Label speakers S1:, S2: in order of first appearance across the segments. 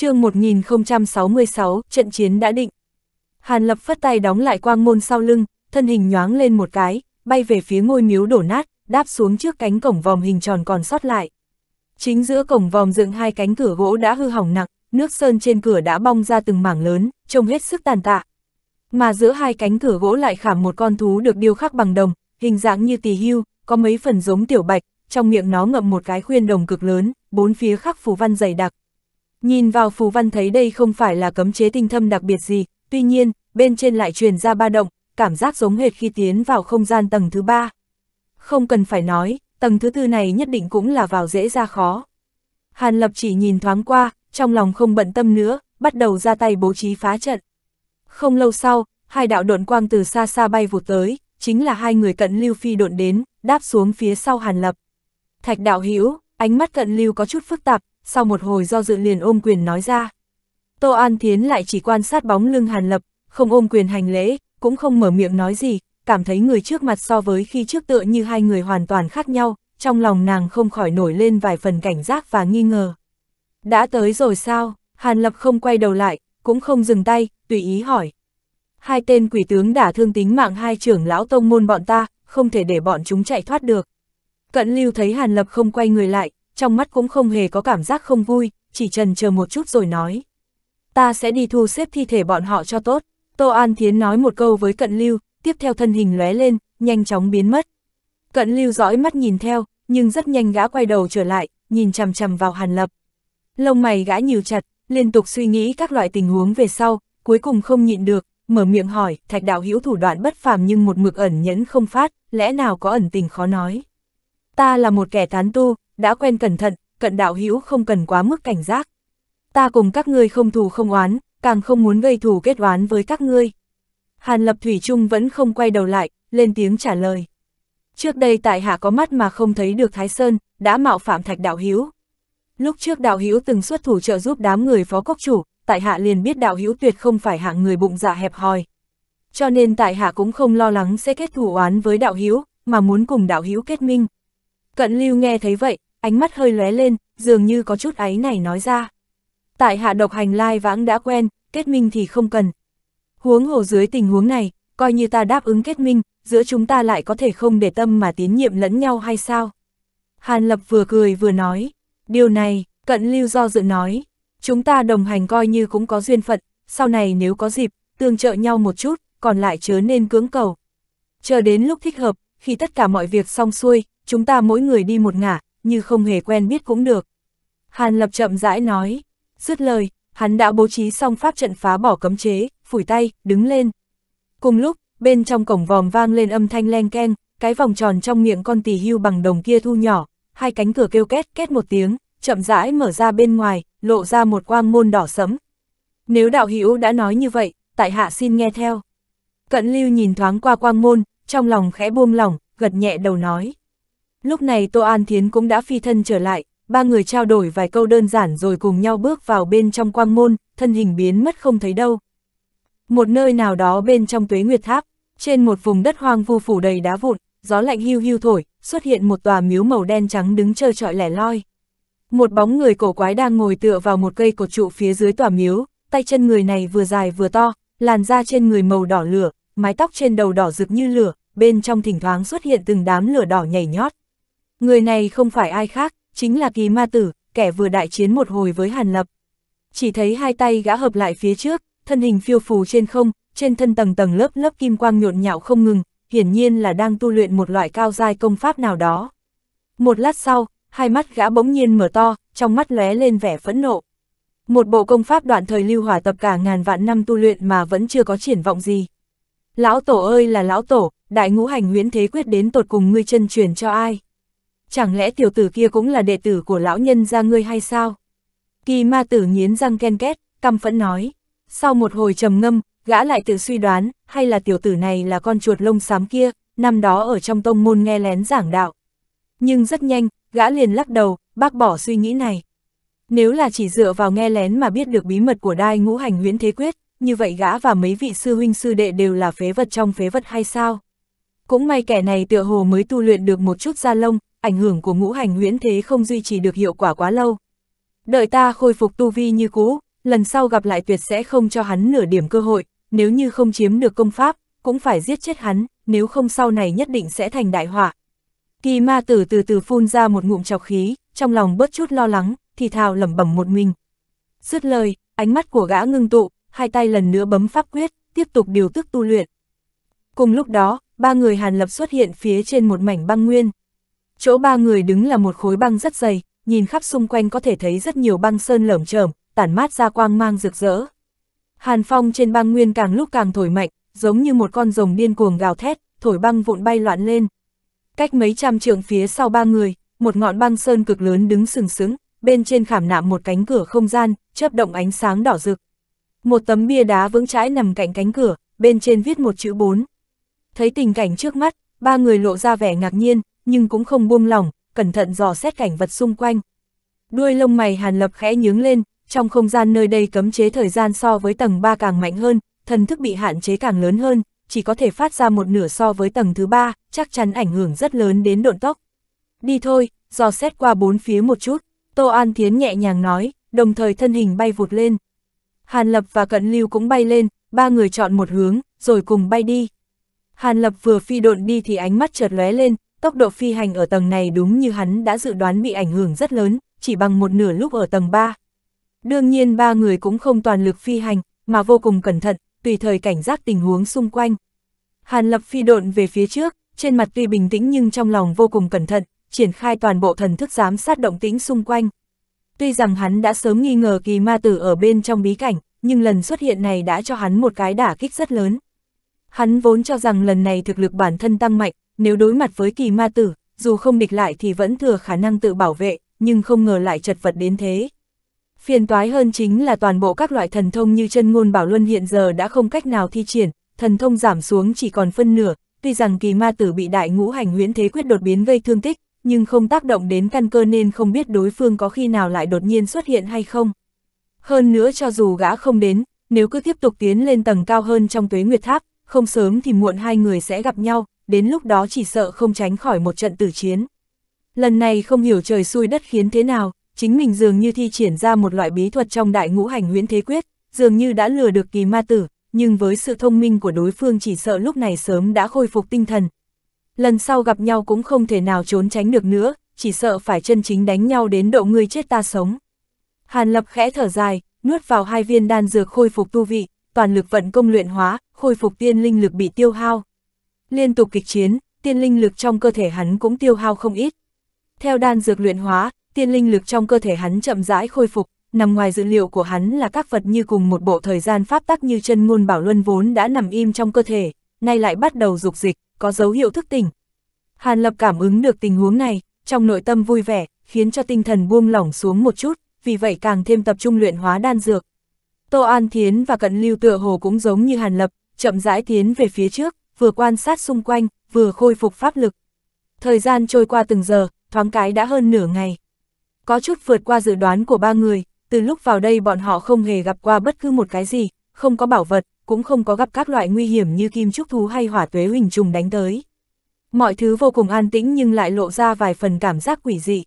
S1: chương 1066, trận chiến đã định. Hàn Lập phất tay đóng lại quang môn sau lưng, thân hình nhoáng lên một cái, bay về phía ngôi miếu đổ nát, đáp xuống trước cánh cổng vòm hình tròn còn sót lại. Chính giữa cổng vòm dựng hai cánh cửa gỗ đã hư hỏng nặng, nước sơn trên cửa đã bong ra từng mảng lớn, trông hết sức tàn tạ. Mà giữa hai cánh cửa gỗ lại khảm một con thú được điêu khắc bằng đồng, hình dạng như tỳ hưu, có mấy phần giống tiểu bạch, trong miệng nó ngậm một cái khuyên đồng cực lớn, bốn phía khắc phù văn dày đặc, Nhìn vào phù văn thấy đây không phải là cấm chế tinh thâm đặc biệt gì, tuy nhiên, bên trên lại truyền ra ba động, cảm giác giống hệt khi tiến vào không gian tầng thứ ba. Không cần phải nói, tầng thứ tư này nhất định cũng là vào dễ ra khó. Hàn Lập chỉ nhìn thoáng qua, trong lòng không bận tâm nữa, bắt đầu ra tay bố trí phá trận. Không lâu sau, hai đạo độn quang từ xa xa bay vụt tới, chính là hai người cận lưu phi độn đến, đáp xuống phía sau Hàn Lập. Thạch đạo Hữu ánh mắt cận lưu có chút phức tạp, sau một hồi do dự liền ôm quyền nói ra. Tô An Thiến lại chỉ quan sát bóng lưng Hàn Lập, không ôm quyền hành lễ, cũng không mở miệng nói gì, cảm thấy người trước mặt so với khi trước tựa như hai người hoàn toàn khác nhau, trong lòng nàng không khỏi nổi lên vài phần cảnh giác và nghi ngờ. Đã tới rồi sao? Hàn Lập không quay đầu lại, cũng không dừng tay, tùy ý hỏi. Hai tên quỷ tướng đã thương tính mạng hai trưởng lão tông môn bọn ta, không thể để bọn chúng chạy thoát được. Cận lưu thấy Hàn Lập không quay người lại, trong mắt cũng không hề có cảm giác không vui, chỉ trần chờ một chút rồi nói. Ta sẽ đi thu xếp thi thể bọn họ cho tốt, Tô An Thiến nói một câu với cận lưu, tiếp theo thân hình lóe lên, nhanh chóng biến mất. Cận lưu dõi mắt nhìn theo, nhưng rất nhanh gã quay đầu trở lại, nhìn chằm chằm vào Hàn Lập. Lông mày gã nhiều chặt, liên tục suy nghĩ các loại tình huống về sau, cuối cùng không nhịn được, mở miệng hỏi, Thạch đạo hữu thủ đoạn bất phàm nhưng một mực ẩn nhẫn không phát, lẽ nào có ẩn tình khó nói. Ta là một kẻ tán tu, đã quen cẩn thận, cận đạo hữu không cần quá mức cảnh giác. Ta cùng các ngươi không thù không oán, càng không muốn gây thù kết oán với các ngươi. Hàn Lập Thủy Trung vẫn không quay đầu lại, lên tiếng trả lời. Trước đây tại hạ có mắt mà không thấy được Thái Sơn, đã mạo phạm Thạch Đạo Hiếu. Lúc trước Đạo Hiếu từng xuất thủ trợ giúp đám người phó quốc chủ, tại hạ liền biết Đạo Hiếu tuyệt không phải hạng người bụng dạ hẹp hòi. Cho nên tại hạ cũng không lo lắng sẽ kết thù oán với Đạo Hiếu, mà muốn cùng Đạo Hiếu kết minh. Cận Lưu nghe thấy vậy, ánh mắt hơi lóe lên, dường như có chút áy này nói ra. Tại hạ độc hành lai vãng đã quen, kết minh thì không cần. Huống hồ dưới tình huống này, coi như ta đáp ứng kết minh, giữa chúng ta lại có thể không để tâm mà tín nhiệm lẫn nhau hay sao? Hàn Lập vừa cười vừa nói, điều này, cận lưu do dự nói, chúng ta đồng hành coi như cũng có duyên phận, sau này nếu có dịp, tương trợ nhau một chút, còn lại chớ nên cưỡng cầu. Chờ đến lúc thích hợp, khi tất cả mọi việc xong xuôi, chúng ta mỗi người đi một ngả, như không hề quen biết cũng được. Hàn Lập chậm rãi nói, dứt lời, hắn đã bố trí xong pháp trận phá bỏ cấm chế, phủi tay, đứng lên. Cùng lúc, bên trong cổng vòm vang lên âm thanh len keng, cái vòng tròn trong miệng con tỳ hưu bằng đồng kia thu nhỏ, hai cánh cửa kêu két két một tiếng, chậm rãi mở ra bên ngoài, lộ ra một quang môn đỏ sẫm. Nếu đạo hữu đã nói như vậy, tại hạ xin nghe theo. Cận Lưu nhìn thoáng qua quang môn, trong lòng khẽ buông lỏng, gật nhẹ đầu nói. Lúc này Tô An Thiến cũng đã phi thân trở lại, ba người trao đổi vài câu đơn giản rồi cùng nhau bước vào bên trong quang môn, thân hình biến mất không thấy đâu. Một nơi nào đó bên trong tuế nguyệt tháp, trên một vùng đất hoang vu phủ đầy đá vụn, gió lạnh hưu hưu thổi, xuất hiện một tòa miếu màu đen trắng đứng trơ trọi lẻ loi. Một bóng người cổ quái đang ngồi tựa vào một cây cột trụ phía dưới tòa miếu, tay chân người này vừa dài vừa to, làn da trên người màu đỏ lửa, mái tóc trên đầu đỏ rực như lửa, bên trong thỉnh thoáng xuất hiện từng đám lửa đỏ nhảy nhót. Người này không phải ai khác, chính là kỳ ma tử, kẻ vừa đại chiến một hồi với Hàn Lập. Chỉ thấy hai tay gã hợp lại phía trước, thân hình phiêu phù trên không, trên thân tầng tầng lớp lớp kim quang nhộn nhạo không ngừng, hiển nhiên là đang tu luyện một loại cao giai công pháp nào đó. Một lát sau, hai mắt gã bỗng nhiên mở to, trong mắt lóe lên vẻ phẫn nộ. Một bộ công pháp đoạn thời lưu hỏa tập cả ngàn vạn năm tu luyện mà vẫn chưa có triển vọng gì. Lão tổ ơi là lão tổ, đại ngũ hành huyễn thế quyết đến tột cùng ngươi chân truyền cho ai? chẳng lẽ tiểu tử kia cũng là đệ tử của lão nhân gia ngươi hay sao? Kỳ ma tử nghiến răng ken két, căm phẫn nói. Sau một hồi trầm ngâm, gã lại tự suy đoán, hay là tiểu tử này là con chuột lông xám kia, năm đó ở trong tông môn nghe lén giảng đạo. Nhưng rất nhanh, gã liền lắc đầu, bác bỏ suy nghĩ này. Nếu là chỉ dựa vào nghe lén mà biết được bí mật của đai ngũ hành huyễn thế quyết, như vậy gã và mấy vị sư huynh sư đệ đều là phế vật trong phế vật hay sao? Cũng may kẻ này tựa hồ mới tu luyện được một chút da lông, ảnh hưởng của ngũ hành huyễn thế không duy trì được hiệu quả quá lâu. Đợi ta khôi phục tu vi như cũ, lần sau gặp lại tuyệt sẽ không cho hắn nửa điểm cơ hội, nếu như không chiếm được công pháp, cũng phải giết chết hắn, nếu không sau này nhất định sẽ thành đại họa. Kỳ ma tử từ từ phun ra một ngụm chọc khí, trong lòng bớt chút lo lắng, thì thào lẩm bẩm một mình. Dứt lời, ánh mắt của gã ngưng tụ, hai tay lần nữa bấm pháp quyết, tiếp tục điều tức tu luyện. Cùng lúc đó, ba người Hàn Lập xuất hiện phía trên một mảnh băng nguyên. Chỗ ba người đứng là một khối băng rất dày, nhìn khắp xung quanh có thể thấy rất nhiều băng sơn lởm chởm, tản mát ra quang mang rực rỡ. Hàn phong trên băng nguyên càng lúc càng thổi mạnh, giống như một con rồng điên cuồng gào thét, thổi băng vụn bay loạn lên. Cách mấy trăm trượng phía sau ba người, một ngọn băng sơn cực lớn đứng sừng sững, bên trên khảm nạm một cánh cửa không gian, chớp động ánh sáng đỏ rực. Một tấm bia đá vững chãi nằm cạnh cánh cửa, bên trên viết một chữ bốn. Thấy tình cảnh trước mắt, ba người lộ ra vẻ ngạc nhiên, nhưng cũng không buông lỏng, cẩn thận dò xét cảnh vật xung quanh. Đuôi lông mày Hàn Lập khẽ nhướng lên, trong không gian nơi đây cấm chế thời gian so với tầng 3 càng mạnh hơn, thần thức bị hạn chế càng lớn hơn, chỉ có thể phát ra một nửa so với tầng thứ 3, chắc chắn ảnh hưởng rất lớn đến độn tốc. Đi thôi, dò xét qua bốn phía một chút, Tô An Thiến nhẹ nhàng nói, đồng thời thân hình bay vụt lên. Hàn Lập và Cận Lưu cũng bay lên, ba người chọn một hướng, rồi cùng bay đi. Hàn Lập vừa phi độn đi thì ánh mắt chợt lóe lên, Tốc độ phi hành ở tầng này đúng như hắn đã dự đoán bị ảnh hưởng rất lớn, chỉ bằng một nửa lúc ở tầng 3. Đương nhiên ba người cũng không toàn lực phi hành, mà vô cùng cẩn thận, tùy thời cảnh giác tình huống xung quanh. Hàn Lập phi độn về phía trước, trên mặt tuy bình tĩnh nhưng trong lòng vô cùng cẩn thận, triển khai toàn bộ thần thức giám sát động tĩnh xung quanh. Tuy rằng hắn đã sớm nghi ngờ kỳ ma tử ở bên trong bí cảnh, nhưng lần xuất hiện này đã cho hắn một cái đả kích rất lớn. Hắn vốn cho rằng lần này thực lực bản thân tăng mạnh, nếu đối mặt với kỳ ma tử, dù không địch lại thì vẫn thừa khả năng tự bảo vệ, nhưng không ngờ lại chật vật đến thế. Phiền toái hơn chính là toàn bộ các loại thần thông như chân ngôn bảo luân hiện giờ đã không cách nào thi triển, thần thông giảm xuống chỉ còn phân nửa, tuy rằng kỳ ma tử bị đại ngũ hành huyễn thế quyết đột biến gây thương tích, nhưng không tác động đến căn cơ nên không biết đối phương có khi nào lại đột nhiên xuất hiện hay không. Hơn nữa cho dù gã không đến, nếu cứ tiếp tục tiến lên tầng cao hơn trong tuế nguyệt tháp, không sớm thì muộn hai người sẽ gặp nhau, đến lúc đó chỉ sợ không tránh khỏi một trận tử chiến. Lần này không hiểu trời xui đất khiến thế nào, chính mình dường như thi triển ra một loại bí thuật trong đại ngũ hành huyễn thế quyết, dường như đã lừa được kỳ ma tử, nhưng với sự thông minh của đối phương chỉ sợ lúc này sớm đã khôi phục tinh thần. Lần sau gặp nhau cũng không thể nào trốn tránh được nữa, chỉ sợ phải chân chính đánh nhau đến độ người chết ta sống. Hàn Lập khẽ thở dài, nuốt vào hai viên đan dược khôi phục tu vị, toàn lực vận công luyện hóa, khôi phục tiên linh lực bị tiêu hao. Liên tục kịch chiến, tiên linh lực trong cơ thể hắn cũng tiêu hao không ít. Theo đan dược luyện hóa, tiên linh lực trong cơ thể hắn chậm rãi khôi phục, nằm ngoài dữ liệu của hắn là các vật như cùng một bộ thời gian pháp tắc như chân ngôn bảo luân vốn đã nằm im trong cơ thể, nay lại bắt đầu dục dịch, có dấu hiệu thức tỉnh. Hàn Lập cảm ứng được tình huống này, trong nội tâm vui vẻ, khiến cho tinh thần buông lỏng xuống một chút, vì vậy càng thêm tập trung luyện hóa đan dược. Tô An Thiến và Cận Lưu tựa hồ cũng giống như Hàn Lập, chậm rãi tiến về phía trước vừa quan sát xung quanh, vừa khôi phục pháp lực. Thời gian trôi qua từng giờ, thoáng cái đã hơn nửa ngày. Có chút vượt qua dự đoán của ba người, từ lúc vào đây bọn họ không hề gặp qua bất cứ một cái gì, không có bảo vật, cũng không có gặp các loại nguy hiểm như kim trúc thú hay hỏa tuế huỳnh trùng đánh tới. Mọi thứ vô cùng an tĩnh nhưng lại lộ ra vài phần cảm giác quỷ dị.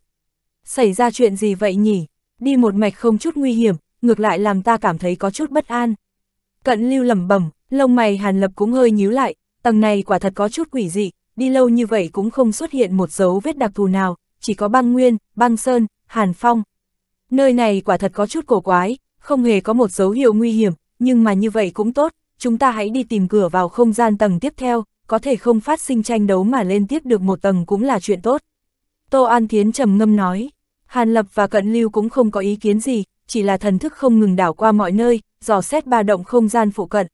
S1: Xảy ra chuyện gì vậy nhỉ? Đi một mạch không chút nguy hiểm, ngược lại làm ta cảm thấy có chút bất an. Cận lưu lẩm bẩm, lông mày Hàn Lập cũng hơi nhíu lại, tầng này quả thật có chút quỷ dị, đi lâu như vậy cũng không xuất hiện một dấu vết đặc thù nào, chỉ có băng nguyên, băng sơn, hàn phong. Nơi này quả thật có chút cổ quái, không hề có một dấu hiệu nguy hiểm, nhưng mà như vậy cũng tốt, chúng ta hãy đi tìm cửa vào không gian tầng tiếp theo, có thể không phát sinh tranh đấu mà lên tiếp được một tầng cũng là chuyện tốt. Tô An Thiến trầm ngâm nói, Hàn Lập và Cận Lưu cũng không có ý kiến gì, chỉ là thần thức không ngừng đảo qua mọi nơi, dò xét ba động không gian phụ cận,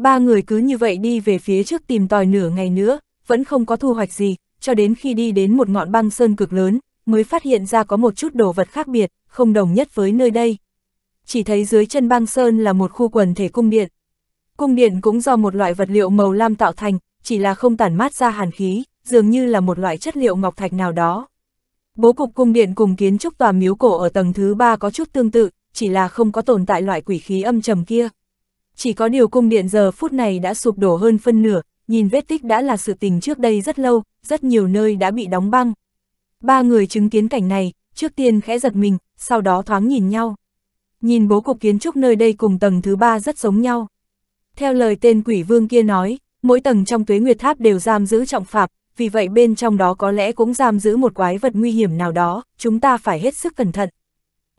S1: Ba người cứ như vậy đi về phía trước tìm tòi nửa ngày nữa, vẫn không có thu hoạch gì, cho đến khi đi đến một ngọn băng sơn cực lớn, mới phát hiện ra có một chút đồ vật khác biệt, không đồng nhất với nơi đây. Chỉ thấy dưới chân băng sơn là một khu quần thể cung điện. Cung điện cũng do một loại vật liệu màu lam tạo thành, chỉ là không tản mát ra hàn khí, dường như là một loại chất liệu ngọc thạch nào đó. Bố cục cung điện cùng kiến trúc tòa miếu cổ ở tầng thứ ba có chút tương tự, chỉ là không có tồn tại loại quỷ khí âm trầm kia chỉ có điều cung điện giờ phút này đã sụp đổ hơn phân nửa, nhìn vết tích đã là sự tình trước đây rất lâu, rất nhiều nơi đã bị đóng băng. Ba người chứng kiến cảnh này, trước tiên khẽ giật mình, sau đó thoáng nhìn nhau. Nhìn bố cục kiến trúc nơi đây cùng tầng thứ ba rất giống nhau. Theo lời tên quỷ vương kia nói, mỗi tầng trong tuế nguyệt tháp đều giam giữ trọng phạt, vì vậy bên trong đó có lẽ cũng giam giữ một quái vật nguy hiểm nào đó, chúng ta phải hết sức cẩn thận.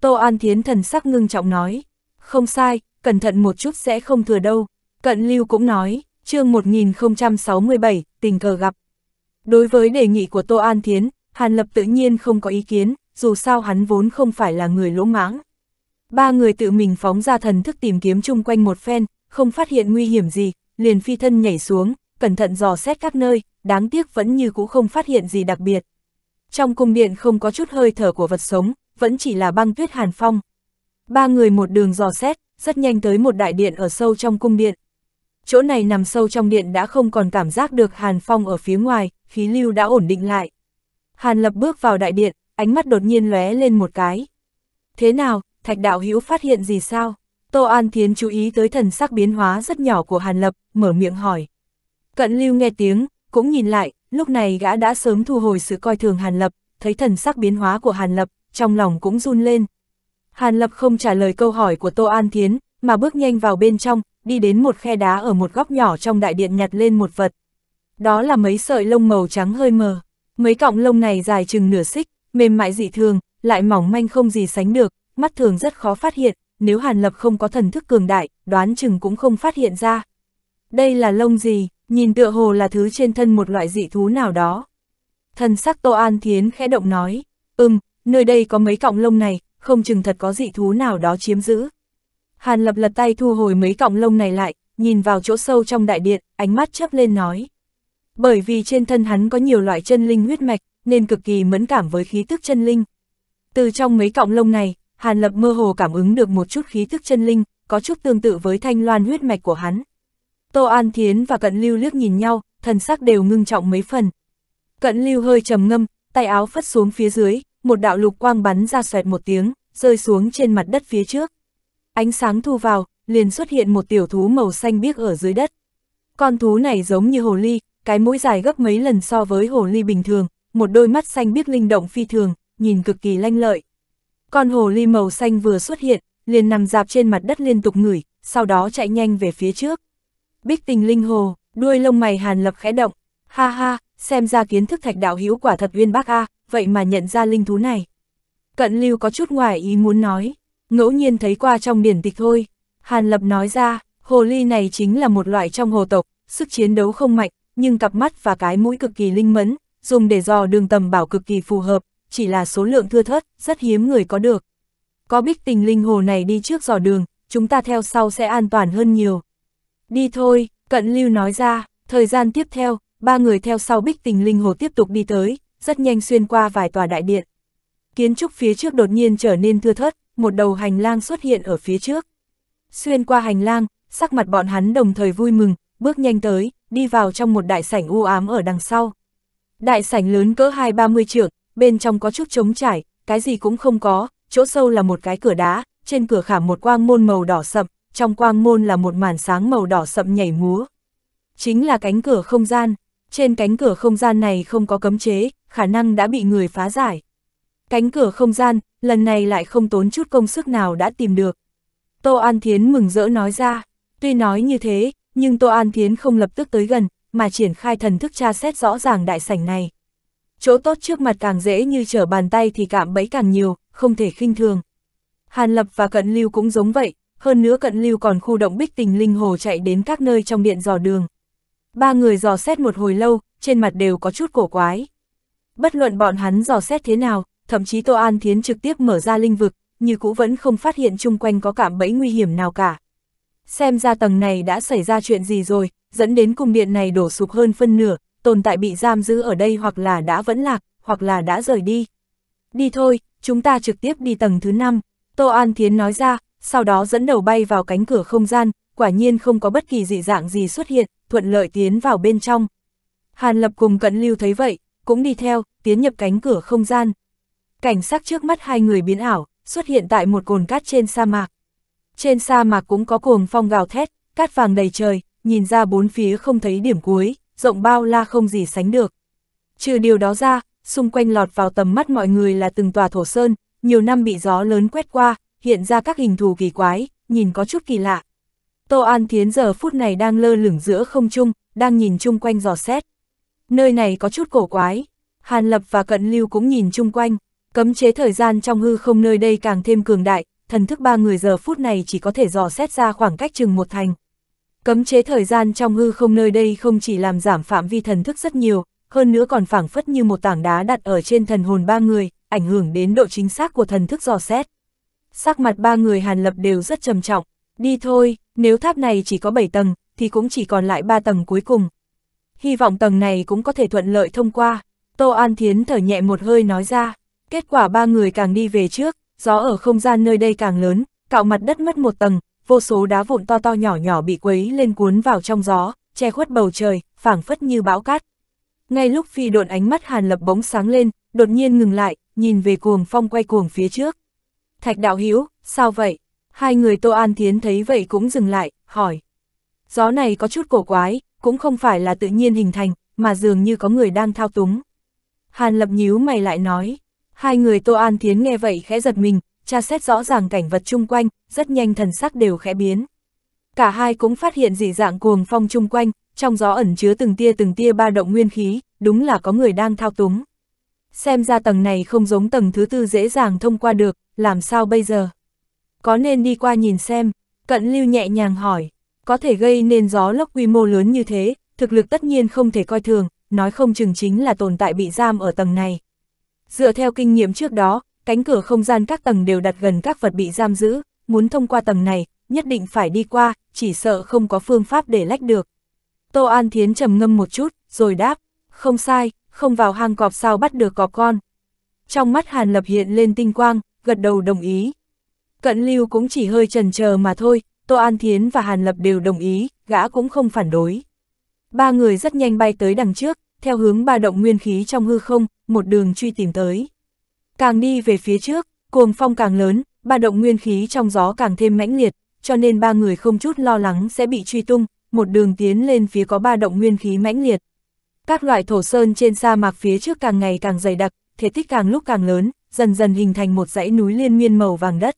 S1: Tô An Thiến thần sắc ngưng trọng nói, không sai, cẩn thận một chút sẽ không thừa đâu. Cận Lưu cũng nói, chương 1067, tình cờ gặp. Đối với đề nghị của Tô An Thiến, Hàn Lập tự nhiên không có ý kiến, dù sao hắn vốn không phải là người lỗ mãng. Ba người tự mình phóng ra thần thức tìm kiếm chung quanh một phen, không phát hiện nguy hiểm gì, liền phi thân nhảy xuống, cẩn thận dò xét các nơi, đáng tiếc vẫn như cũ không phát hiện gì đặc biệt. Trong cung điện không có chút hơi thở của vật sống, vẫn chỉ là băng tuyết hàn phong. Ba người một đường dò xét, rất nhanh tới một đại điện ở sâu trong cung điện. Chỗ này nằm sâu trong điện đã không còn cảm giác được hàn phong ở phía ngoài, khí lưu đã ổn định lại. Hàn lập bước vào đại điện, ánh mắt đột nhiên lóe lên một cái. Thế nào, thạch đạo hữu phát hiện gì sao? Tô An Thiến chú ý tới thần sắc biến hóa rất nhỏ của Hàn Lập, mở miệng hỏi. Cận lưu nghe tiếng, cũng nhìn lại, lúc này gã đã sớm thu hồi sự coi thường Hàn Lập, thấy thần sắc biến hóa của Hàn Lập, trong lòng cũng run lên, Hàn Lập không trả lời câu hỏi của Tô An Thiến, mà bước nhanh vào bên trong, đi đến một khe đá ở một góc nhỏ trong đại điện nhặt lên một vật. Đó là mấy sợi lông màu trắng hơi mờ. Mấy cọng lông này dài chừng nửa xích, mềm mại dị thường, lại mỏng manh không gì sánh được, mắt thường rất khó phát hiện, nếu Hàn Lập không có thần thức cường đại, đoán chừng cũng không phát hiện ra. Đây là lông gì, nhìn tựa hồ là thứ trên thân một loại dị thú nào đó. Thần sắc Tô An Thiến khẽ động nói, ừm, nơi đây có mấy cọng lông này, không chừng thật có dị thú nào đó chiếm giữ. Hàn lập lật tay thu hồi mấy cọng lông này lại, nhìn vào chỗ sâu trong đại điện, ánh mắt chớp lên nói. Bởi vì trên thân hắn có nhiều loại chân linh huyết mạch, nên cực kỳ mẫn cảm với khí tức chân linh. Từ trong mấy cọng lông này, Hàn Lập mơ hồ cảm ứng được một chút khí tức chân linh, có chút tương tự với thanh loan huyết mạch của hắn. Tô An Thiến và Cận Lưu liếc nhìn nhau, thần sắc đều ngưng trọng mấy phần. Cận Lưu hơi trầm ngâm, tay áo phất xuống phía dưới, một đạo lục quang bắn ra xoẹt một tiếng, rơi xuống trên mặt đất phía trước. Ánh sáng thu vào, liền xuất hiện một tiểu thú màu xanh biếc ở dưới đất. Con thú này giống như hồ ly, cái mũi dài gấp mấy lần so với hồ ly bình thường, một đôi mắt xanh biếc linh động phi thường, nhìn cực kỳ lanh lợi. Con hồ ly màu xanh vừa xuất hiện, liền nằm dạp trên mặt đất liên tục ngửi, sau đó chạy nhanh về phía trước. Bích tình linh hồ, đuôi lông mày hàn lập khẽ động. Ha ha, xem ra kiến thức thạch đạo hữu quả thật uyên bác a, à, vậy mà nhận ra linh thú này. Cận lưu có chút ngoài ý muốn nói, ngẫu nhiên thấy qua trong điển tịch thôi. Hàn Lập nói ra, hồ ly này chính là một loại trong hồ tộc, sức chiến đấu không mạnh, nhưng cặp mắt và cái mũi cực kỳ linh mẫn, dùng để dò đường tầm bảo cực kỳ phù hợp, chỉ là số lượng thưa thớt, rất hiếm người có được. Có bích tình linh hồ này đi trước dò đường, chúng ta theo sau sẽ an toàn hơn nhiều. Đi thôi, Cận Lưu nói ra, thời gian tiếp theo, ba người theo sau bích tình linh hồ tiếp tục đi tới, rất nhanh xuyên qua vài tòa đại điện. Kiến trúc phía trước đột nhiên trở nên thưa thớt, một đầu hành lang xuất hiện ở phía trước. Xuyên qua hành lang, sắc mặt bọn hắn đồng thời vui mừng, bước nhanh tới, đi vào trong một đại sảnh u ám ở đằng sau. Đại sảnh lớn cỡ hai ba mươi trượng, bên trong có chút trống trải, cái gì cũng không có, chỗ sâu là một cái cửa đá, trên cửa khảm một quang môn màu đỏ sậm, trong quang môn là một màn sáng màu đỏ sậm nhảy múa. Chính là cánh cửa không gian, trên cánh cửa không gian này không có cấm chế, khả năng đã bị người phá giải. Cánh cửa không gian, lần này lại không tốn chút công sức nào đã tìm được. Tô An Thiến mừng rỡ nói ra, tuy nói như thế, nhưng Tô An Thiến không lập tức tới gần, mà triển khai thần thức tra xét rõ ràng đại sảnh này. Chỗ tốt trước mặt càng dễ như trở bàn tay thì cạm bẫy càng nhiều, không thể khinh thường. Hàn Lập và Cận Lưu cũng giống vậy, hơn nữa Cận Lưu còn khu động bích tình linh hồ chạy đến các nơi trong điện dò đường. Ba người dò xét một hồi lâu, trên mặt đều có chút cổ quái. Bất luận bọn hắn dò xét thế nào, thậm chí Tô An Thiến trực tiếp mở ra linh vực, như cũ vẫn không phát hiện chung quanh có cảm bẫy nguy hiểm nào cả. Xem ra tầng này đã xảy ra chuyện gì rồi, dẫn đến cung điện này đổ sụp hơn phân nửa, tồn tại bị giam giữ ở đây hoặc là đã vẫn lạc, hoặc là đã rời đi. Đi thôi, chúng ta trực tiếp đi tầng thứ 5, Tô An Thiến nói ra, sau đó dẫn đầu bay vào cánh cửa không gian, quả nhiên không có bất kỳ dị dạng gì xuất hiện, thuận lợi tiến vào bên trong. Hàn Lập cùng Cận Lưu thấy vậy, cũng đi theo, tiến nhập cánh cửa không gian. Cảnh sắc trước mắt hai người biến ảo, xuất hiện tại một cồn cát trên sa mạc. Trên sa mạc cũng có cuồng phong gào thét, cát vàng đầy trời, nhìn ra bốn phía không thấy điểm cuối, rộng bao la không gì sánh được. Trừ điều đó ra, xung quanh lọt vào tầm mắt mọi người là từng tòa thổ sơn, nhiều năm bị gió lớn quét qua, hiện ra các hình thù kỳ quái, nhìn có chút kỳ lạ. Tô An Thiến giờ phút này đang lơ lửng giữa không trung, đang nhìn chung quanh dò xét. Nơi này có chút cổ quái, Hàn Lập và Cận Lưu cũng nhìn chung quanh, cấm chế thời gian trong hư không nơi đây càng thêm cường đại, thần thức ba người giờ phút này chỉ có thể dò xét ra khoảng cách chừng một thành. Cấm chế thời gian trong hư không nơi đây không chỉ làm giảm phạm vi thần thức rất nhiều, hơn nữa còn phảng phất như một tảng đá đặt ở trên thần hồn ba người, ảnh hưởng đến độ chính xác của thần thức dò xét. Sắc mặt ba người Hàn Lập đều rất trầm trọng, Đi thôi, nếu tháp này chỉ có 7 tầng, thì cũng chỉ còn lại 3 tầng cuối cùng. Hy vọng tầng này cũng có thể thuận lợi thông qua. Tô An Thiến thở nhẹ một hơi nói ra. Kết quả ba người càng đi về trước, gió ở không gian nơi đây càng lớn, cạo mặt đất mất một tầng, vô số đá vụn to to nhỏ nhỏ bị quấy lên cuốn vào trong gió, che khuất bầu trời, phảng phất như bão cát. Ngay lúc phi độn ánh mắt Hàn Lập bóng sáng lên, đột nhiên ngừng lại, nhìn về cuồng phong quay cuồng phía trước. Thạch Đạo Hiếu, sao vậy? Hai người Tô An Thiến thấy vậy cũng dừng lại, hỏi. Gió này có chút cổ quái, cũng không phải là tự nhiên hình thành, mà dường như có người đang thao túng. Hàn lập nhíu mày lại nói. Hai người Tô An Thiến nghe vậy khẽ giật mình, tra xét rõ ràng cảnh vật chung quanh, rất nhanh thần sắc đều khẽ biến. Cả hai cũng phát hiện dị dạng cuồng phong chung quanh, trong gió ẩn chứa từng tia từng tia ba động nguyên khí, đúng là có người đang thao túng. Xem ra tầng này không giống tầng thứ tư dễ dàng thông qua được, làm sao bây giờ? có nên đi qua nhìn xem, cận lưu nhẹ nhàng hỏi, có thể gây nên gió lốc quy mô lớn như thế, thực lực tất nhiên không thể coi thường, nói không chừng chính là tồn tại bị giam ở tầng này. Dựa theo kinh nghiệm trước đó, cánh cửa không gian các tầng đều đặt gần các vật bị giam giữ, muốn thông qua tầng này, nhất định phải đi qua, chỉ sợ không có phương pháp để lách được. Tô An Thiến trầm ngâm một chút, rồi đáp, không sai, không vào hang cọp sao bắt được cọp con. Trong mắt Hàn Lập hiện lên tinh quang, gật đầu đồng ý. Cận lưu cũng chỉ hơi trần chờ mà thôi, Tô An Thiến và Hàn Lập đều đồng ý, gã cũng không phản đối. Ba người rất nhanh bay tới đằng trước, theo hướng ba động nguyên khí trong hư không, một đường truy tìm tới. Càng đi về phía trước, cuồng phong càng lớn, ba động nguyên khí trong gió càng thêm mãnh liệt, cho nên ba người không chút lo lắng sẽ bị truy tung, một đường tiến lên phía có ba động nguyên khí mãnh liệt. Các loại thổ sơn trên sa mạc phía trước càng ngày càng dày đặc, thể tích càng lúc càng lớn, dần dần hình thành một dãy núi liên miên màu vàng đất.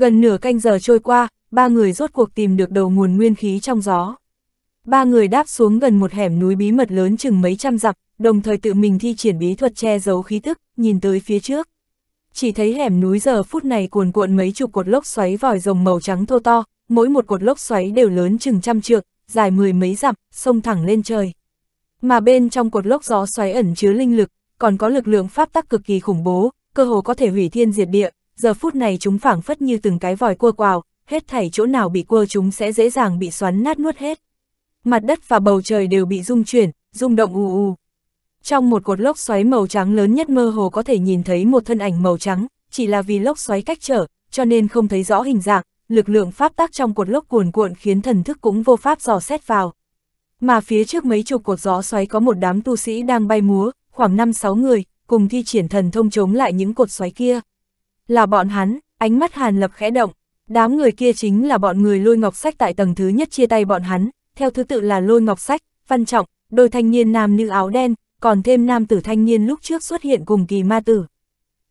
S1: Gần nửa canh giờ trôi qua, ba người rốt cuộc tìm được đầu nguồn nguyên khí trong gió. Ba người đáp xuống gần một hẻm núi bí mật lớn chừng mấy trăm dặm, đồng thời tự mình thi triển bí thuật che giấu khí tức, nhìn tới phía trước. Chỉ thấy hẻm núi giờ phút này cuồn cuộn mấy chục cột lốc xoáy vòi rồng màu trắng thô to, mỗi một cột lốc xoáy đều lớn chừng trăm trượng, dài mười mấy dặm, sông thẳng lên trời. Mà bên trong cột lốc gió xoáy ẩn chứa linh lực, còn có lực lượng pháp tắc cực kỳ khủng bố, cơ hồ có thể hủy thiên diệt địa, giờ phút này chúng phảng phất như từng cái vòi cua quào, hết thảy chỗ nào bị cua chúng sẽ dễ dàng bị xoắn nát nuốt hết. Mặt đất và bầu trời đều bị rung chuyển, rung động u u. Trong một cột lốc xoáy màu trắng lớn nhất mơ hồ có thể nhìn thấy một thân ảnh màu trắng, chỉ là vì lốc xoáy cách trở, cho nên không thấy rõ hình dạng, lực lượng pháp tác trong cột lốc cuồn cuộn khiến thần thức cũng vô pháp dò xét vào. Mà phía trước mấy chục cột gió xoáy có một đám tu sĩ đang bay múa, khoảng 5-6 người, cùng thi triển thần thông chống lại những cột xoáy kia. Là bọn hắn, ánh mắt Hàn Lập khẽ động, đám người kia chính là bọn người lôi ngọc sách tại tầng thứ nhất chia tay bọn hắn, theo thứ tự là lôi ngọc sách, văn trọng, đôi thanh niên nam nữ áo đen, còn thêm nam tử thanh niên lúc trước xuất hiện cùng kỳ ma tử.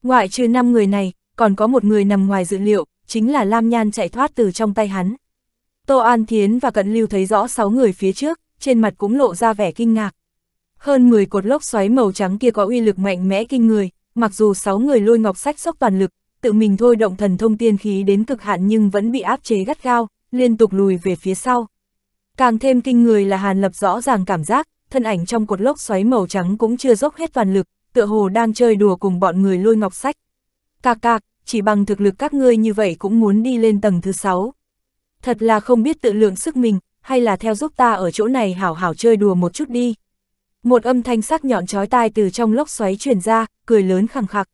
S1: Ngoại trừ năm người này, còn có một người nằm ngoài dự liệu, chính là Lam Nhan chạy thoát từ trong tay hắn. Tô An Thiến và Cận Lưu thấy rõ 6 người phía trước, trên mặt cũng lộ ra vẻ kinh ngạc. Hơn 10 cột lốc xoáy màu trắng kia có uy lực mạnh mẽ kinh người, mặc dù 6 người lôi ngọc sách sốc toàn lực, tự mình thôi động thần thông tiên khí đến cực hạn nhưng vẫn bị áp chế gắt gao, liên tục lùi về phía sau. Càng thêm kinh người là Hàn Lập rõ ràng cảm giác, thân ảnh trong cột lốc xoáy màu trắng cũng chưa dốc hết toàn lực, tựa hồ đang chơi đùa cùng bọn người lôi ngọc sách. Cạc cạc, chỉ bằng thực lực các ngươi như vậy cũng muốn đi lên tầng thứ 6. Thật là không biết tự lượng sức mình, hay là theo giúp ta ở chỗ này hảo hảo chơi đùa một chút đi. Một âm thanh sắc nhọn chói tai từ trong lốc xoáy truyền ra, cười lớn khẳng khặc.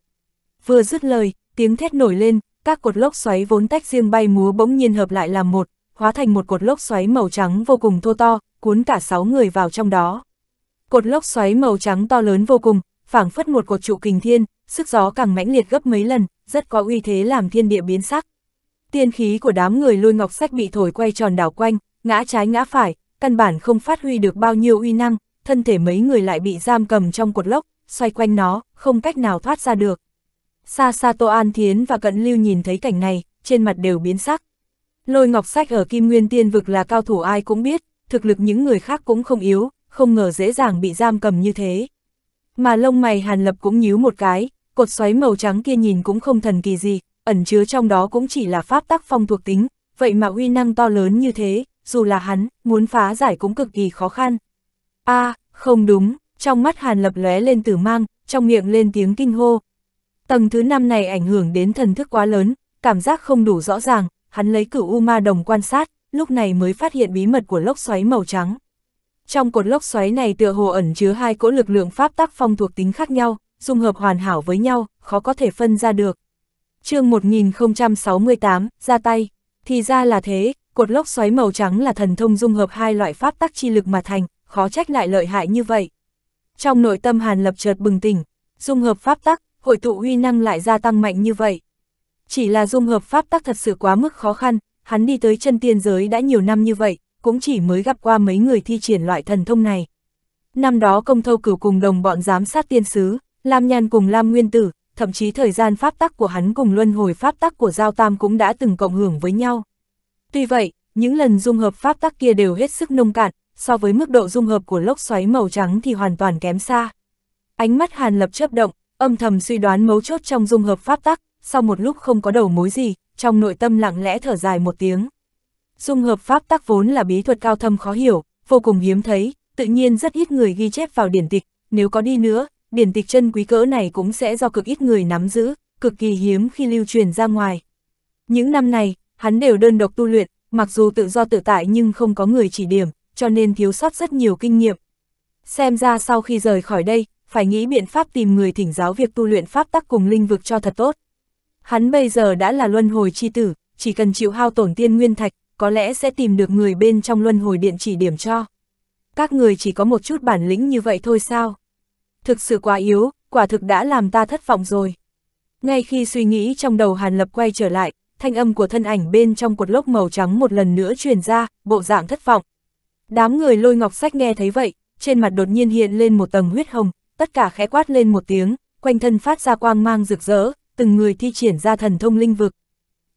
S1: Vừa dứt lời, tiếng thét nổi lên, các cột lốc xoáy vốn tách riêng bay múa bỗng nhiên hợp lại làm một, hóa thành một cột lốc xoáy màu trắng vô cùng thô to, cuốn cả sáu người vào trong đó. Cột lốc xoáy màu trắng to lớn vô cùng, phảng phất một cột trụ kình thiên, sức gió càng mãnh liệt gấp mấy lần, rất có uy thế làm thiên địa biến sắc. Tiên khí của đám người lôi ngọc sách bị thổi quay tròn đảo quanh, ngã trái ngã phải, căn bản không phát huy được bao nhiêu uy năng, thân thể mấy người lại bị giam cầm trong cột lốc, xoay quanh nó, không cách nào thoát ra được. Xa xa Tô An Thiến và Cận Lưu nhìn thấy cảnh này, trên mặt đều biến sắc. Lôi ngọc sách ở Kim Nguyên Tiên Vực là cao thủ ai cũng biết, thực lực những người khác cũng không yếu, không ngờ dễ dàng bị giam cầm như thế. Mà lông mày Hàn Lập cũng nhíu một cái, cột xoáy màu trắng kia nhìn cũng không thần kỳ gì, ẩn chứa trong đó cũng chỉ là pháp tắc phong thuộc tính, vậy mà uy năng to lớn như thế, dù là hắn, muốn phá giải cũng cực kỳ khó khăn. a à, không đúng, trong mắt Hàn Lập lóe lên tử mang, trong miệng lên tiếng kinh hô, Tầng thứ 5 này ảnh hưởng đến thần thức quá lớn, cảm giác không đủ rõ ràng, hắn lấy cửu U Ma Đồng quan sát, lúc này mới phát hiện bí mật của lốc xoáy màu trắng. Trong cột lốc xoáy này tựa hồ ẩn chứa hai cỗ lực lượng pháp tắc phong thuộc tính khác nhau, dung hợp hoàn hảo với nhau, khó có thể phân ra được. chương 1068, ra tay. Thì ra là thế, cột lốc xoáy màu trắng là thần thông dung hợp hai loại pháp tắc chi lực mà thành, khó trách lại lợi hại như vậy. Trong nội tâm Hàn Lập chợt bừng tỉnh, dung hợp pháp tắc, hội tụ uy năng lại gia tăng mạnh như vậy. Chỉ là dung hợp pháp tắc thật sự quá mức khó khăn, hắn đi tới chân tiên giới đã nhiều năm như vậy, cũng chỉ mới gặp qua mấy người thi triển loại thần thông này. Năm đó công thâu cửu cùng đồng bọn giám sát tiên sứ, Lam Nhan cùng Lam Nguyên Tử, thậm chí thời gian pháp tắc của hắn cùng luân hồi pháp tắc của Giao Tam cũng đã từng cộng hưởng với nhau. Tuy vậy, những lần dung hợp pháp tắc kia đều hết sức nông cạn, so với mức độ dung hợp của lốc xoáy màu trắng thì hoàn toàn kém xa. Ánh mắt Hàn Lập chớp động, âm thầm suy đoán mấu chốt trong dung hợp pháp tắc, sau một lúc không có đầu mối gì, trong nội tâm lặng lẽ thở dài một tiếng. Dung hợp pháp tắc vốn là bí thuật cao thâm khó hiểu, vô cùng hiếm thấy, tự nhiên rất ít người ghi chép vào điển tịch, nếu có đi nữa, điển tịch chân quý cỡ này cũng sẽ do cực ít người nắm giữ, cực kỳ hiếm khi lưu truyền ra ngoài. Những năm này, hắn đều đơn độc tu luyện, mặc dù tự do tự tại nhưng không có người chỉ điểm, cho nên thiếu sót rất nhiều kinh nghiệm. Xem ra sau khi rời khỏi đây, phải nghĩ biện pháp tìm người thỉnh giáo việc tu luyện pháp tắc cùng linh vực cho thật tốt. Hắn bây giờ đã là luân hồi chi tử, chỉ cần chịu hao tổn tiên nguyên thạch, có lẽ sẽ tìm được người bên trong luân hồi điện chỉ điểm cho. Các người chỉ có một chút bản lĩnh như vậy thôi sao? Thực sự quá yếu, quả thực đã làm ta thất vọng rồi. Ngay khi suy nghĩ trong đầu Hàn Lập quay trở lại, thanh âm của thân ảnh bên trong cột lốc màu trắng một lần nữa truyền ra, bộ dạng thất vọng. Đám người lôi ngọc sách nghe thấy vậy, trên mặt đột nhiên hiện lên một tầng huyết hồng, tất cả khẽ quát lên một tiếng, quanh thân phát ra quang mang rực rỡ, từng người thi triển ra thần thông linh vực.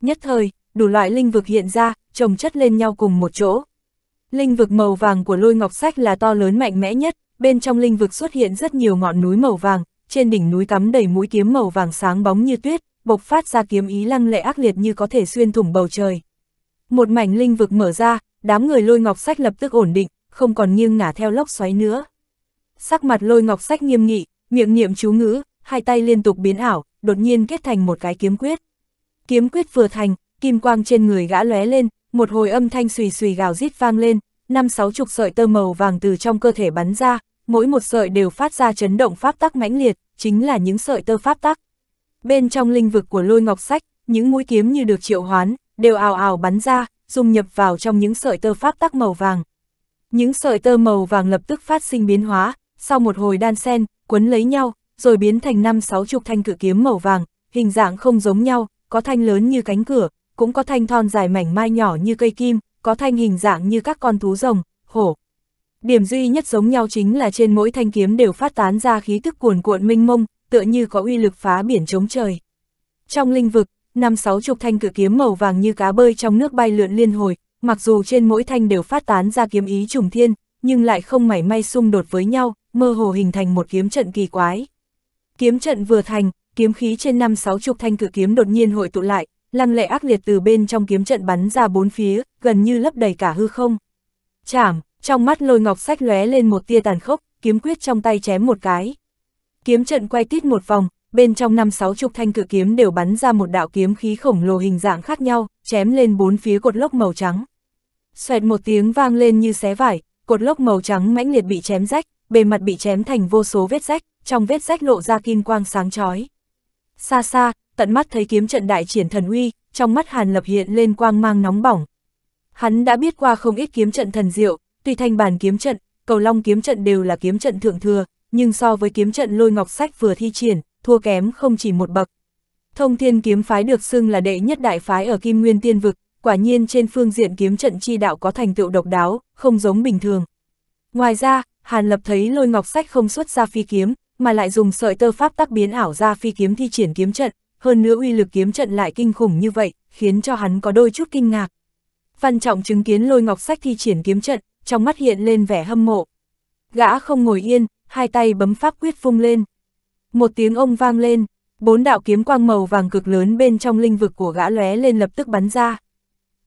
S1: Nhất thời, đủ loại linh vực hiện ra, chồng chất lên nhau cùng một chỗ. Linh vực màu vàng của lôi ngọc sách là to lớn mạnh mẽ nhất, bên trong linh vực xuất hiện rất nhiều ngọn núi màu vàng, trên đỉnh núi cắm đầy mũi kiếm màu vàng sáng bóng như tuyết, bộc phát ra kiếm ý lăng lệ ác liệt như có thể xuyên thủng bầu trời. Một mảnh linh vực mở ra, đám người lôi ngọc sách lập tức ổn định, không còn nghiêng ngả theo lốc xoáy nữa. Sắc mặt lôi ngọc sách nghiêm nghị, miệng niệm chú ngữ, hai tay liên tục biến ảo, đột nhiên kết thành một cái kiếm quyết. Kiếm quyết vừa thành, kim quang trên người gã lóe lên, một hồi âm thanh xùy xùy gào rít vang lên, năm sáu chục sợi tơ màu vàng từ trong cơ thể bắn ra, mỗi một sợi đều phát ra chấn động pháp tắc mãnh liệt, chính là những sợi tơ pháp tắc. Bên trong linh vực của lôi ngọc sách, những mũi kiếm như được triệu hoán, đều ào ào bắn ra, dung nhập vào trong những sợi tơ pháp tắc màu vàng. Những sợi tơ màu vàng lập tức phát sinh biến hóa, sau một hồi đan sen, quấn lấy nhau, rồi biến thành năm sáu chục thanh cự kiếm màu vàng, hình dạng không giống nhau, có thanh lớn như cánh cửa, cũng có thanh thon dài mảnh mai nhỏ như cây kim, có thanh hình dạng như các con thú rồng, hổ. Điểm duy nhất giống nhau chính là trên mỗi thanh kiếm đều phát tán ra khí tức cuồn cuộn minh mông, tựa như có uy lực phá biển chống trời. Trong linh vực, năm sáu chục thanh cự kiếm màu vàng như cá bơi trong nước bay lượn liên hồi, mặc dù trên mỗi thanh đều phát tán ra kiếm ý trùng thiên, nhưng lại không mảy may xung đột với nhau, mơ hồ hình thành một kiếm trận kỳ quái. Kiếm trận vừa thành, kiếm khí trên năm sáu chục thanh cử kiếm đột nhiên hội tụ lại, lăng lệ ác liệt từ bên trong kiếm trận bắn ra bốn phía, gần như lấp đầy cả hư không. Chảm, trong mắt lôi ngọc sách lóe lên một tia tàn khốc, kiếm quyết trong tay chém một cái. Kiếm trận quay tít một vòng, bên trong năm sáu chục thanh cự kiếm đều bắn ra một đạo kiếm khí khổng lồ hình dạng khác nhau, chém lên bốn phía cột lốc màu trắng. Xoẹt một tiếng vang lên như xé vải, cột lốc màu trắng mãnh liệt bị chém rách, bề mặt bị chém thành vô số vết rách, trong vết rách lộ ra kim quang sáng chói. Xa xa, tận mắt thấy kiếm trận đại triển thần uy, trong mắt Hàn Lập hiện lên quang mang nóng bỏng. Hắn đã biết qua không ít kiếm trận thần diệu, tuy thanh bản kiếm trận, cầu long kiếm trận đều là kiếm trận thượng thừa, nhưng so với kiếm trận lôi ngọc sách vừa thi triển, thua kém không chỉ một bậc. Thông thiên kiếm phái được xưng là đệ nhất đại phái ở Kim Nguyên Tiên Vực, quả nhiên trên phương diện kiếm trận chi đạo có thành tựu độc đáo, không giống bình thường. Ngoài ra, Hàn Lập thấy lôi ngọc sách không xuất ra phi kiếm, mà lại dùng sợi tơ pháp tác biến ảo ra phi kiếm thi triển kiếm trận, hơn nữa uy lực kiếm trận lại kinh khủng như vậy, khiến cho hắn có đôi chút kinh ngạc. Văn Trọng chứng kiến lôi ngọc sách thi triển kiếm trận, trong mắt hiện lên vẻ hâm mộ. Gã không ngồi yên, hai tay bấm pháp quyết phung lên. Một tiếng ông vang lên, bốn đạo kiếm quang màu vàng cực lớn bên trong linh vực của gã lóe lên lập tức bắn ra.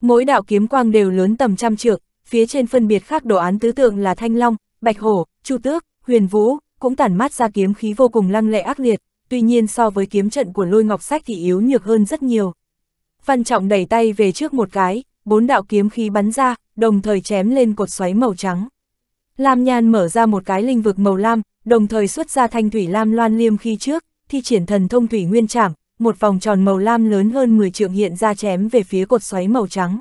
S1: Mỗi đạo kiếm quang đều lớn tầm trăm trượng, phía trên phân biệt khác đồ án tứ tượng là thanh long, Bạch Hổ, Chu Tước, Huyền Vũ, cũng tản mát ra kiếm khí vô cùng lăng lệ ác liệt, tuy nhiên so với kiếm trận của lôi ngọc sách thì yếu nhược hơn rất nhiều. Văn Trọng đẩy tay về trước một cái, bốn đạo kiếm khí bắn ra, đồng thời chém lên cột xoáy màu trắng. Lam Nhan mở ra một cái linh vực màu lam, đồng thời xuất ra thanh thủy lam loan liêm khi trước, thi triển thần thông thủy nguyên trảm, một vòng tròn màu lam lớn hơn 10 trượng hiện ra chém về phía cột xoáy màu trắng.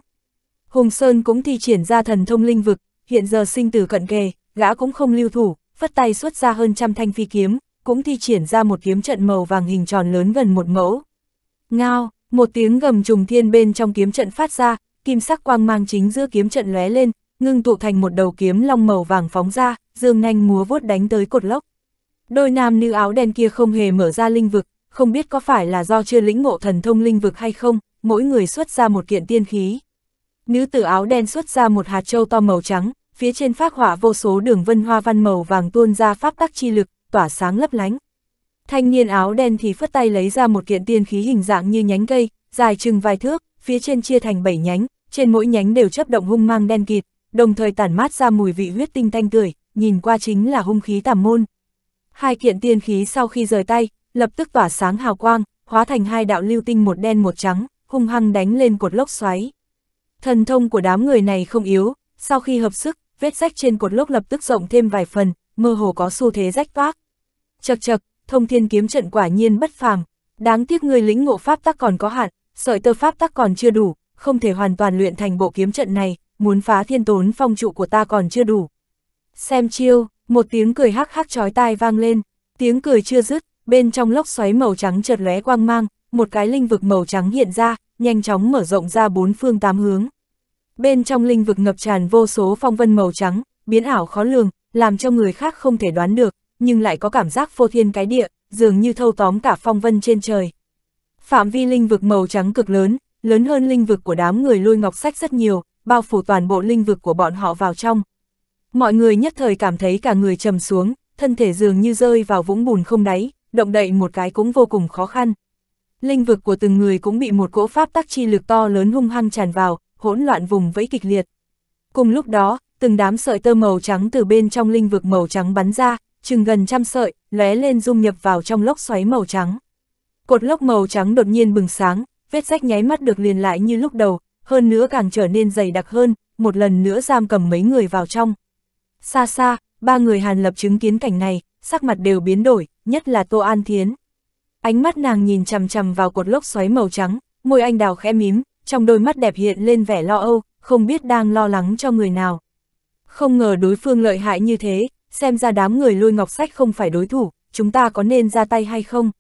S1: Hùng Sơn cũng thi triển ra thần thông linh vực, hiện giờ sinh tử cận kề, gã cũng không lưu thủ, phất tay xuất ra hơn trăm thanh phi kiếm, cũng thi triển ra một kiếm trận màu vàng hình tròn lớn gần một mẫu. Ngao, một tiếng gầm trùng thiên bên trong kiếm trận phát ra, kim sắc quang mang chính giữa kiếm trận lóe lên, ngưng tụ thành một đầu kiếm long màu vàng phóng ra, dương nhanh múa vuốt đánh tới cột lốc. Đôi nam nữ áo đen kia không hề mở ra linh vực, không biết có phải là do chưa lĩnh ngộ thần thông linh vực hay không, mỗi người xuất ra một kiện tiên khí. Nữ tử áo đen xuất ra một hạt châu to màu trắng, phía trên phát họa vô số đường vân hoa văn màu vàng tuôn ra pháp tắc chi lực, tỏa sáng lấp lánh. Thanh niên áo đen thì phất tay lấy ra một kiện tiên khí hình dạng như nhánh cây, dài chừng vài thước, phía trên chia thành bảy nhánh, trên mỗi nhánh đều chấp động hung mang đen kịt, đồng thời tản mát ra mùi vị huyết tinh thanh tươi, nhìn qua chính là hung khí tàm môn. Hai kiện tiên khí sau khi rời tay, lập tức tỏa sáng hào quang, hóa thành hai đạo lưu tinh một đen một trắng, hung hăng đánh lên cột lốc xoáy. Thần thông của đám người này không yếu, sau khi hợp sức, vết rách trên cột lốc lập tức rộng thêm vài phần, mơ hồ có xu thế rách toác. Chật chật, thông thiên kiếm trận quả nhiên bất phàm, đáng tiếc người lĩnh ngộ pháp tắc còn có hạn, sợi tơ pháp tắc còn chưa đủ, không thể hoàn toàn luyện thành bộ kiếm trận này, muốn phá thiên tốn phong trụ của ta còn chưa đủ. Xem chiêu, một tiếng cười hắc hắc chói tai vang lên, tiếng cười chưa dứt, bên trong lốc xoáy màu trắng chợt lóe quang mang, một cái linh vực màu trắng hiện ra, nhanh chóng mở rộng ra bốn phương tám hướng. Bên trong linh vực ngập tràn vô số phong vân màu trắng, biến ảo khó lường, làm cho người khác không thể đoán được, nhưng lại có cảm giác phô thiên cái địa, dường như thâu tóm cả phong vân trên trời. Phạm vi linh vực màu trắng cực lớn, lớn hơn linh vực của đám người lôi ngọc sách rất nhiều, bao phủ toàn bộ linh vực của bọn họ vào trong. Mọi người nhất thời cảm thấy cả người trầm xuống, thân thể dường như rơi vào vũng bùn không đáy, động đậy một cái cũng vô cùng khó khăn. Linh vực của từng người cũng bị một cỗ pháp tắc chi lực to lớn hung hăng tràn vào, hỗn loạn vùng vẫy kịch liệt. Cùng lúc đó, từng đám sợi tơ màu trắng từ bên trong linh vực màu trắng bắn ra, chừng gần trăm sợi, lóe lên dung nhập vào trong lốc xoáy màu trắng. Cột lốc màu trắng đột nhiên bừng sáng, vết rách nháy mắt được liền lại như lúc đầu, hơn nữa càng trở nên dày đặc hơn, một lần nữa giam cầm mấy người vào trong. Xa xa, ba người Hàn Lập chứng kiến cảnh này, sắc mặt đều biến đổi, nhất là Tô An Thiến. Ánh mắt nàng nhìn chằm chằm vào cột lốc xoáy màu trắng, môi anh đào khẽ mím, trong đôi mắt đẹp hiện lên vẻ lo âu, không biết đang lo lắng cho người nào. Không ngờ đối phương lợi hại như thế, xem ra đám người lôi ngọc sách không phải đối thủ, chúng ta có nên ra tay hay không?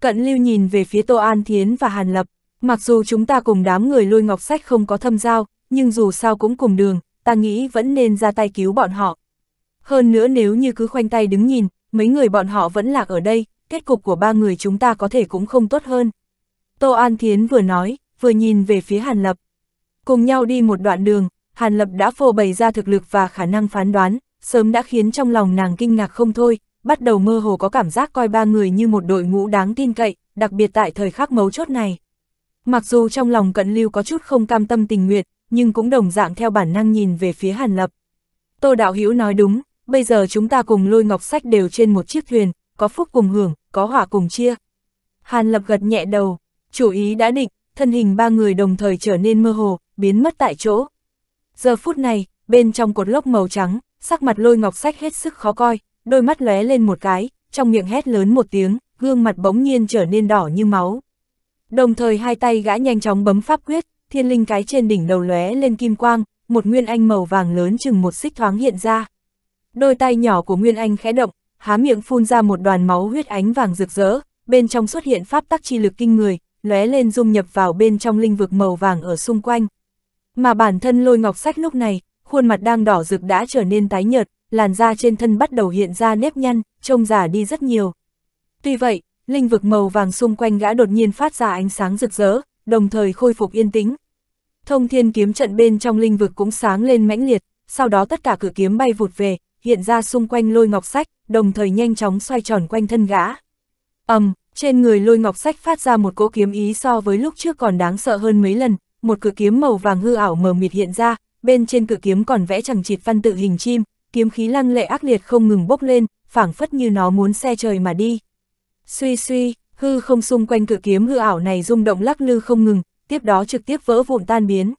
S1: Cận lưu nhìn về phía Tô An Thiến và Hàn Lập, mặc dù chúng ta cùng đám người lôi ngọc sách không có thâm giao, nhưng dù sao cũng cùng đường, ta nghĩ vẫn nên ra tay cứu bọn họ. Hơn nữa nếu như cứ khoanh tay đứng nhìn, mấy người bọn họ vẫn lạc ở đây, kết cục của ba người chúng ta có thể cũng không tốt hơn. Tô An Thiến vừa nói, vừa nhìn về phía Hàn Lập. Cùng nhau đi một đoạn đường, Hàn Lập đã phô bày ra thực lực và khả năng phán đoán, sớm đã khiến trong lòng nàng kinh ngạc không thôi, bắt đầu mơ hồ có cảm giác coi ba người như một đội ngũ đáng tin cậy, đặc biệt tại thời khắc mấu chốt này. Mặc dù trong lòng cận lưu có chút không cam tâm tình nguyện, nhưng cũng đồng dạng theo bản năng nhìn về phía Hàn Lập. Tô Đạo Hữu nói đúng, bây giờ chúng ta cùng lôi ngọc sách đều trên một chiếc thuyền, có phúc cùng hưởng, có hỏa cùng chia. Hàn Lập gật nhẹ đầu, chủ ý đã định, thân hình ba người đồng thời trở nên mơ hồ, biến mất tại chỗ. Giờ phút này, bên trong cột lốc màu trắng, sắc mặt lôi ngọc sách hết sức khó coi, đôi mắt lóe lên một cái, trong miệng hét lớn một tiếng, gương mặt bỗng nhiên trở nên đỏ như máu. Đồng thời hai tay gã nhanh chóng bấm pháp quyết, thiên linh cái trên đỉnh đầu lóe lên kim quang, một nguyên anh màu vàng lớn chừng một xích thoáng hiện ra. Đôi tay nhỏ của nguyên anh khẽ động, há miệng phun ra một đoàn máu huyết ánh vàng rực rỡ, bên trong xuất hiện pháp tắc chi lực kinh người, lóe lên dung nhập vào bên trong linh vực màu vàng ở xung quanh. Mà bản thân lôi ngọc sách lúc này, khuôn mặt đang đỏ rực đã trở nên tái nhợt, làn da trên thân bắt đầu hiện ra nếp nhăn, trông già đi rất nhiều. Tuy vậy, linh vực màu vàng xung quanh gã đột nhiên phát ra ánh sáng rực rỡ, đồng thời khôi phục yên tĩnh. Thông thiên kiếm trận bên trong linh vực cũng sáng lên mãnh liệt, sau đó tất cả cửa kiếm bay vụt về, hiện ra xung quanh lôi ngọc sách, đồng thời nhanh chóng xoay tròn quanh thân gã. ầm, um, trên người lôi ngọc sách phát ra một cỗ kiếm ý so với lúc trước còn đáng sợ hơn mấy lần, một cửa kiếm màu vàng hư ảo mờ mịt hiện ra, bên trên cửa kiếm còn vẽ chẳng chịt văn tự hình chim, kiếm khí lăng lệ ác liệt không ngừng bốc lên, phảng phất như nó muốn xe trời mà đi. Suy suy, hư không xung quanh cửa kiếm hư ảo này rung động lắc lư không ngừng, tiếp đó trực tiếp vỡ vụn tan biến.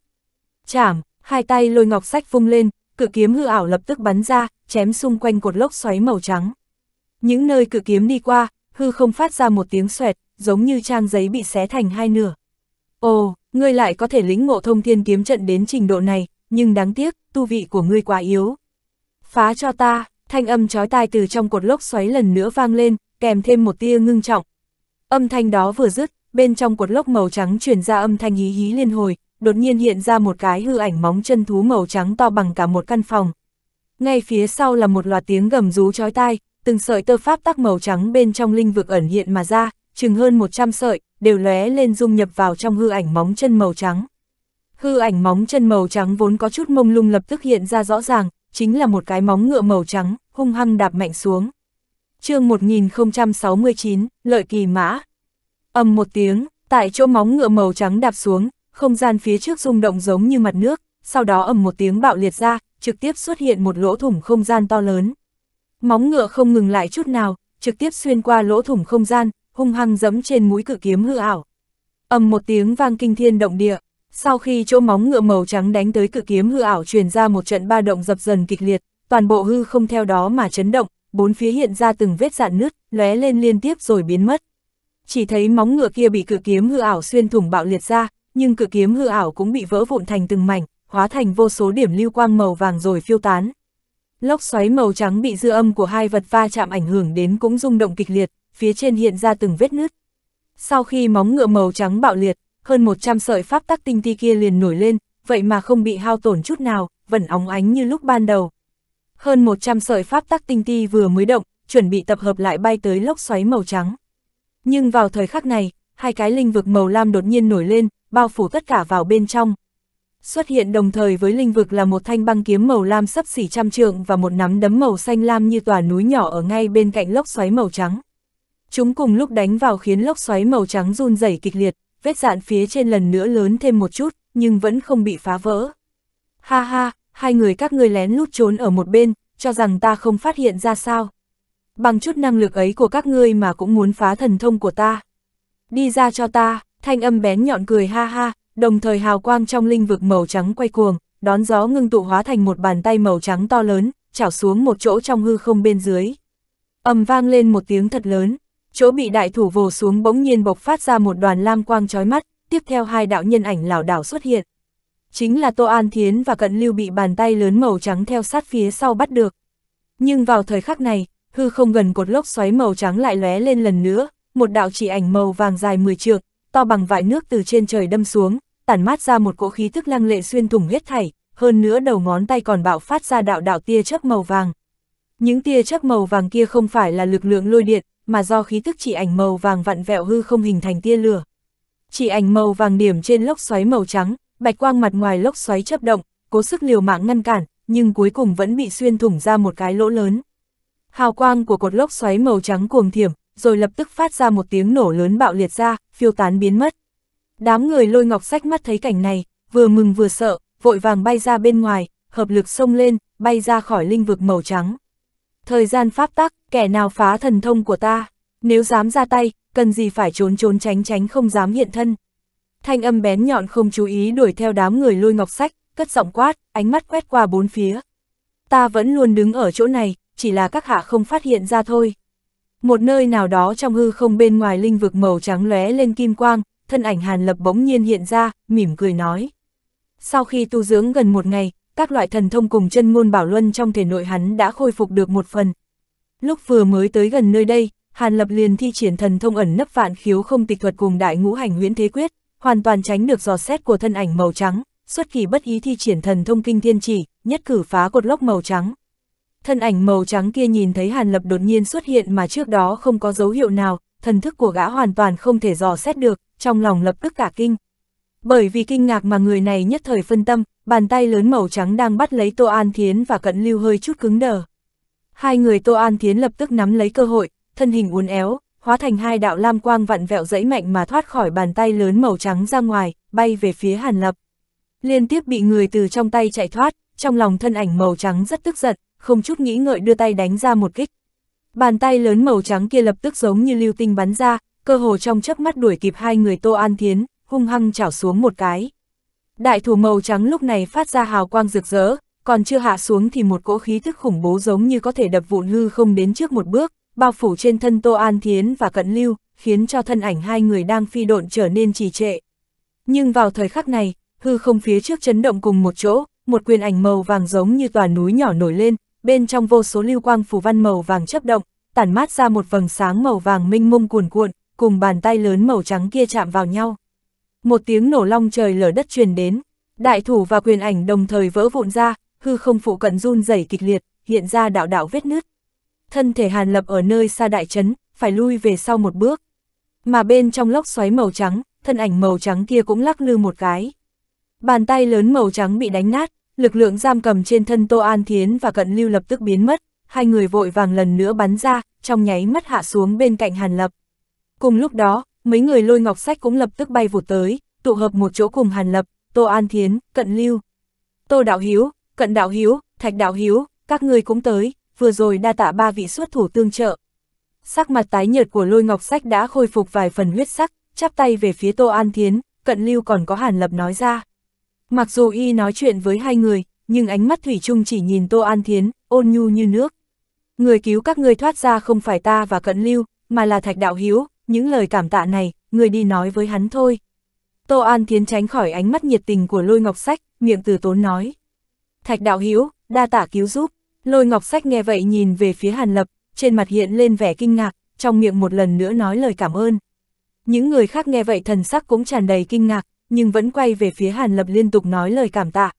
S1: Chảm, hai tay lôi ngọc sách vung lên, cửa kiếm hư ảo lập tức bắn ra, chém xung quanh cột lốc xoáy màu trắng. Những nơi cửa kiếm đi qua, hư không phát ra một tiếng xoẹt, giống như trang giấy bị xé thành hai nửa. Ồ, ngươi lại có thể lĩnh ngộ thông thiên kiếm trận đến trình độ này, nhưng đáng tiếc, tu vị của ngươi quá yếu. Phá cho ta, thanh âm chói tai từ trong cột lốc xoáy lần nữa vang lên, kèm thêm một tia ngưng trọng. Âm thanh đó vừa dứt, bên trong cột lốc màu trắng truyền ra âm thanh hí hí liên hồi, đột nhiên hiện ra một cái hư ảnh móng chân thú màu trắng to bằng cả một căn phòng. Ngay phía sau là một loạt tiếng gầm rú chói tai, từng sợi tơ pháp tắc màu trắng bên trong linh vực ẩn hiện mà ra, chừng hơn 100 sợi, đều lóe lên dung nhập vào trong hư ảnh móng chân màu trắng. Hư ảnh móng chân màu trắng vốn có chút mông lung lập tức hiện ra rõ ràng, chính là một cái móng ngựa màu trắng, hung hăng đạp mạnh xuống. chương 1069, lợi kỳ mã. ầm một tiếng, tại chỗ móng ngựa màu trắng đạp xuống, không gian phía trước rung động giống như mặt nước, sau đó ầm một tiếng bạo liệt ra, trực tiếp xuất hiện một lỗ thủng không gian to lớn. Móng ngựa không ngừng lại chút nào, trực tiếp xuyên qua lỗ thủng không gian, hung hăng giẫm trên mũi cự kiếm hư ảo. Ầm một tiếng vang kinh thiên động địa, sau khi chỗ móng ngựa màu trắng đánh tới cự kiếm hư ảo truyền ra một trận ba động dập dần kịch liệt, toàn bộ hư không theo đó mà chấn động, bốn phía hiện ra từng vết dạn nứt, lóe lên liên tiếp rồi biến mất. Chỉ thấy móng ngựa kia bị cự kiếm hư ảo xuyên thủng bạo liệt ra, nhưng cự kiếm hư ảo cũng bị vỡ vụn thành từng mảnh, hóa thành vô số điểm lưu quang màu vàng rồi phiêu tán. Lốc xoáy màu trắng bị dư âm của hai vật va chạm ảnh hưởng đến cũng rung động kịch liệt, phía trên hiện ra từng vết nứt. Sau khi móng ngựa màu trắng bạo liệt, hơn 100 sợi pháp tắc tinh ti kia liền nổi lên, vậy mà không bị hao tổn chút nào, vẫn óng ánh như lúc ban đầu. Hơn 100 sợi pháp tắc tinh ti vừa mới động, chuẩn bị tập hợp lại bay tới lốc xoáy màu trắng. Nhưng vào thời khắc này, hai cái linh vực màu lam đột nhiên nổi lên, bao phủ tất cả vào bên trong, xuất hiện đồng thời với linh vực là một thanh băng kiếm màu lam sắp xỉ trăm trượng và một nắm đấm màu xanh lam như tòa núi nhỏ ở ngay bên cạnh lốc xoáy màu trắng. Chúng cùng lúc đánh vào khiến lốc xoáy màu trắng run rẩy kịch liệt, vết dạn phía trên lần nữa lớn thêm một chút, nhưng vẫn không bị phá vỡ. Ha ha, hai người các ngươi lén lút trốn ở một bên, cho rằng ta không phát hiện ra sao. Bằng chút năng lực ấy của các ngươi mà cũng muốn phá thần thông của ta. Đi ra cho ta, thanh âm bén nhọn cười ha ha, đồng thời hào quang trong linh vực màu trắng quay cuồng, đón gió ngưng tụ hóa thành một bàn tay màu trắng to lớn, chảo xuống một chỗ trong hư không bên dưới. Ầm vang lên một tiếng thật lớn, chỗ bị đại thủ vồ xuống bỗng nhiên bộc phát ra một đoàn lam quang chói mắt, tiếp theo hai đạo nhân ảnh lảo đảo xuất hiện. Chính là Tô An Thiến và Cận Lưu bị bàn tay lớn màu trắng theo sát phía sau bắt được. Nhưng vào thời khắc này, hư không gần cột lốc xoáy màu trắng lại lóe lên lần nữa, một đạo chỉ ảnh màu vàng dài 10 trượng, to bằng vại nước từ trên trời đâm xuống, tản mát ra một cỗ khí thức lăng lệ xuyên thủng huyết thảy, hơn nữa đầu ngón tay còn bạo phát ra đạo đạo tia chớp màu vàng. Những tia chớp màu vàng kia không phải là lực lượng lôi điện, mà do khí thức chỉ ảnh màu vàng vặn vẹo hư không hình thành tia lửa. Chỉ ảnh màu vàng điểm trên lốc xoáy màu trắng, bạch quang mặt ngoài lốc xoáy chớp động, cố sức liều mạng ngăn cản, nhưng cuối cùng vẫn bị xuyên thủng ra một cái lỗ lớn. Hào quang của cột lốc xoáy màu trắng cuồng thiểm, rồi lập tức phát ra một tiếng nổ lớn bạo liệt ra, phiêu tán biến mất. Đám người lôi ngọc sách mắt thấy cảnh này, vừa mừng vừa sợ, vội vàng bay ra bên ngoài, hợp lực xông lên, bay ra khỏi linh vực màu trắng. Thời gian pháp tắc, kẻ nào phá thần thông của ta, nếu dám ra tay, cần gì phải trốn trốn tránh tránh không dám hiện thân. Thanh âm bén nhọn không chú ý đuổi theo đám người lôi ngọc sách, cất giọng quát, ánh mắt quét qua bốn phía. Ta vẫn luôn đứng ở chỗ này, chỉ là các hạ không phát hiện ra thôi. Một nơi nào đó trong hư không bên ngoài linh vực màu trắng lóe lên kim quang, thân ảnh Hàn Lập bỗng nhiên hiện ra, mỉm cười nói. Sau khi tu dưỡng gần một ngày, các loại thần thông cùng chân ngôn bảo luân trong thể nội hắn đã khôi phục được một phần. Lúc vừa mới tới gần nơi đây, Hàn Lập liền thi triển thần thông ẩn nấp vạn khiếu không tịch thuật cùng đại ngũ hành huyễn thế quyết, hoàn toàn tránh được giò xét của thân ảnh màu trắng, xuất kỳ bất ý thi triển thần thông kinh thiên chỉ, nhất cử phá cột lốc màu trắng thân ảnh màu trắng kia nhìn thấy Hàn Lập đột nhiên xuất hiện mà trước đó không có dấu hiệu nào, thần thức của gã hoàn toàn không thể dò xét được, trong lòng lập tức cả kinh. Bởi vì kinh ngạc mà người này nhất thời phân tâm, bàn tay lớn màu trắng đang bắt lấy Tô An Thiến và cận lưu hơi chút cứng đờ. Hai người Tô An Thiến lập tức nắm lấy cơ hội, thân hình uốn éo, hóa thành hai đạo lam quang vặn vẹo dẫy mạnh mà thoát khỏi bàn tay lớn màu trắng ra ngoài, bay về phía Hàn Lập. Liên tiếp bị người từ trong tay chạy thoát, trong lòng thân ảnh màu trắng rất tức giận, không chút nghĩ ngợi đưa tay đánh ra một kích. Bàn tay lớn màu trắng kia lập tức giống như lưu tinh bắn ra, cơ hồ trong chớp mắt đuổi kịp hai người Tô An Thiến, hung hăng chảo xuống một cái. Đại thủ màu trắng lúc này phát ra hào quang rực rỡ, còn chưa hạ xuống thì một cỗ khí thức khủng bố giống như có thể đập vụn hư không đến trước một bước, bao phủ trên thân Tô An Thiến và Cận Lưu, khiến cho thân ảnh hai người đang phi độn trở nên trì trệ. Nhưng vào thời khắc này, hư không phía trước chấn động cùng một chỗ, một quyền ảnh màu vàng giống như tòa núi nhỏ nổi lên, bên trong vô số lưu quang phủ văn màu vàng chấp động, tản mát ra một vầng sáng màu vàng minh mông cuồn cuộn, cùng bàn tay lớn màu trắng kia chạm vào nhau. Một tiếng nổ long trời lở đất truyền đến, đại thủ và quyền ảnh đồng thời vỡ vụn ra, hư không phụ cận run rẩy kịch liệt, hiện ra đạo đạo vết nứt. Thân thể Hàn Lập ở nơi xa đại trấn, phải lui về sau một bước. Mà bên trong lốc xoáy màu trắng, thân ảnh màu trắng kia cũng lắc lư một cái. Bàn tay lớn màu trắng bị đánh nát, lực lượng giam cầm trên thân Tô An Thiến và cận lưu lập tức biến mất, hai người vội vàng lần nữa bắn ra, trong nháy mắt hạ xuống bên cạnh Hàn Lập. Cùng lúc đó, mấy người lôi ngọc sách cũng lập tức bay vụt tới, tụ hợp một chỗ cùng Hàn Lập, Tô An Thiến, Cận Lưu. Tô Đạo Hiếu, Cận Đạo Hiếu, Thạch Đạo Hiếu, các người cũng tới, vừa rồi đa tạ ba vị xuất thủ tương trợ. Sắc mặt tái nhợt của lôi ngọc sách đã khôi phục vài phần huyết sắc, chắp tay về phía Tô An Thiến, Cận Lưu còn có Hàn Lập nói ra. Mặc dù y nói chuyện với hai người, nhưng ánh mắt Thủy chung chỉ nhìn Tô An Thiến, ôn nhu như nước. Người cứu các ngươi thoát ra không phải ta và Cận Lưu, mà là Thạch Đạo Hiếu, những lời cảm tạ này, người đi nói với hắn thôi. Tô An Thiến tránh khỏi ánh mắt nhiệt tình của Lôi Ngọc Sách, miệng từ tốn nói. Thạch Đạo Hiếu, đa tạ cứu giúp. Lôi Ngọc Sách nghe vậy nhìn về phía Hàn Lập, trên mặt hiện lên vẻ kinh ngạc, trong miệng một lần nữa nói lời cảm ơn. Những người khác nghe vậy thần sắc cũng tràn đầy kinh ngạc, nhưng vẫn quay về phía Hàn Lập liên tục nói lời cảm tạ.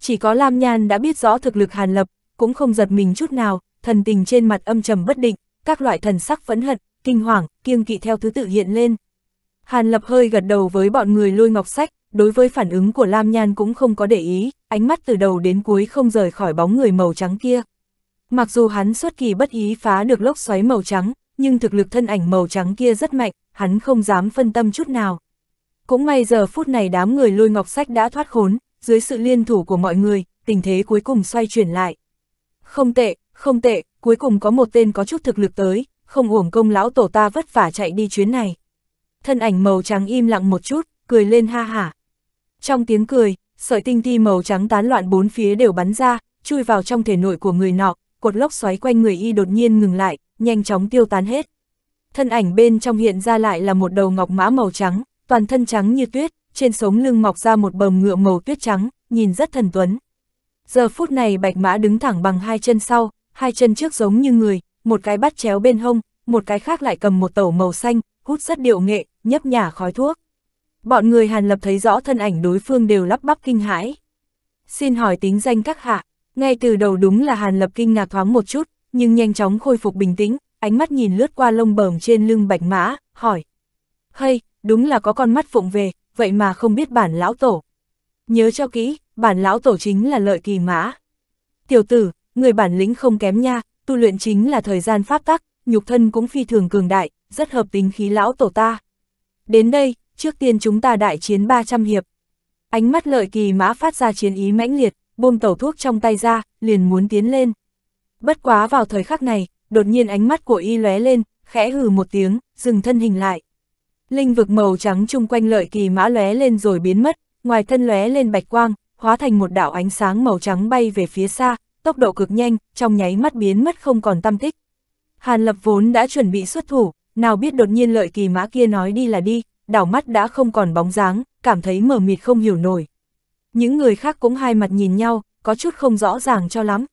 S1: Chỉ có Lam Nhan đã biết rõ thực lực Hàn Lập, cũng không giật mình chút nào, thần tình trên mặt âm trầm bất định, các loại thần sắc phẫn hận, kinh hoàng, kiêng kỵ theo thứ tự hiện lên. Hàn Lập hơi gật đầu với bọn người lôi ngọc sách, đối với phản ứng của Lam Nhan cũng không có để ý, ánh mắt từ đầu đến cuối không rời khỏi bóng người màu trắng kia. Mặc dù hắn xuất kỳ bất ý phá được lốc xoáy màu trắng, nhưng thực lực thân ảnh màu trắng kia rất mạnh, hắn không dám phân tâm chút nào. Cũng may giờ phút này đám người lôi ngọc sách đã thoát khốn, dưới sự liên thủ của mọi người, tình thế cuối cùng xoay chuyển lại. Không tệ, không tệ, cuối cùng có một tên có chút thực lực tới, không uổng công lão tổ ta vất vả chạy đi chuyến này. Thân ảnh màu trắng im lặng một chút, cười lên ha hả. Trong tiếng cười, sợi tinh ti màu trắng tán loạn bốn phía đều bắn ra, chui vào trong thể nội của người nọ, cột lốc xoáy quanh người y đột nhiên ngừng lại, nhanh chóng tiêu tán hết. Thân ảnh bên trong hiện ra lại là một đầu ngọc mã màu trắng, toàn thân trắng như tuyết, trên sống lưng mọc ra một bờm ngựa màu tuyết trắng, nhìn rất thần tuấn. Giờ phút này bạch mã đứng thẳng bằng hai chân sau, hai chân trước giống như người, một cái bắt chéo bên hông, một cái khác lại cầm một tẩu màu xanh, hút rất điệu nghệ, nhấp nhả khói thuốc. Bọn người Hàn Lập thấy rõ thân ảnh đối phương đều lắp bắp kinh hãi. Xin hỏi tính danh các hạ, ngay từ đầu đúng là Hàn Lập kinh ngạc thoáng một chút, nhưng nhanh chóng khôi phục bình tĩnh, ánh mắt nhìn lướt qua lông bờm trên lưng bạch mã, hỏi. Hey, đúng là có con mắt phụng về, vậy mà không biết bản lão tổ. Nhớ cho kỹ, bản lão tổ chính là lợi kỳ mã. Tiểu tử, người bản lĩnh không kém nha, tu luyện chính là thời gian pháp tắc, nhục thân cũng phi thường cường đại, rất hợp tính khí lão tổ ta. Đến đây, trước tiên chúng ta đại chiến 300 hiệp. Ánh mắt lợi kỳ mã phát ra chiến ý mãnh liệt, buông tẩu thuốc trong tay ra, liền muốn tiến lên. Bất quá vào thời khắc này, đột nhiên ánh mắt của y lóe lên, khẽ hừ một tiếng, dừng thân hình lại. Linh vực màu trắng chung quanh lợi kỳ mã lóe lên rồi biến mất, ngoài thân lóe lên bạch quang, hóa thành một đạo ánh sáng màu trắng bay về phía xa, tốc độ cực nhanh, trong nháy mắt biến mất không còn tâm tích. Hàn Lập vốn đã chuẩn bị xuất thủ, nào biết đột nhiên lợi kỳ mã kia nói đi là đi, đảo mắt đã không còn bóng dáng, cảm thấy mờ mịt không hiểu nổi. Những người khác cũng hai mặt nhìn nhau, có chút không rõ ràng cho lắm.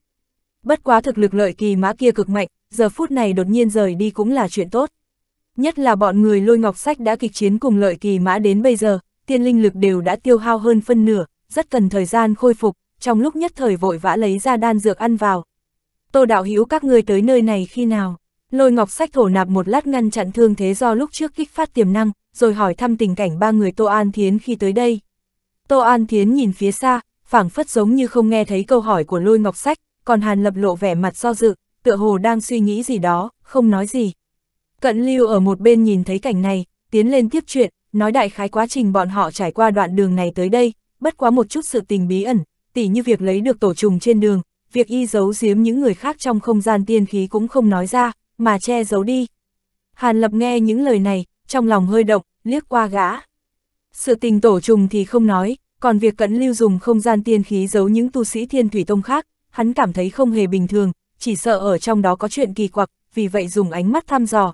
S1: Bất quá thực lực lợi kỳ mã kia cực mạnh, giờ phút này đột nhiên rời đi cũng là chuyện tốt. Nhất là bọn người lôi ngọc sách đã kịch chiến cùng lợi kỳ mã đến bây giờ, tiên linh lực đều đã tiêu hao hơn phân nửa, rất cần thời gian khôi phục, trong lúc nhất thời vội vã lấy ra đan dược ăn vào. Tô đạo hữu các ngươi tới nơi này khi nào? Lôi ngọc sách thổ nạp một lát ngăn chặn thương thế do lúc trước kích phát tiềm năng, rồi hỏi thăm tình cảnh ba người Tô An Thiến khi tới đây. Tô An Thiến nhìn phía xa, phảng phất giống như không nghe thấy câu hỏi của lôi ngọc sách, còn Hàn lập lộ vẻ mặt do dự, tựa hồ đang suy nghĩ gì đó, không nói gì. Cận lưu ở một bên nhìn thấy cảnh này, tiến lên tiếp chuyện, nói đại khái quá trình bọn họ trải qua đoạn đường này tới đây, bất quá một chút sự tình bí ẩn, tỉ như việc lấy được tổ trùng trên đường, việc y giấu giếm những người khác trong không gian tiên khí cũng không nói ra, mà che giấu đi. Hàn Lập nghe những lời này, trong lòng hơi động, liếc qua gã. Sự tình tổ trùng thì không nói, còn việc cận lưu dùng không gian tiên khí giấu những tu sĩ thiên thủy tông khác, hắn cảm thấy không hề bình thường, chỉ sợ ở trong đó có chuyện kỳ quặc, vì vậy dùng ánh mắt thăm dò,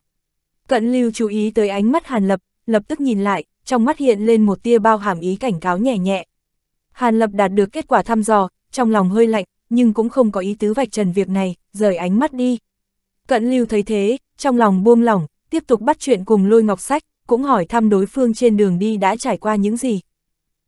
S1: Cận lưu chú ý tới ánh mắt Hàn Lập, lập tức nhìn lại, trong mắt hiện lên một tia bao hàm ý cảnh cáo nhẹ nhẹ. Hàn Lập đạt được kết quả thăm dò, trong lòng hơi lạnh, nhưng cũng không có ý tứ vạch trần việc này, rời ánh mắt đi. Cận lưu thấy thế, trong lòng buông lỏng, tiếp tục bắt chuyện cùng lôi ngọc sách, cũng hỏi thăm đối phương trên đường đi đã trải qua những gì.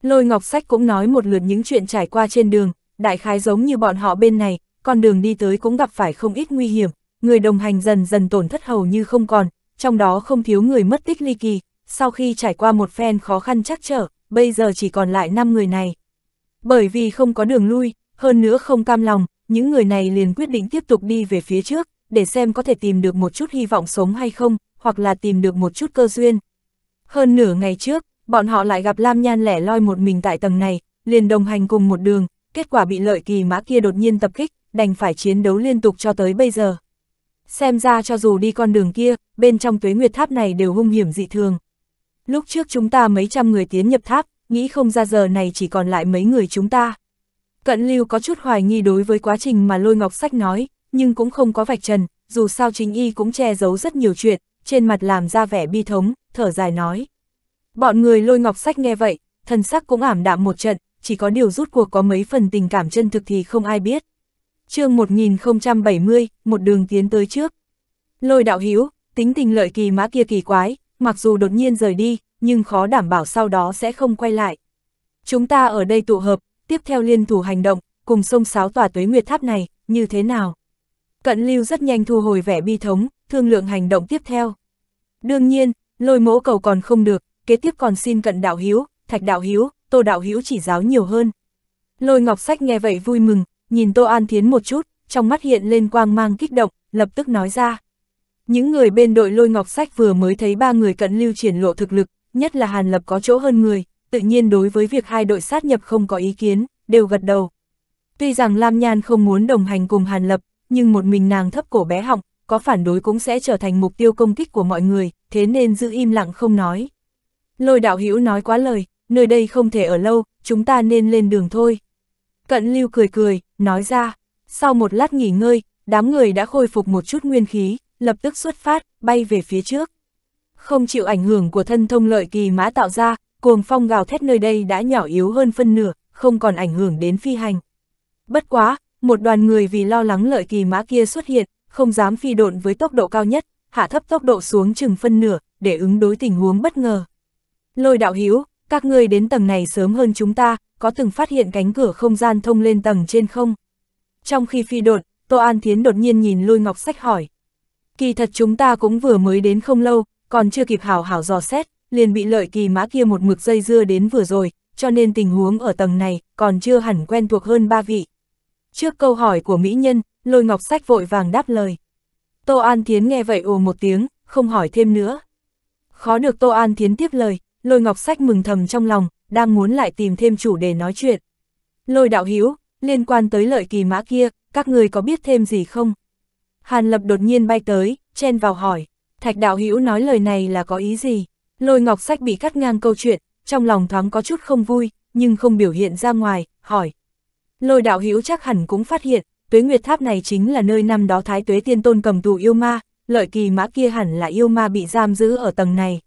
S1: Lôi ngọc sách cũng nói một lượt những chuyện trải qua trên đường, đại khái giống như bọn họ bên này, con đường đi tới cũng gặp phải không ít nguy hiểm, người đồng hành dần dần tổn thất hầu như không còn, trong đó không thiếu người mất tích ly kỳ, sau khi trải qua một phen khó khăn chắc trở, bây giờ chỉ còn lại 5 người này. Bởi vì không có đường lui, hơn nữa không cam lòng, những người này liền quyết định tiếp tục đi về phía trước, để xem có thể tìm được một chút hy vọng sống hay không, hoặc là tìm được một chút cơ duyên. Hơn nửa ngày trước, bọn họ lại gặp Lam Nhan lẻ loi một mình tại tầng này, liền đồng hành cùng một đường, kết quả bị lợi kỳ mã kia đột nhiên tập kích, đành phải chiến đấu liên tục cho tới bây giờ xem ra cho dù đi con đường kia, bên trong tuế nguyệt tháp này đều hung hiểm dị thường. Lúc trước chúng ta mấy trăm người tiến nhập tháp, nghĩ không ra giờ này chỉ còn lại mấy người chúng ta. Cận lưu có chút hoài nghi đối với quá trình mà lôi ngọc sách nói, nhưng cũng không có vạch trần, dù sao chính y cũng che giấu rất nhiều chuyện, trên mặt làm ra vẻ bi thống, thở dài nói. Bọn người lôi ngọc sách nghe vậy, thần sắc cũng ảm đạm một trận, chỉ có điều rút cuộc có mấy phần tình cảm chân thực thì không ai biết chương 1070, một đường tiến tới trước. Lôi đạo hữu tính tình lợi kỳ mã kia kỳ quái, mặc dù đột nhiên rời đi, nhưng khó đảm bảo sau đó sẽ không quay lại. Chúng ta ở đây tụ hợp, tiếp theo liên thủ hành động, cùng sông sáo tòa tuế nguyệt tháp này, như thế nào? Cận lưu rất nhanh thu hồi vẻ bi thống, thương lượng hành động tiếp theo. Đương nhiên, lôi mỗ cầu còn không được, kế tiếp còn xin cận đạo hiếu, thạch đạo hiếu, tô đạo hiếu chỉ giáo nhiều hơn. Lôi ngọc sách nghe vậy vui mừng, nhìn Tô An Thiến một chút, trong mắt hiện lên quang mang kích động, lập tức nói ra. Những người bên đội lôi ngọc sách vừa mới thấy ba người cận lưu triển lộ thực lực, nhất là Hàn Lập có chỗ hơn người, tự nhiên đối với việc hai đội sát nhập không có ý kiến, đều gật đầu. Tuy rằng Lam Nhan không muốn đồng hành cùng Hàn Lập, nhưng một mình nàng thấp cổ bé họng, có phản đối cũng sẽ trở thành mục tiêu công kích của mọi người, thế nên giữ im lặng không nói. Lôi đạo hữu nói quá lời, nơi đây không thể ở lâu, chúng ta nên lên đường thôi. Cận lưu cười cười, nói ra, sau một lát nghỉ ngơi, đám người đã khôi phục một chút nguyên khí, lập tức xuất phát, bay về phía trước. Không chịu ảnh hưởng của thân thông lợi kỳ mã tạo ra, cuồng phong gào thét nơi đây đã nhỏ yếu hơn phân nửa, không còn ảnh hưởng đến phi hành. Bất quá, một đoàn người vì lo lắng lợi kỳ mã kia xuất hiện, không dám phi độn với tốc độ cao nhất, hạ thấp tốc độ xuống chừng phân nửa, để ứng đối tình huống bất ngờ. Lôi đạo hiếu các ngươi đến tầng này sớm hơn chúng ta, có từng phát hiện cánh cửa không gian thông lên tầng trên không? Trong khi phi đột, Tô An Thiến đột nhiên nhìn lôi ngọc sách hỏi. Kỳ thật chúng ta cũng vừa mới đến không lâu, còn chưa kịp hảo hảo dò xét, liền bị lợi kỳ mã kia một mực dây dưa đến vừa rồi, cho nên tình huống ở tầng này còn chưa hẳn quen thuộc hơn ba vị. Trước câu hỏi của mỹ nhân, lôi ngọc sách vội vàng đáp lời. Tô An Thiến nghe vậy ồ một tiếng, không hỏi thêm nữa. Khó được Tô An Thiến tiếp lời, lôi ngọc sách mừng thầm trong lòng, đang muốn lại tìm thêm chủ đề nói chuyện. Lôi đạo Hiếu liên quan tới lợi kỳ mã kia, các người có biết thêm gì không? Hàn Lập đột nhiên bay tới, chen vào hỏi, Thạch đạo Hiếu nói lời này là có ý gì? Lôi ngọc sách bị cắt ngang câu chuyện, trong lòng thoáng có chút không vui, nhưng không biểu hiện ra ngoài, hỏi. Lôi đạo Hiếu chắc hẳn cũng phát hiện, tuế nguyệt tháp này chính là nơi năm đó Thái Tuế Tiên Tôn cầm tù yêu ma, lợi kỳ mã kia hẳn là yêu ma bị giam giữ ở tầng này.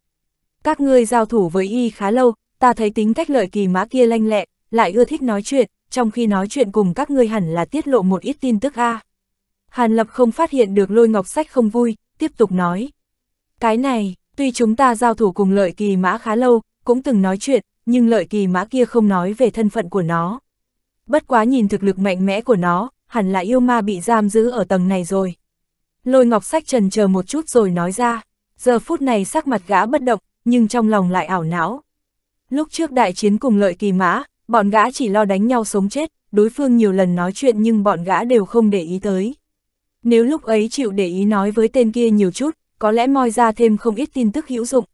S1: Các ngươi giao thủ với y khá lâu, ta thấy tính cách lợi kỳ mã kia lanh lẹ, lại ưa thích nói chuyện, trong khi nói chuyện cùng các ngươi hẳn là tiết lộ một ít tin tức a. À. Hàn Lập không phát hiện được lôi ngọc sách không vui, tiếp tục nói. Cái này, tuy chúng ta giao thủ cùng lợi kỳ mã khá lâu, cũng từng nói chuyện, nhưng lợi kỳ mã kia không nói về thân phận của nó. Bất quá nhìn thực lực mạnh mẽ của nó, hẳn là yêu ma bị giam giữ ở tầng này rồi. Lôi ngọc sách trần chờ một chút rồi nói ra, giờ phút này sắc mặt gã bất động, nhưng trong lòng lại ảo não. Lúc trước đại chiến cùng lợi kỳ mã, bọn gã chỉ lo đánh nhau sống chết, đối phương nhiều lần nói chuyện nhưng bọn gã đều không để ý tới. Nếu lúc ấy chịu để ý nói với tên kia nhiều chút, có lẽ moi ra thêm không ít tin tức hữu dụng.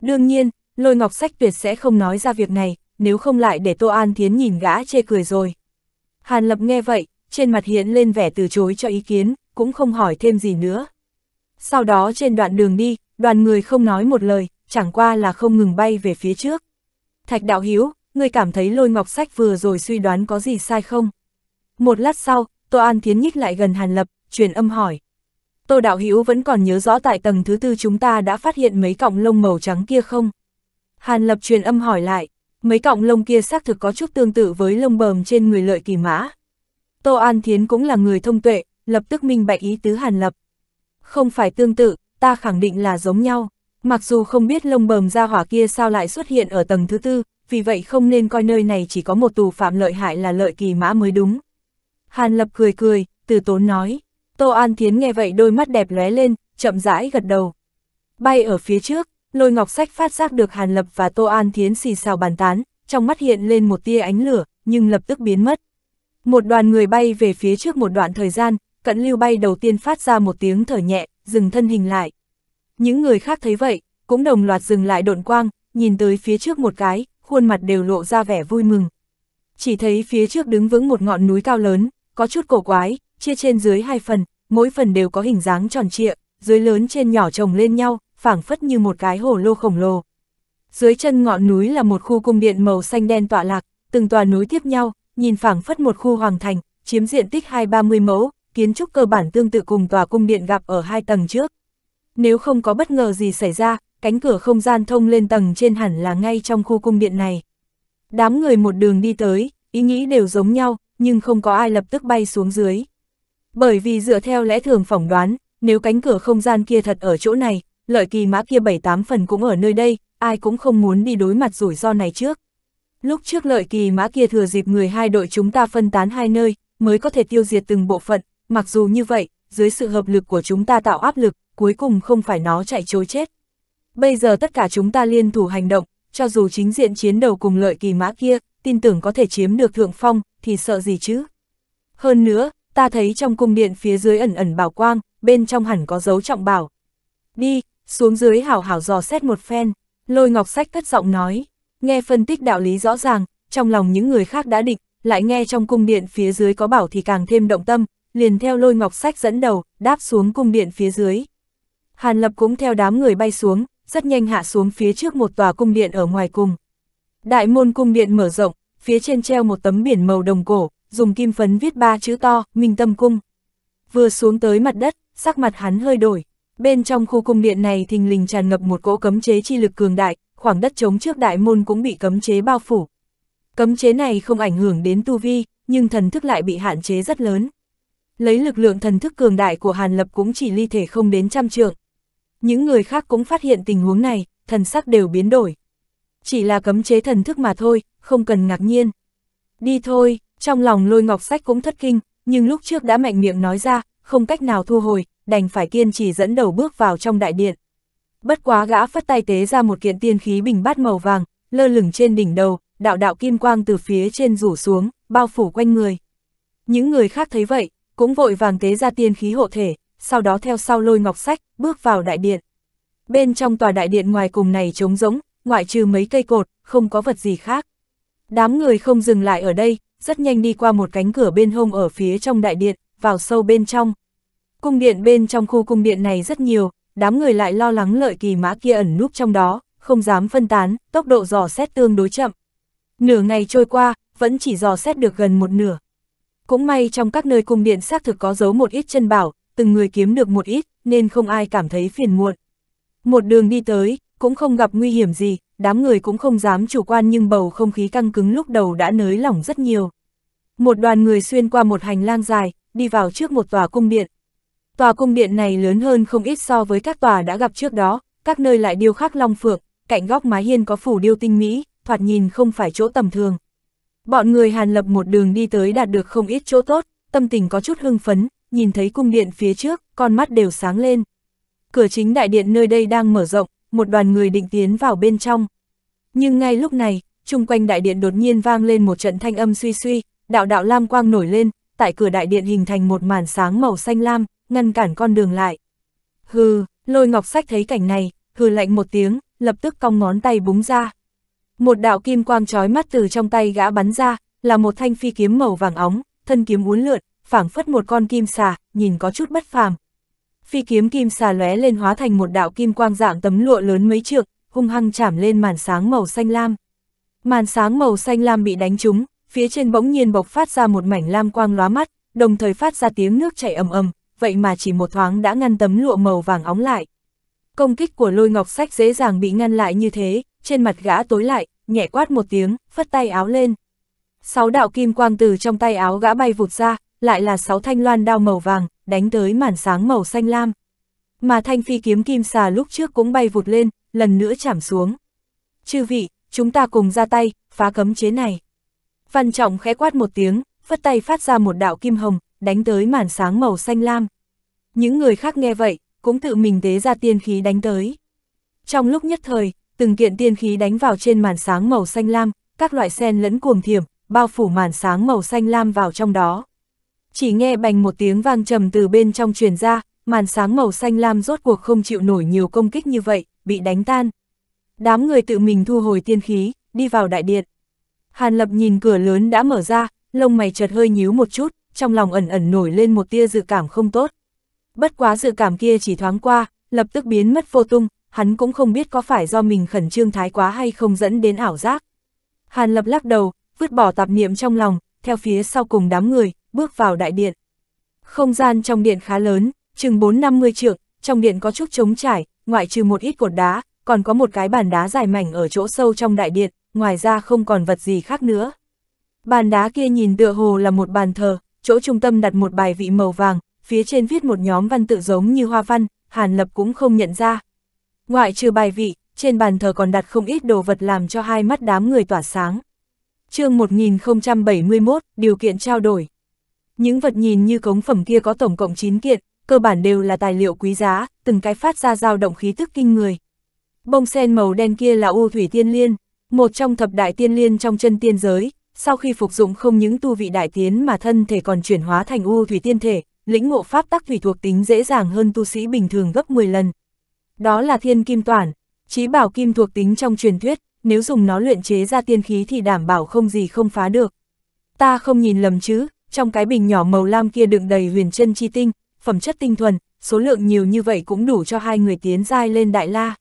S1: Đương nhiên, lôi ngọc sách tuyệt sẽ không nói ra việc này, nếu không lại để Tô An Thiến nhìn gã chê cười rồi. Hàn Lập nghe vậy, trên mặt hiện lên vẻ từ chối cho ý kiến, cũng không hỏi thêm gì nữa. Sau đó trên đoạn đường đi, đoàn người không nói một lời, chẳng qua là không ngừng bay về phía trước. Thạch Đạo Hiếu, ngươi cảm thấy lôi ngọc sách vừa rồi suy đoán có gì sai không? Một lát sau, Tô An Thiến nhích lại gần Hàn Lập, truyền âm hỏi. Tô Đạo Hiếu vẫn còn nhớ rõ tại tầng thứ tư chúng ta đã phát hiện mấy cọng lông màu trắng kia không? Hàn Lập truyền âm hỏi lại, mấy cọng lông kia xác thực có chút tương tự với lông bờm trên người lợi kỳ mã. Tô An Thiến cũng là người thông tuệ, lập tức minh bạch ý tứ Hàn Lập. Không phải tương tự, ta khẳng định là giống nhau. Mặc dù không biết lông bờm ra hỏa kia sao lại xuất hiện ở tầng thứ tư, vì vậy không nên coi nơi này chỉ có một tù phạm lợi hại là lợi kỳ mã mới đúng. Hàn Lập cười cười, từ tốn nói. Tô An Thiến nghe vậy đôi mắt đẹp lóe lên, chậm rãi gật đầu. Bay ở phía trước, lôi ngọc sách phát giác được Hàn Lập và Tô An Thiến xì xào bàn tán, trong mắt hiện lên một tia ánh lửa, nhưng lập tức biến mất. Một đoàn người bay về phía trước một đoạn thời gian, cận lưu bay đầu tiên phát ra một tiếng thở nhẹ, dừng thân hình lại. Những người khác thấy vậy, cũng đồng loạt dừng lại độn quang, nhìn tới phía trước một cái, khuôn mặt đều lộ ra vẻ vui mừng. Chỉ thấy phía trước đứng vững một ngọn núi cao lớn, có chút cổ quái, chia trên dưới hai phần, mỗi phần đều có hình dáng tròn trịa, dưới lớn trên nhỏ chồng lên nhau, phảng phất như một cái hồ lô khổng lồ. Dưới chân ngọn núi là một khu cung điện màu xanh đen tọa lạc, từng tòa núi tiếp nhau, nhìn phảng phất một khu hoàng thành, chiếm diện tích hai ba mươi mẫu, kiến trúc cơ bản tương tự cùng tòa cung điện gặp ở hai tầng trước. Nếu không có bất ngờ gì xảy ra, cánh cửa không gian thông lên tầng trên hẳn là ngay trong khu cung điện này. Đám người một đường đi tới, ý nghĩ đều giống nhau, nhưng không có ai lập tức bay xuống dưới. Bởi vì dựa theo lẽ thường phỏng đoán, nếu cánh cửa không gian kia thật ở chỗ này, lợi kỳ mã kia bảy tám phần cũng ở nơi đây, ai cũng không muốn đi đối mặt rủi ro này trước. Lúc trước lợi kỳ mã kia thừa dịp người hai đội chúng ta phân tán hai nơi, mới có thể tiêu diệt từng bộ phận, mặc dù như vậy, dưới sự hợp lực của chúng ta tạo áp lực, cuối cùng không phải nó chạy chối chết. Bây giờ tất cả chúng ta liên thủ hành động, cho dù chính diện chiến đầu cùng lợi kỳ mã kia, tin tưởng có thể chiếm được thượng phong, thì sợ gì chứ? Hơn nữa, ta thấy trong cung điện phía dưới ẩn ẩn bảo quang, bên trong hẳn có dấu trọng bảo. Đi, xuống dưới hảo hảo dò xét một phen, lôi ngọc sách cất giọng nói, nghe phân tích đạo lý rõ ràng, trong lòng những người khác đã định, lại nghe trong cung điện phía dưới có bảo thì càng thêm động tâm, liền theo lôi ngọc sách dẫn đầu, đáp xuống cung điện phía dưới. Hàn Lập cũng theo đám người bay xuống, rất nhanh hạ xuống phía trước một tòa cung điện ở ngoài cùng. Đại môn cung điện mở rộng, phía trên treo một tấm biển màu đồng cổ, dùng kim phấn viết ba chữ to, Minh Tâm Cung. Vừa xuống tới mặt đất, sắc mặt hắn hơi đổi. Bên trong khu cung điện này thình lình tràn ngập một cỗ cấm chế chi lực cường đại, khoảng đất trống trước đại môn cũng bị cấm chế bao phủ. Cấm chế này không ảnh hưởng đến tu vi, nhưng thần thức lại bị hạn chế rất lớn. Lấy lực lượng thần thức cường đại của Hàn Lập cũng chỉ ly thể không đến trăm trượng, những người khác cũng phát hiện tình huống này, thần sắc đều biến đổi. Chỉ là cấm chế thần thức mà thôi, không cần ngạc nhiên. Đi thôi, trong lòng lôi ngọc sách cũng thất kinh, nhưng lúc trước đã mạnh miệng nói ra, không cách nào thu hồi, đành phải kiên trì dẫn đầu bước vào trong đại điện. Bất quá gã phất tay tế ra một kiện tiên khí bình bát màu vàng, lơ lửng trên đỉnh đầu, đạo đạo kim quang từ phía trên rủ xuống, bao phủ quanh người. Những người khác thấy vậy, cũng vội vàng tế ra tiên khí hộ thể, sau đó theo sau lôi ngọc sách, bước vào đại điện. Bên trong tòa đại điện ngoài cùng này trống rỗng, ngoại trừ mấy cây cột, không có vật gì khác. Đám người không dừng lại ở đây, rất nhanh đi qua một cánh cửa bên hông ở phía trong đại điện, vào sâu bên trong. Cung điện bên trong khu cung điện này rất nhiều, đám người lại lo lắng lợi kỳ mã kia ẩn núp trong đó, không dám phân tán, tốc độ dò xét tương đối chậm. Nửa ngày trôi qua, vẫn chỉ dò xét được gần một nửa. Cũng may trong các nơi cung điện xác thực có giấu một ít chân bảo, từng người kiếm được một ít, nên không ai cảm thấy phiền muộn. Một đường đi tới, cũng không gặp nguy hiểm gì, đám người cũng không dám chủ quan nhưng bầu không khí căng cứng lúc đầu đã nới lỏng rất nhiều. Một đoàn người xuyên qua một hành lang dài, đi vào trước một tòa cung điện. Tòa cung điện này lớn hơn không ít so với các tòa đã gặp trước đó, các nơi lại điêu khắc long phượng, cạnh góc mái hiên có phủ điêu tinh mỹ, thoạt nhìn không phải chỗ tầm thường. Bọn người Hàn Lập một đường đi tới đạt được không ít chỗ tốt, tâm tình có chút hưng phấn, nhìn thấy cung điện phía trước, con mắt đều sáng lên. Cửa chính đại điện nơi đây đang mở rộng, một đoàn người định tiến vào bên trong. Nhưng ngay lúc này, chung quanh đại điện đột nhiên vang lên một trận thanh âm suy suy, đạo đạo lam quang nổi lên, tại cửa đại điện hình thành một màn sáng màu xanh lam, ngăn cản con đường lại. Hừ, lôi ngọc sách thấy cảnh này, hừ lạnh một tiếng, lập tức cong ngón tay búng ra. Một đạo kim quang trói mắt từ trong tay gã bắn ra, là một thanh phi kiếm màu vàng óng, thân kiếm uốn lượn, phảng phất một con kim xà, nhìn có chút bất phàm. Phi kiếm kim xà lóe lên hóa thành một đạo kim quang dạng tấm lụa lớn mấy trượng, hung hăng chạm lên màn sáng màu xanh lam. Màn sáng màu xanh lam bị đánh trúng, phía trên bỗng nhiên bộc phát ra một mảnh lam quang lóa mắt, đồng thời phát ra tiếng nước chảy ầm ầm, vậy mà chỉ một thoáng đã ngăn tấm lụa màu vàng óng lại. Công kích của lôi ngọc sách dễ dàng bị ngăn lại như thế, trên mặt gã tối lại, nhẹ quát một tiếng, phất tay áo lên. Sáu đạo kim quang từ trong tay áo gã bay vụt ra, lại là sáu thanh loan đao màu vàng, đánh tới màn sáng màu xanh lam. Mà thanh phi kiếm kim xà lúc trước cũng bay vụt lên, lần nữa chạm xuống. Chư vị, chúng ta cùng ra tay, phá cấm chế này. Văn trọng khẽ quát một tiếng, phất tay phát ra một đạo kim hồng, đánh tới màn sáng màu xanh lam. Những người khác nghe vậy, cũng tự mình tế ra tiên khí đánh tới. Trong lúc nhất thời, từng kiện tiên khí đánh vào trên màn sáng màu xanh lam, các loại sen lẫn cuồng thiểm, bao phủ màn sáng màu xanh lam vào trong đó chỉ nghe bành một tiếng vang trầm từ bên trong truyền ra, màn sáng màu xanh lam rốt cuộc không chịu nổi nhiều công kích như vậy, bị đánh tan. Đám người tự mình thu hồi tiên khí, đi vào đại điện. Hàn Lập nhìn cửa lớn đã mở ra, lông mày chợt hơi nhíu một chút, trong lòng ẩn ẩn nổi lên một tia dự cảm không tốt. Bất quá dự cảm kia chỉ thoáng qua, lập tức biến mất vô tung, hắn cũng không biết có phải do mình khẩn trương thái quá hay không dẫn đến ảo giác. Hàn Lập lắc đầu, vứt bỏ tạp niệm trong lòng, theo phía sau cùng đám người, bước vào đại điện. Không gian trong điện khá lớn, chừng 4-50 trượng, trong điện có chút trống trải, ngoại trừ một ít cột đá, còn có một cái bàn đá dài mảnh ở chỗ sâu trong đại điện, ngoài ra không còn vật gì khác nữa. Bàn đá kia nhìn tựa hồ là một bàn thờ, chỗ trung tâm đặt một bài vị màu vàng, phía trên viết một nhóm văn tự giống như hoa văn, Hàn Lập cũng không nhận ra. Ngoại trừ bài vị, trên bàn thờ còn đặt không ít đồ vật làm cho hai mắt đám người tỏa sáng. chương 1071, điều kiện trao đổi. Những vật nhìn như cống phẩm kia có tổng cộng 9 kiện, cơ bản đều là tài liệu quý giá, từng cái phát ra dao động khí tức kinh người. Bông sen màu đen kia là u thủy tiên liên, một trong thập đại tiên liên trong chân tiên giới, sau khi phục dụng không những tu vị đại tiến mà thân thể còn chuyển hóa thành u thủy tiên thể, lĩnh ngộ pháp tắc thủy thuộc tính dễ dàng hơn tu sĩ bình thường gấp 10 lần. Đó là thiên kim toản, trí bảo kim thuộc tính trong truyền thuyết, nếu dùng nó luyện chế ra tiên khí thì đảm bảo không gì không phá được. Ta không nhìn lầm chứ, trong cái bình nhỏ màu lam kia đựng đầy huyền chân chi tinh, phẩm chất tinh thuần, số lượng nhiều như vậy cũng đủ cho hai người tiến giai lên đại la.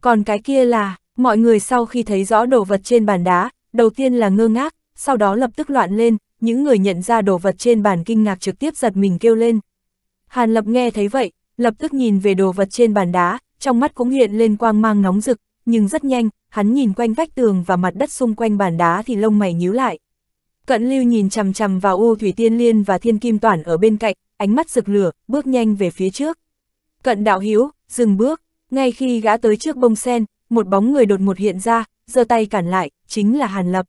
S1: Còn cái kia là, mọi người sau khi thấy rõ đồ vật trên bàn đá, đầu tiên là ngơ ngác, sau đó lập tức loạn lên, những người nhận ra đồ vật trên bàn kinh ngạc trực tiếp giật mình kêu lên. Hàn Lập nghe thấy vậy, lập tức nhìn về đồ vật trên bàn đá, trong mắt cũng hiện lên quang mang nóng rực, nhưng rất nhanh, hắn nhìn quanh vách tường và mặt đất xung quanh bàn đá thì lông mày nhíu lại. Cận lưu nhìn chằm chằm vào U Thủy Tiên Liên và Thiên Kim Toản ở bên cạnh, ánh mắt rực lửa, bước nhanh về phía trước. Cận đạo hiếu, dừng bước, ngay khi gã tới trước bông sen, một bóng người đột một hiện ra, giơ tay cản lại, chính là Hàn Lập.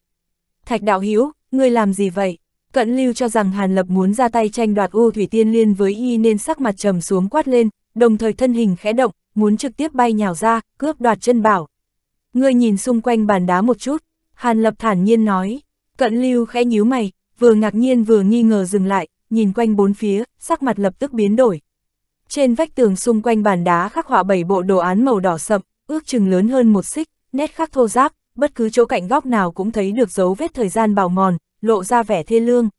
S1: Thạch đạo hiếu, ngươi làm gì vậy? Cận lưu cho rằng Hàn Lập muốn ra tay tranh đoạt U Thủy Tiên Liên với y nên sắc mặt trầm xuống quát lên, đồng thời thân hình khẽ động, muốn trực tiếp bay nhào ra, cướp đoạt chân bảo. Ngươi nhìn xung quanh bàn đá một chút, Hàn Lập thản nhiên nói, Cận lưu khẽ nhíu mày, vừa ngạc nhiên vừa nghi ngờ dừng lại, nhìn quanh bốn phía, sắc mặt lập tức biến đổi. Trên vách tường xung quanh bàn đá khắc họa bảy bộ đồ án màu đỏ sậm, ước chừng lớn hơn một xích, nét khắc thô ráp, bất cứ chỗ cạnh góc nào cũng thấy được dấu vết thời gian bào mòn, lộ ra vẻ thê lương.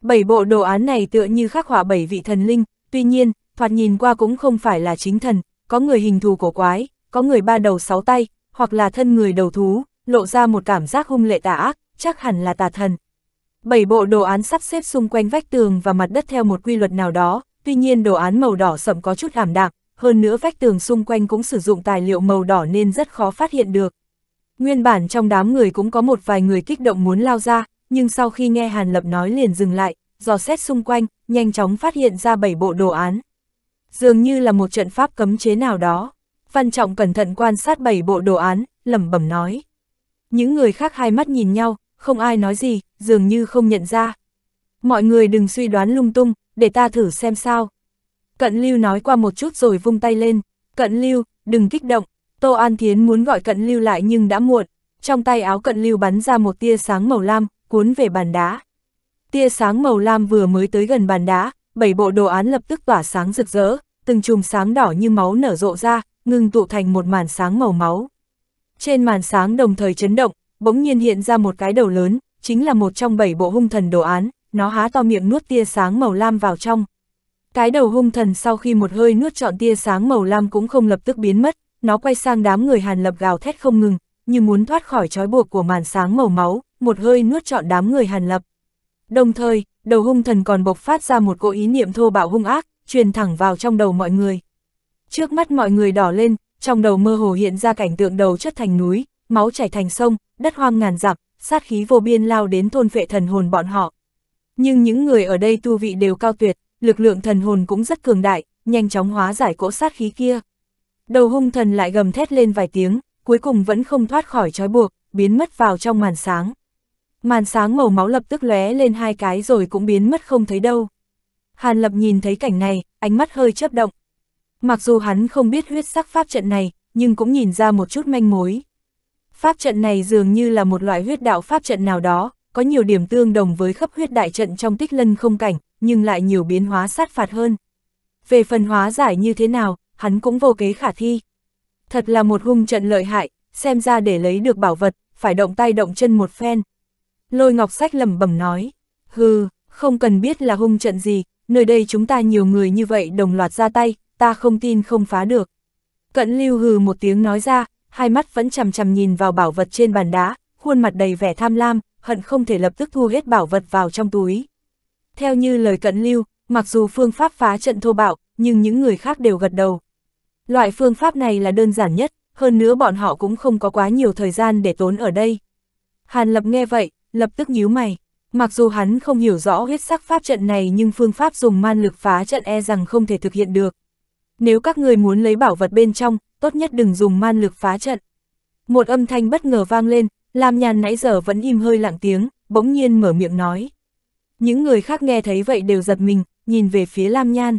S1: Bảy bộ đồ án này tựa như khắc họa bảy vị thần linh, tuy nhiên, thoạt nhìn qua cũng không phải là chính thần, có người hình thù cổ quái, có người ba đầu sáu tay, hoặc là thân người đầu thú, lộ ra một cảm giác hung lệ tà ác, chắc hẳn là tà thần. Bảy bộ đồ án sắp xếp xung quanh vách tường và mặt đất theo một quy luật nào đó, tuy nhiên đồ án màu đỏ sậm có chút ảm đạm, hơn nữa vách tường xung quanh cũng sử dụng tài liệu màu đỏ nên rất khó phát hiện được. Nguyên bản trong đám người cũng có một vài người kích động muốn lao ra, nhưng sau khi nghe Hàn Lập nói liền dừng lại, dò xét xung quanh, nhanh chóng phát hiện ra bảy bộ đồ án. Dường như là một trận pháp cấm chế nào đó. Văn Trọng cẩn thận quan sát bảy bộ đồ án, lẩm bẩm nói. Những người khác hai mắt nhìn nhau, không ai nói gì, dường như không nhận ra. Mọi người đừng suy đoán lung tung, để ta thử xem sao. Cận Lưu nói qua một chút rồi vung tay lên. Cận Lưu, đừng kích động. Tô An Thiến muốn gọi Cận Lưu lại nhưng đã muộn. Trong tay áo Cận Lưu bắn ra một tia sáng màu lam, cuốn về bàn đá. Tia sáng màu lam vừa mới tới gần bàn đá, bảy bộ đồ án lập tức tỏa sáng rực rỡ, từng chùm sáng đỏ như máu nở rộ ra, ngưng tụ thành một màn sáng màu máu. Trên màn sáng đồng thời chấn động, bỗng nhiên hiện ra một cái đầu lớn, chính là một trong bảy bộ hung thần đồ án, nó há to miệng nuốt tia sáng màu lam vào trong. Cái đầu hung thần sau khi một hơi nuốt trọn tia sáng màu lam cũng không lập tức biến mất, nó quay sang đám người Hàn Lập gào thét không ngừng, như muốn thoát khỏi trói buộc của màn sáng màu máu, một hơi nuốt trọn đám người Hàn Lập. Đồng thời, đầu hung thần còn bộc phát ra một cỗ ý niệm thô bạo hung ác, truyền thẳng vào trong đầu mọi người. Trước mắt mọi người đỏ lên, trong đầu mơ hồ hiện ra cảnh tượng đầu chất thành núi, máu chảy thành sông, đất hoang ngàn dặm, sát khí vô biên lao đến thôn phệ thần hồn bọn họ. Nhưng những người ở đây tu vị đều cao tuyệt, lực lượng thần hồn cũng rất cường đại, nhanh chóng hóa giải cỗ sát khí kia. Đầu hung thần lại gầm thét lên vài tiếng, cuối cùng vẫn không thoát khỏi trói buộc, biến mất vào trong màn sáng. Màn sáng màu máu lập tức lóe lên hai cái rồi cũng biến mất không thấy đâu. Hàn Lập nhìn thấy cảnh này, ánh mắt hơi chớp động. Mặc dù hắn không biết huyết sắc pháp trận này, nhưng cũng nhìn ra một chút manh mối. Pháp trận này dường như là một loại huyết đạo pháp trận nào đó, có nhiều điểm tương đồng với khắp huyết đại trận trong tích lân không cảnh, nhưng lại nhiều biến hóa sát phạt hơn. Về phần hóa giải như thế nào, hắn cũng vô kế khả thi. Thật là một hung trận lợi hại, xem ra để lấy được bảo vật, phải động tay động chân một phen. Lôi ngọc sách lầm bẩm nói, hừ, không cần biết là hung trận gì, nơi đây chúng ta nhiều người như vậy đồng loạt ra tay, ta không tin không phá được. Cận lưu hừ một tiếng nói ra, hai mắt vẫn chằm chằm nhìn vào bảo vật trên bàn đá, khuôn mặt đầy vẻ tham lam, hận không thể lập tức thu hết bảo vật vào trong túi. Theo như lời cận lưu, mặc dù phương pháp phá trận thô bạo, nhưng những người khác đều gật đầu. Loại phương pháp này là đơn giản nhất, hơn nữa bọn họ cũng không có quá nhiều thời gian để tốn ở đây. Hàn Lập nghe vậy, lập tức nhíu mày. Mặc dù hắn không hiểu rõ huyết sắc pháp trận này nhưng phương pháp dùng man lực phá trận e rằng không thể thực hiện được. Nếu các người muốn lấy bảo vật bên trong, tốt nhất đừng dùng man lực phá trận. Một âm thanh bất ngờ vang lên, lam nhàn nãy giờ vẫn im hơi lặng tiếng, bỗng nhiên mở miệng nói. Những người khác nghe thấy vậy đều giật mình, nhìn về phía Lam Nhan.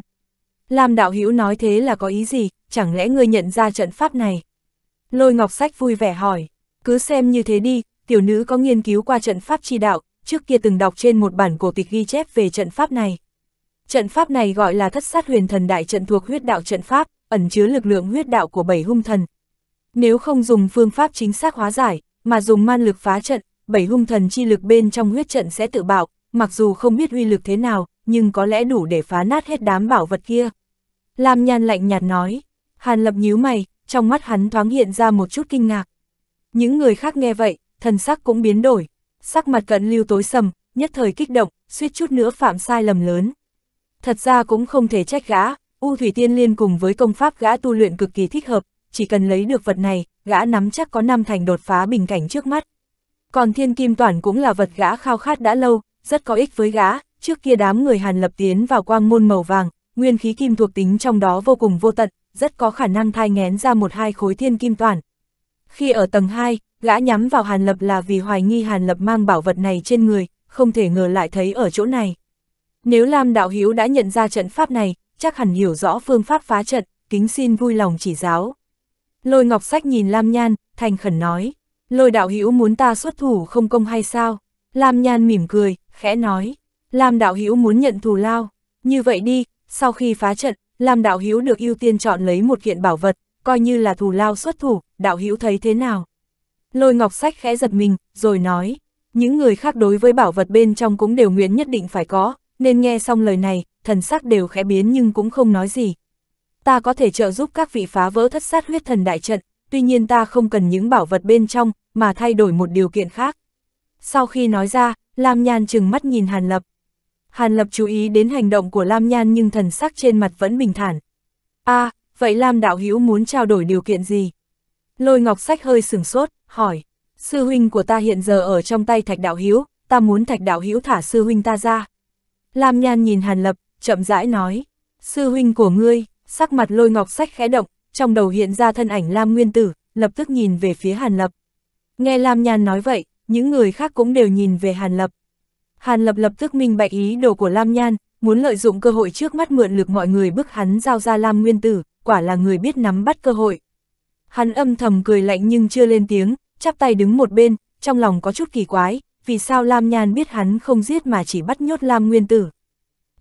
S1: Lam đạo hữu nói thế là có ý gì, chẳng lẽ ngươi nhận ra trận pháp này? Lôi ngọc sách vui vẻ hỏi, cứ xem như thế đi, tiểu nữ có nghiên cứu qua trận pháp chi đạo, trước kia từng đọc trên một bản cổ tịch ghi chép về trận pháp này. Trận pháp này gọi là thất sát huyền thần đại trận thuộc huyết đạo trận pháp, ẩn chứa lực lượng huyết đạo của bảy hung thần. Nếu không dùng phương pháp chính xác hóa giải, mà dùng man lực phá trận, bảy hung thần chi lực bên trong huyết trận sẽ tự bạo, mặc dù không biết uy lực thế nào, nhưng có lẽ đủ để phá nát hết đám bảo vật kia. Lam Nhan lạnh nhạt nói, Hàn Lập nhíu mày, trong mắt hắn thoáng hiện ra một chút kinh ngạc. Những người khác nghe vậy, thần sắc cũng biến đổi, sắc mặt cận lưu tối sầm, nhất thời kích động, suýt chút nữa phạm sai lầm lớn. Thật ra cũng không thể trách gã, U Thủy Tiên Liên cùng với công pháp gã tu luyện cực kỳ thích hợp, chỉ cần lấy được vật này, gã nắm chắc có năm thành đột phá bình cảnh trước mắt. Còn Thiên Kim Toản cũng là vật gã khao khát đã lâu, rất có ích với gã, trước kia đám người Hàn Lập tiến vào quang môn màu vàng, nguyên khí kim thuộc tính trong đó vô cùng vô tận, rất có khả năng thai ngén ra một hai khối Thiên Kim Toản. Khi ở tầng 2, gã nhắm vào Hàn Lập là vì hoài nghi Hàn Lập mang bảo vật này trên người, không thể ngờ lại thấy ở chỗ này. Nếu Lam Đạo Hiếu đã nhận ra trận pháp này, chắc hẳn hiểu rõ phương pháp phá trận, kính xin vui lòng chỉ giáo. Lôi ngọc sách nhìn Lam Nhan, thành khẩn nói, lôi đạo hữu muốn ta xuất thủ không công hay sao? Lam Nhan mỉm cười, khẽ nói, Lam đạo hữu muốn nhận thù lao, như vậy đi, sau khi phá trận, Lam đạo hữu được ưu tiên chọn lấy một kiện bảo vật, coi như là thù lao xuất thủ, đạo hữu thấy thế nào? Lôi ngọc sách khẽ giật mình, rồi nói, những người khác đối với bảo vật bên trong cũng đều nguyện nhất định phải có, nên nghe xong lời này, thần sắc đều khẽ biến nhưng cũng không nói gì. Ta có thể trợ giúp các vị phá vỡ thất sát huyết thần đại trận, tuy nhiên ta không cần những bảo vật bên trong, mà thay đổi một điều kiện khác. Sau khi nói ra, Lam Nhan chừng mắt nhìn Hàn Lập. Hàn Lập chú ý đến hành động của Lam Nhan nhưng thần sắc trên mặt vẫn bình thản. a à, vậy Lam Đạo Hữu muốn trao đổi điều kiện gì? Lôi Ngọc Sách hơi sửng sốt, hỏi. Sư huynh của ta hiện giờ ở trong tay Thạch Đạo Hữu ta muốn Thạch Đạo Hữu thả sư huynh ta ra. Lam Nhan nhìn Hàn Lập, chậm rãi nói, sư huynh của ngươi, sắc mặt lôi ngọc sách khẽ động, trong đầu hiện ra thân ảnh Lam Nguyên Tử, lập tức nhìn về phía Hàn Lập. Nghe Lam nhàn nói vậy, những người khác cũng đều nhìn về Hàn Lập. Hàn Lập lập tức minh bạch ý đồ của Lam nhàn, muốn lợi dụng cơ hội trước mắt mượn lực mọi người bức hắn giao ra Lam Nguyên Tử, quả là người biết nắm bắt cơ hội. Hắn âm thầm cười lạnh nhưng chưa lên tiếng, chắp tay đứng một bên, trong lòng có chút kỳ quái, vì sao Lam nhàn biết hắn không giết mà chỉ bắt nhốt Lam Nguyên Tử.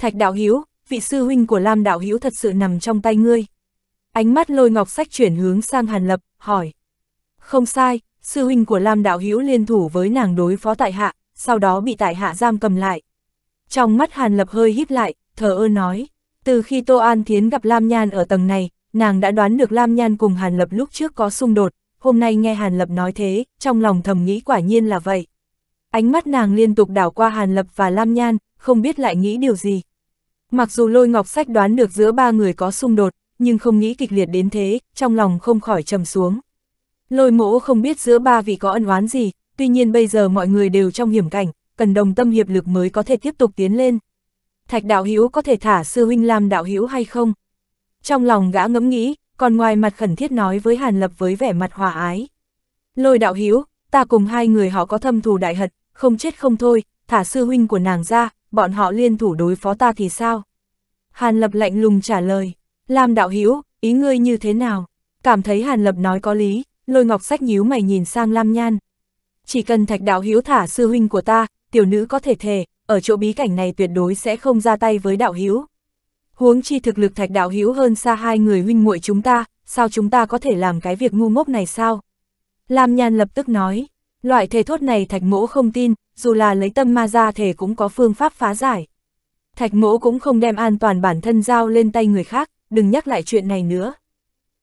S1: Thạch đạo hiếu, vị sư huynh của Lam đạo hiếu thật sự nằm trong tay ngươi. Ánh mắt lôi ngọc sách chuyển hướng sang Hàn Lập, hỏi. Không sai, sư huynh của Lam đạo hiếu liên thủ với nàng đối phó tại hạ, sau đó bị tại hạ giam cầm lại. Trong mắt Hàn Lập hơi híp lại, thờ ơ nói. Từ khi Tô An Thiến gặp Lam Nhan ở tầng này, nàng đã đoán được Lam Nhan cùng Hàn Lập lúc trước có xung đột, hôm nay nghe Hàn Lập nói thế, trong lòng thầm nghĩ quả nhiên là vậy. Ánh mắt nàng liên tục đảo qua Hàn Lập và Lam Nhan, không biết lại nghĩ điều gì. Mặc dù lôi ngọc sách đoán được giữa ba người có xung đột, nhưng không nghĩ kịch liệt đến thế, trong lòng không khỏi trầm xuống. Lôi mỗ không biết giữa ba vị có ân oán gì, tuy nhiên bây giờ mọi người đều trong hiểm cảnh, cần đồng tâm hiệp lực mới có thể tiếp tục tiến lên. Thạch đạo hữu có thể thả sư huynh làm đạo hữu hay không? Trong lòng gã ngẫm nghĩ, còn ngoài mặt khẩn thiết nói với Hàn Lập với vẻ mặt hòa ái. Lôi đạo hữu, ta cùng hai người họ có thâm thù đại hận, không chết không thôi, thả sư huynh của nàng ra, bọn họ liên thủ đối phó ta thì sao? Hàn Lập lạnh lùng trả lời, Lam đạo hữu ý ngươi như thế nào? Cảm thấy Hàn Lập nói có lý, lôi ngọc sách nhíu mày nhìn sang Lam Nhan. Chỉ cần thạch đạo hữu thả sư huynh của ta, tiểu nữ có thể thề, ở chỗ bí cảnh này tuyệt đối sẽ không ra tay với đạo hữu Huống chi thực lực thạch đạo hữu hơn xa hai người huynh muội chúng ta, sao chúng ta có thể làm cái việc ngu ngốc này sao? Lam Nhan lập tức nói, Loại thể thốt này thạch mỗ không tin, dù là lấy tâm ma ra thể cũng có phương pháp phá giải. Thạch mỗ cũng không đem an toàn bản thân giao lên tay người khác, đừng nhắc lại chuyện này nữa.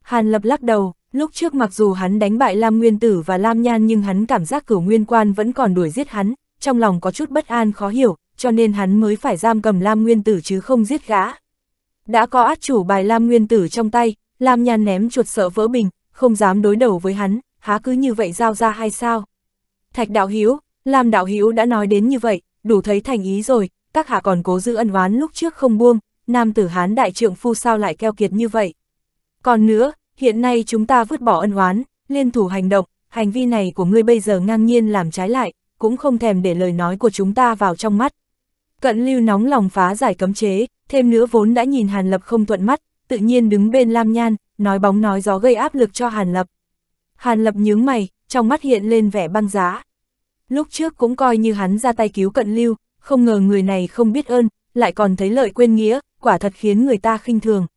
S1: Hàn lập lắc đầu, lúc trước mặc dù hắn đánh bại Lam Nguyên Tử và Lam Nhan nhưng hắn cảm giác cửu nguyên quan vẫn còn đuổi giết hắn, trong lòng có chút bất an khó hiểu, cho nên hắn mới phải giam cầm Lam Nguyên Tử chứ không giết gã. Đã có át chủ bài Lam Nguyên Tử trong tay, Lam Nhan ném chuột sợ vỡ bình, không dám đối đầu với hắn, há cứ như vậy giao ra hay sao? Thạch đạo hiếu, làm đạo hiếu đã nói đến như vậy, đủ thấy thành ý rồi, các hạ còn cố giữ ân oán lúc trước không buông, nam tử hán đại trượng phu sao lại keo kiệt như vậy. Còn nữa, hiện nay chúng ta vứt bỏ ân oán, liên thủ hành động, hành vi này của ngươi bây giờ ngang nhiên làm trái lại, cũng không thèm để lời nói của chúng ta vào trong mắt. Cận lưu nóng lòng phá giải cấm chế, thêm nữa vốn đã nhìn Hàn Lập không thuận mắt, tự nhiên đứng bên Lam Nhan, nói bóng nói gió gây áp lực cho Hàn Lập. Hàn Lập nhướng mày, trong mắt hiện lên vẻ băng giá. Lúc trước cũng coi như hắn ra tay cứu cận lưu, không ngờ người này không biết ơn, lại còn thấy lợi quên nghĩa, quả thật khiến người ta khinh thường.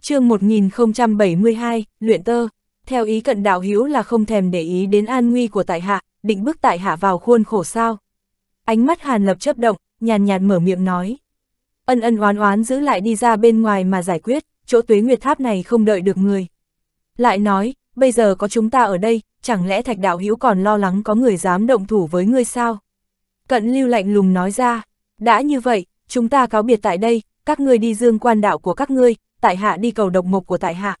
S1: chương 1072, Luyện Tơ, theo ý cận đạo hữu là không thèm để ý đến an nguy của tại hạ, định bước tại hạ vào khuôn khổ sao. Ánh mắt hàn lập chấp động, nhàn nhạt mở miệng nói. Ân ân oán oán giữ lại đi ra bên ngoài mà giải quyết, chỗ tuế nguyệt tháp này không đợi được người. Lại nói, bây giờ có chúng ta ở đây, chẳng lẽ thạch đạo hữu còn lo lắng có người dám động thủ với ngươi sao? Cận lưu lạnh lùng nói ra, đã như vậy, chúng ta cáo biệt tại đây, các ngươi đi dương quan đạo của các ngươi, tại hạ đi cầu độc mộc của tại hạ.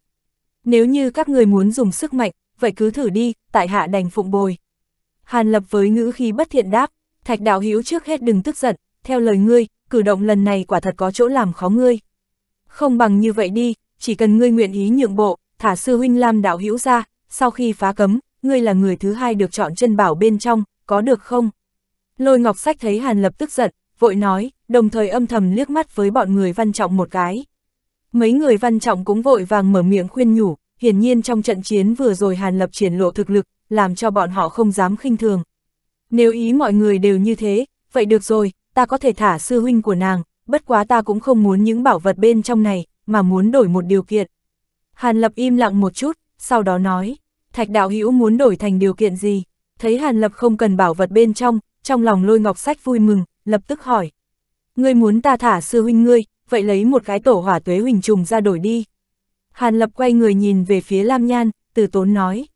S1: Nếu như các ngươi muốn dùng sức mạnh, vậy cứ thử đi, tại hạ đành phụng bồi. Hàn lập với ngữ khí bất thiện đáp, thạch đạo hữu trước hết đừng tức giận, theo lời ngươi, cử động lần này quả thật có chỗ làm khó ngươi. Không bằng như vậy đi, chỉ cần ngươi nguyện ý nhượng bộ, thả sư huynh Lam đạo hữu ra, sau khi phá cấm, ngươi là người thứ hai được chọn chân bảo bên trong, có được không? Lôi Ngọc Sách thấy Hàn Lập tức giận, vội nói, đồng thời âm thầm liếc mắt với bọn người văn trọng một cái. Mấy người văn trọng cũng vội vàng mở miệng khuyên nhủ, hiển nhiên trong trận chiến vừa rồi Hàn Lập triển lộ thực lực, làm cho bọn họ không dám khinh thường. Nếu ý mọi người đều như thế, vậy được rồi, ta có thể thả sư huynh của nàng, bất quá ta cũng không muốn những bảo vật bên trong này, mà muốn đổi một điều kiện. Hàn Lập im lặng một chút, sau đó nói, Thạch Đạo Hữu muốn đổi thành điều kiện gì? Thấy Hàn Lập không cần bảo vật bên trong, trong lòng lôi ngọc sách vui mừng, lập tức hỏi. Ngươi muốn ta thả sư huynh ngươi, vậy lấy một cái tổ hỏa tuế huỳnh trùng ra đổi đi. Hàn Lập quay người nhìn về phía Lam Nhan, từ tốn nói.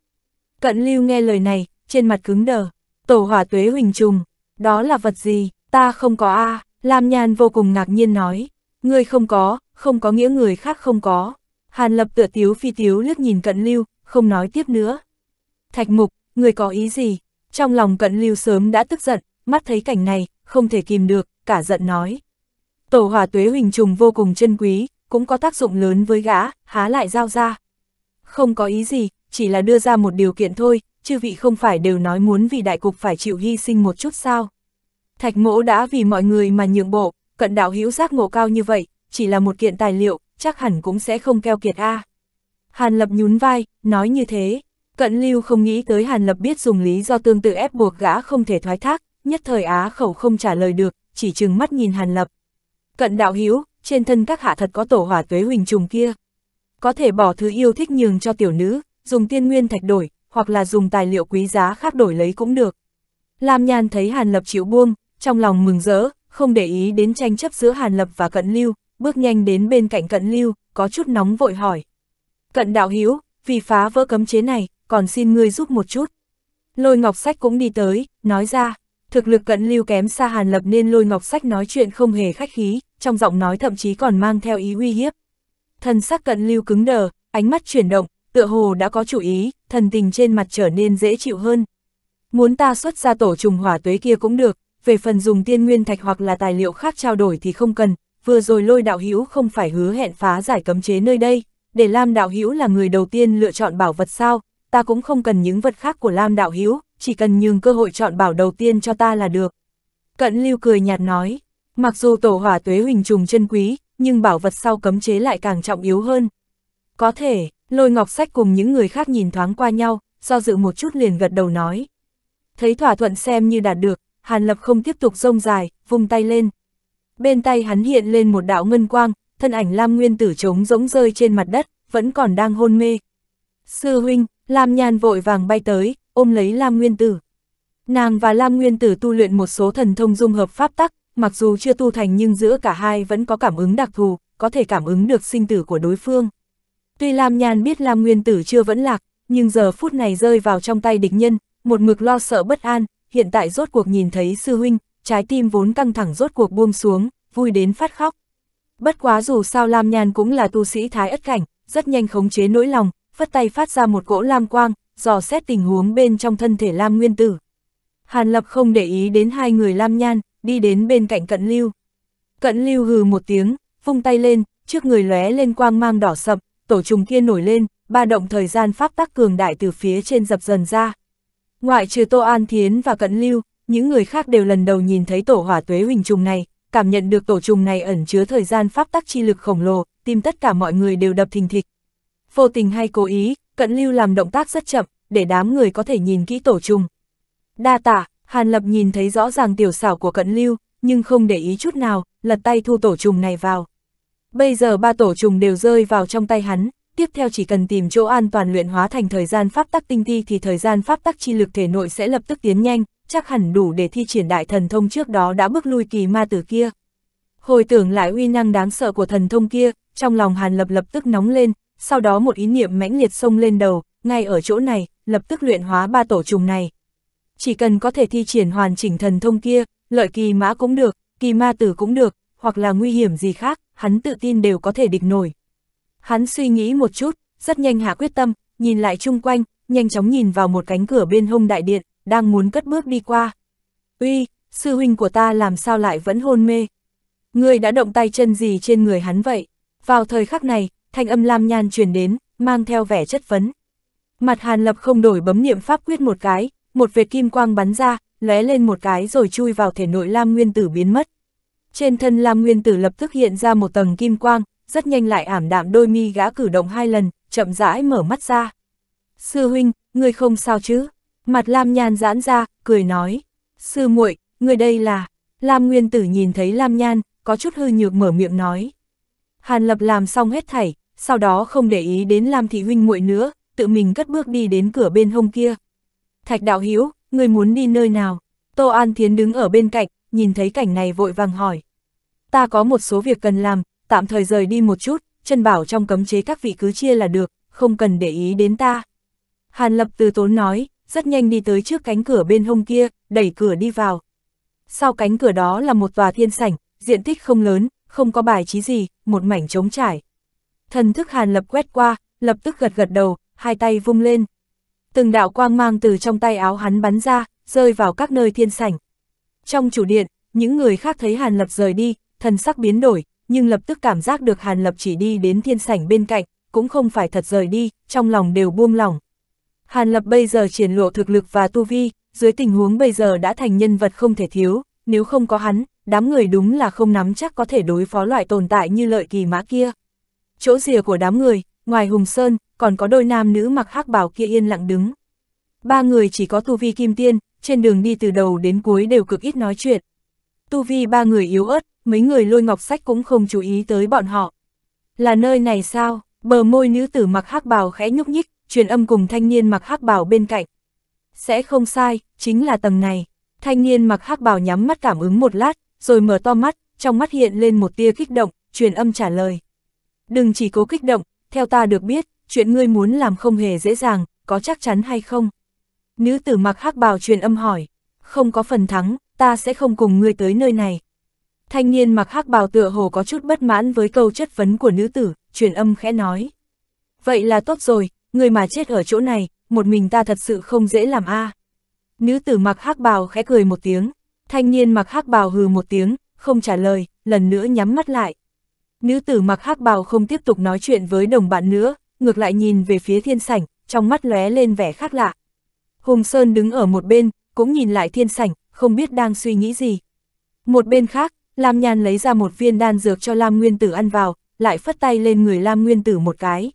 S1: Cận lưu nghe lời này, trên mặt cứng đờ. Tổ hỏa tuế huỳnh trùng, đó là vật gì, ta không có a à. Lam Nhan vô cùng ngạc nhiên nói. Ngươi không có, không có nghĩa người khác không có. Hàn lập tựa tiếu phi tiếu liếc nhìn cận lưu, không nói tiếp nữa. Thạch mục, người có ý gì? Trong lòng cận lưu sớm đã tức giận, mắt thấy cảnh này, không thể kìm được, cả giận nói. Tổ hỏa tuế huỳnh trùng vô cùng chân quý, cũng có tác dụng lớn với gã, há lại giao ra. Không có ý gì, chỉ là đưa ra một điều kiện thôi, chư vị không phải đều nói muốn vì đại cục phải chịu hy sinh một chút sao. Thạch mỗ đã vì mọi người mà nhượng bộ, cận đạo hữu giác ngộ cao như vậy, chỉ là một kiện tài liệu, chắc hẳn cũng sẽ không keo kiệt a. À. Hàn Lập nhún vai, nói như thế. Cận lưu không nghĩ tới Hàn Lập biết dùng lý do tương tự ép buộc gã không thể thoái thác, nhất thời á khẩu không trả lời được, chỉ chừng mắt nhìn Hàn Lập. Cận đạo hiếu, trên thân các hạ thật có tổ hỏa tuế huỳnh trùng kia. Có thể bỏ thứ yêu thích nhường cho tiểu nữ, dùng tiên nguyên thạch đổi, hoặc là dùng tài liệu quý giá khác đổi lấy cũng được. Lam Nhan thấy Hàn Lập chịu buông, trong lòng mừng rỡ, không để ý đến tranh chấp giữa Hàn Lập và Cận Lưu, bước nhanh đến bên cạnh cận lưu, có chút nóng vội hỏi. Cận đạo hiếu, vì phá vỡ cấm chế này, còn xin ngươi giúp một chút. Lôi ngọc sách cũng đi tới, nói ra, thực lực cận lưu kém xa hàn lập nên lôi ngọc sách nói chuyện không hề khách khí, trong giọng nói thậm chí còn mang theo ý uy hiếp. Thần sắc cận lưu cứng đờ, ánh mắt chuyển động, tựa hồ đã có chủ ý, thần tình trên mặt trở nên dễ chịu hơn. Muốn ta xuất ra tổ trùng hỏa tuế kia cũng được, về phần dùng tiên nguyên thạch hoặc là tài liệu khác trao đổi thì không cần, vừa rồi lôi đạo hữu không phải hứa hẹn phá giải cấm chế nơi đây, để Lam đạo hữu là người đầu tiên lựa chọn bảo vật sao, ta cũng không cần những vật khác của Lam đạo hữu, chỉ cần nhường cơ hội chọn bảo đầu tiên cho ta là được. Cận lưu cười nhạt nói, mặc dù tổ hỏa tuế huỳnh trùng chân quý, nhưng bảo vật sau cấm chế lại càng trọng yếu hơn. Có thể, lôi ngọc sách cùng những người khác nhìn thoáng qua nhau, do dự một chút liền gật đầu nói. Thấy thỏa thuận xem như đạt được, Hàn Lập không tiếp tục rông dài, vung tay lên, bên tay hắn hiện lên một đạo ngân quang, thân ảnh Lam Nguyên Tử trống rỗng rơi trên mặt đất, vẫn còn đang hôn mê. Sư huynh, Lam Nhan vội vàng bay tới, ôm lấy Lam Nguyên Tử. Nàng và Lam Nguyên Tử tu luyện một số thần thông dung hợp pháp tắc, mặc dù chưa tu thành nhưng giữa cả hai vẫn có cảm ứng đặc thù, có thể cảm ứng được sinh tử của đối phương. Tuy Lam Nhan biết Lam Nguyên Tử chưa vẫn lạc, nhưng giờ phút này rơi vào trong tay địch nhân, một mực lo sợ bất an, hiện tại rốt cuộc nhìn thấy sư huynh, trái tim vốn căng thẳng rốt cuộc buông xuống, vui đến phát khóc. Bất quá dù sao Lam Nhan cũng là tu sĩ thái ất cảnh, rất nhanh khống chế nỗi lòng, phất tay phát ra một cỗ lam quang, dò xét tình huống bên trong thân thể Lam Nguyên Tử. Hàn Lập không để ý đến hai người Lam Nhan, đi đến bên cạnh Cận Lưu. Cận Lưu hừ một tiếng, vung tay lên, trước người lóe lên quang mang đỏ sập, tổ trùng kia nổi lên, ba động thời gian pháp tắc cường đại từ phía trên dập dần ra. Ngoại trừ Tô An Thiến và Cận Lưu, những người khác đều lần đầu nhìn thấy tổ hỏa tuế huỳnh trùng này, cảm nhận được tổ trùng này ẩn chứa thời gian pháp tắc chi lực khổng lồ, tim tất cả mọi người đều đập thình thịch. Vô tình hay cố ý, cận lưu làm động tác rất chậm, để đám người có thể nhìn kỹ tổ trùng. Đa tạ, Hàn Lập nhìn thấy rõ ràng tiểu xảo của cận lưu, nhưng không để ý chút nào, lật tay thu tổ trùng này vào. Bây giờ ba tổ trùng đều rơi vào trong tay hắn, tiếp theo chỉ cần tìm chỗ an toàn luyện hóa thành thời gian pháp tắc tinh thi thì thời gian pháp tắc chi lực thể nội sẽ lập tức tiến nhanh, chắc hẳn đủ để thi triển đại thần thông trước đó đã bước lui kỳ ma tử kia. Hồi tưởng lại uy năng đáng sợ của thần thông kia, trong lòng Hàn Lập lập tức nóng lên, sau đó một ý niệm mãnh liệt xông lên đầu, ngay ở chỗ này, lập tức luyện hóa ba tổ trùng này. Chỉ cần có thể thi triển hoàn chỉnh thần thông kia, lợi kỳ mã cũng được, kỳ ma tử cũng được, hoặc là nguy hiểm gì khác, hắn tự tin đều có thể địch nổi. Hắn suy nghĩ một chút, rất nhanh hạ quyết tâm, nhìn lại chung quanh, nhanh chóng nhìn vào một cánh cửa bên hông đại điện, đang muốn cất bước đi qua. Uy, sư huynh của ta làm sao lại vẫn hôn mê? Người đã động tay chân gì trên người hắn vậy? Vào thời khắc này, thanh âm lam nhan truyền đến, mang theo vẻ chất vấn. Mặt Hàn Lập không đổi bấm niệm pháp quyết một cái, một vệt kim quang bắn ra, lóe lên một cái rồi chui vào thể nội Lam Nguyên Tử biến mất. Trên thân Lam Nguyên Tử lập tức hiện ra một tầng kim quang, rất nhanh lại ảm đạm đôi mi gã cử động hai lần, chậm rãi mở mắt ra. Sư huynh, ngươi không sao chứ? Mặt Lam Nhan giãn ra, cười nói, sư muội, người đây là, Lam Nguyên Tử nhìn thấy Lam Nhan, có chút hư nhược mở miệng nói. Hàn Lập làm xong hết thảy, sau đó không để ý đến Lam Thị Huynh muội nữa, tự mình cất bước đi đến cửa bên hông kia. Thạch Đạo Hiếu, người muốn đi nơi nào? Tô An Thiến đứng ở bên cạnh, nhìn thấy cảnh này vội vàng hỏi. Ta có một số việc cần làm, tạm thời rời đi một chút, chân bảo trong cấm chế các vị cứ chia là được, không cần để ý đến ta. Hàn Lập từ tốn nói, rất nhanh đi tới trước cánh cửa bên hông kia, đẩy cửa đi vào. Sau cánh cửa đó là một tòa thiên sảnh, diện tích không lớn, không có bài trí gì, một mảnh trống trải. Thần thức Hàn Lập quét qua, lập tức gật gật đầu, hai tay vung lên. Từng đạo quang mang từ trong tay áo hắn bắn ra, rơi vào các nơi thiên sảnh. Trong chủ điện, những người khác thấy Hàn Lập rời đi, thần sắc biến đổi, nhưng lập tức cảm giác được Hàn Lập chỉ đi đến thiên sảnh bên cạnh, cũng không phải thật rời đi, trong lòng đều buông lỏng. Hàn Lập bây giờ triển lộ thực lực và tu vi, dưới tình huống bây giờ đã thành nhân vật không thể thiếu, nếu không có hắn, đám người đúng là không nắm chắc có thể đối phó loại tồn tại như lợi kỳ mã kia. Chỗ rìa của đám người, ngoài Hùng Sơn, còn có đôi nam nữ mặc hắc bào kia yên lặng đứng. Ba người chỉ có tu vi kim tiên, trên đường đi từ đầu đến cuối đều cực ít nói chuyện. Tu vi ba người yếu ớt, mấy người lôi ngọc sách cũng không chú ý tới bọn họ. Là nơi này sao? Bờ môi nữ tử mặc hắc bào khẽ nhúc nhích, truyền âm cùng thanh niên mặc hắc bào bên cạnh. Sẽ không sai, chính là tầng này. Thanh niên mặc hắc bào nhắm mắt cảm ứng một lát, rồi mở to mắt, trong mắt hiện lên một tia kích động, truyền âm trả lời. Đừng chỉ cố kích động, theo ta được biết, chuyện ngươi muốn làm không hề dễ dàng, có chắc chắn hay không? Nữ tử mặc hắc bào truyền âm hỏi, không có phần thắng, ta sẽ không cùng ngươi tới nơi này. Thanh niên mặc hắc bào tựa hồ có chút bất mãn với câu chất vấn của nữ tử, truyền âm khẽ nói. Vậy là tốt rồi, người mà chết ở chỗ này, một mình ta thật sự không dễ làm a. À. Nữ tử mặc hắc bào khẽ cười một tiếng, thanh niên mặc hắc bào hừ một tiếng, không trả lời, lần nữa nhắm mắt lại. Nữ tử mặc hắc bào không tiếp tục nói chuyện với đồng bạn nữa, ngược lại nhìn về phía thiên sảnh, trong mắt lóe lên vẻ khác lạ. Hùng Sơn đứng ở một bên, cũng nhìn lại thiên sảnh, không biết đang suy nghĩ gì. Một bên khác, Lam Nhan lấy ra một viên đan dược cho Lam Nguyên Tử ăn vào, lại phất tay lên người Lam Nguyên Tử một cái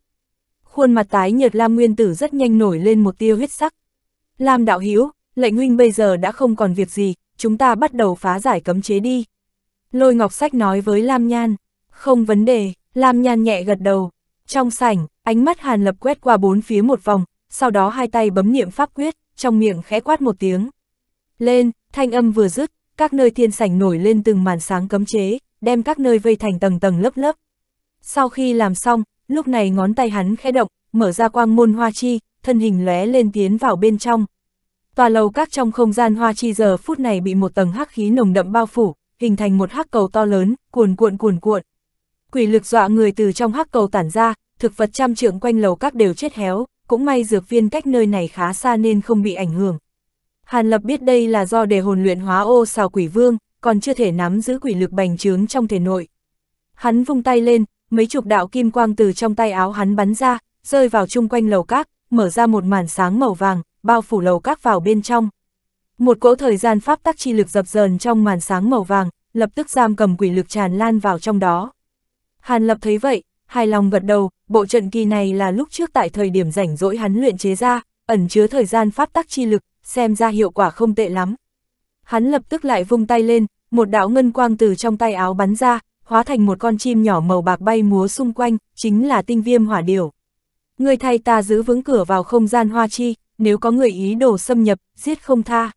S1: khuôn mặt tái nhợt Lam Nguyên Tử rất nhanh nổi lên một tia huyết sắc. Lam đạo Hiếu, lệnh huynh bây giờ đã không còn việc gì, chúng ta bắt đầu phá giải cấm chế đi. Lôi Ngọc Sách nói với Lam Nhan, không vấn đề, Lam Nhan nhẹ gật đầu. Trong sảnh, ánh mắt Hàn Lập quét qua bốn phía một vòng, sau đó hai tay bấm niệm pháp quyết, trong miệng khẽ quát một tiếng. Lên, thanh âm vừa dứt, các nơi thiên sảnh nổi lên từng màn sáng cấm chế, đem các nơi vây thành tầng tầng lớp lớp. Sau khi làm xong, lúc này ngón tay hắn khẽ động, mở ra quang môn hoa chi, thân hình lóe lên tiến vào bên trong. Tòa lầu các trong không gian hoa chi giờ phút này bị một tầng hắc khí nồng đậm bao phủ, hình thành một hắc cầu to lớn, cuồn cuộn cuồn cuộn. Quỷ lực dọa người từ trong hắc cầu tản ra, thực vật trăm trượng quanh lầu các đều chết héo, cũng may dược viên cách nơi này khá xa nên không bị ảnh hưởng. Hàn Lập biết đây là do đề hồn luyện hóa ô xào quỷ vương, còn chưa thể nắm giữ quỷ lực bành trướng trong thể nội. Hắn vung tay lên, mấy chục đạo kim quang từ trong tay áo hắn bắn ra, rơi vào chung quanh lầu các, mở ra một màn sáng màu vàng, bao phủ lầu các vào bên trong. Một cỗ thời gian pháp tắc chi lực dập dờn trong màn sáng màu vàng, lập tức giam cầm quỷ lực tràn lan vào trong đó. Hàn Lập thấy vậy, hài lòng gật đầu, bộ trận kỳ này là lúc trước tại thời điểm rảnh rỗi hắn luyện chế ra, ẩn chứa thời gian pháp tắc chi lực, xem ra hiệu quả không tệ lắm. Hắn lập tức lại vung tay lên, một đạo ngân quang từ trong tay áo bắn ra, hóa thành một con chim nhỏ màu bạc bay múa xung quanh, chính là tinh viêm hỏa điểu. Người thay ta giữ vững cửa vào không gian hoa chi, nếu có người ý đồ xâm nhập, giết không tha.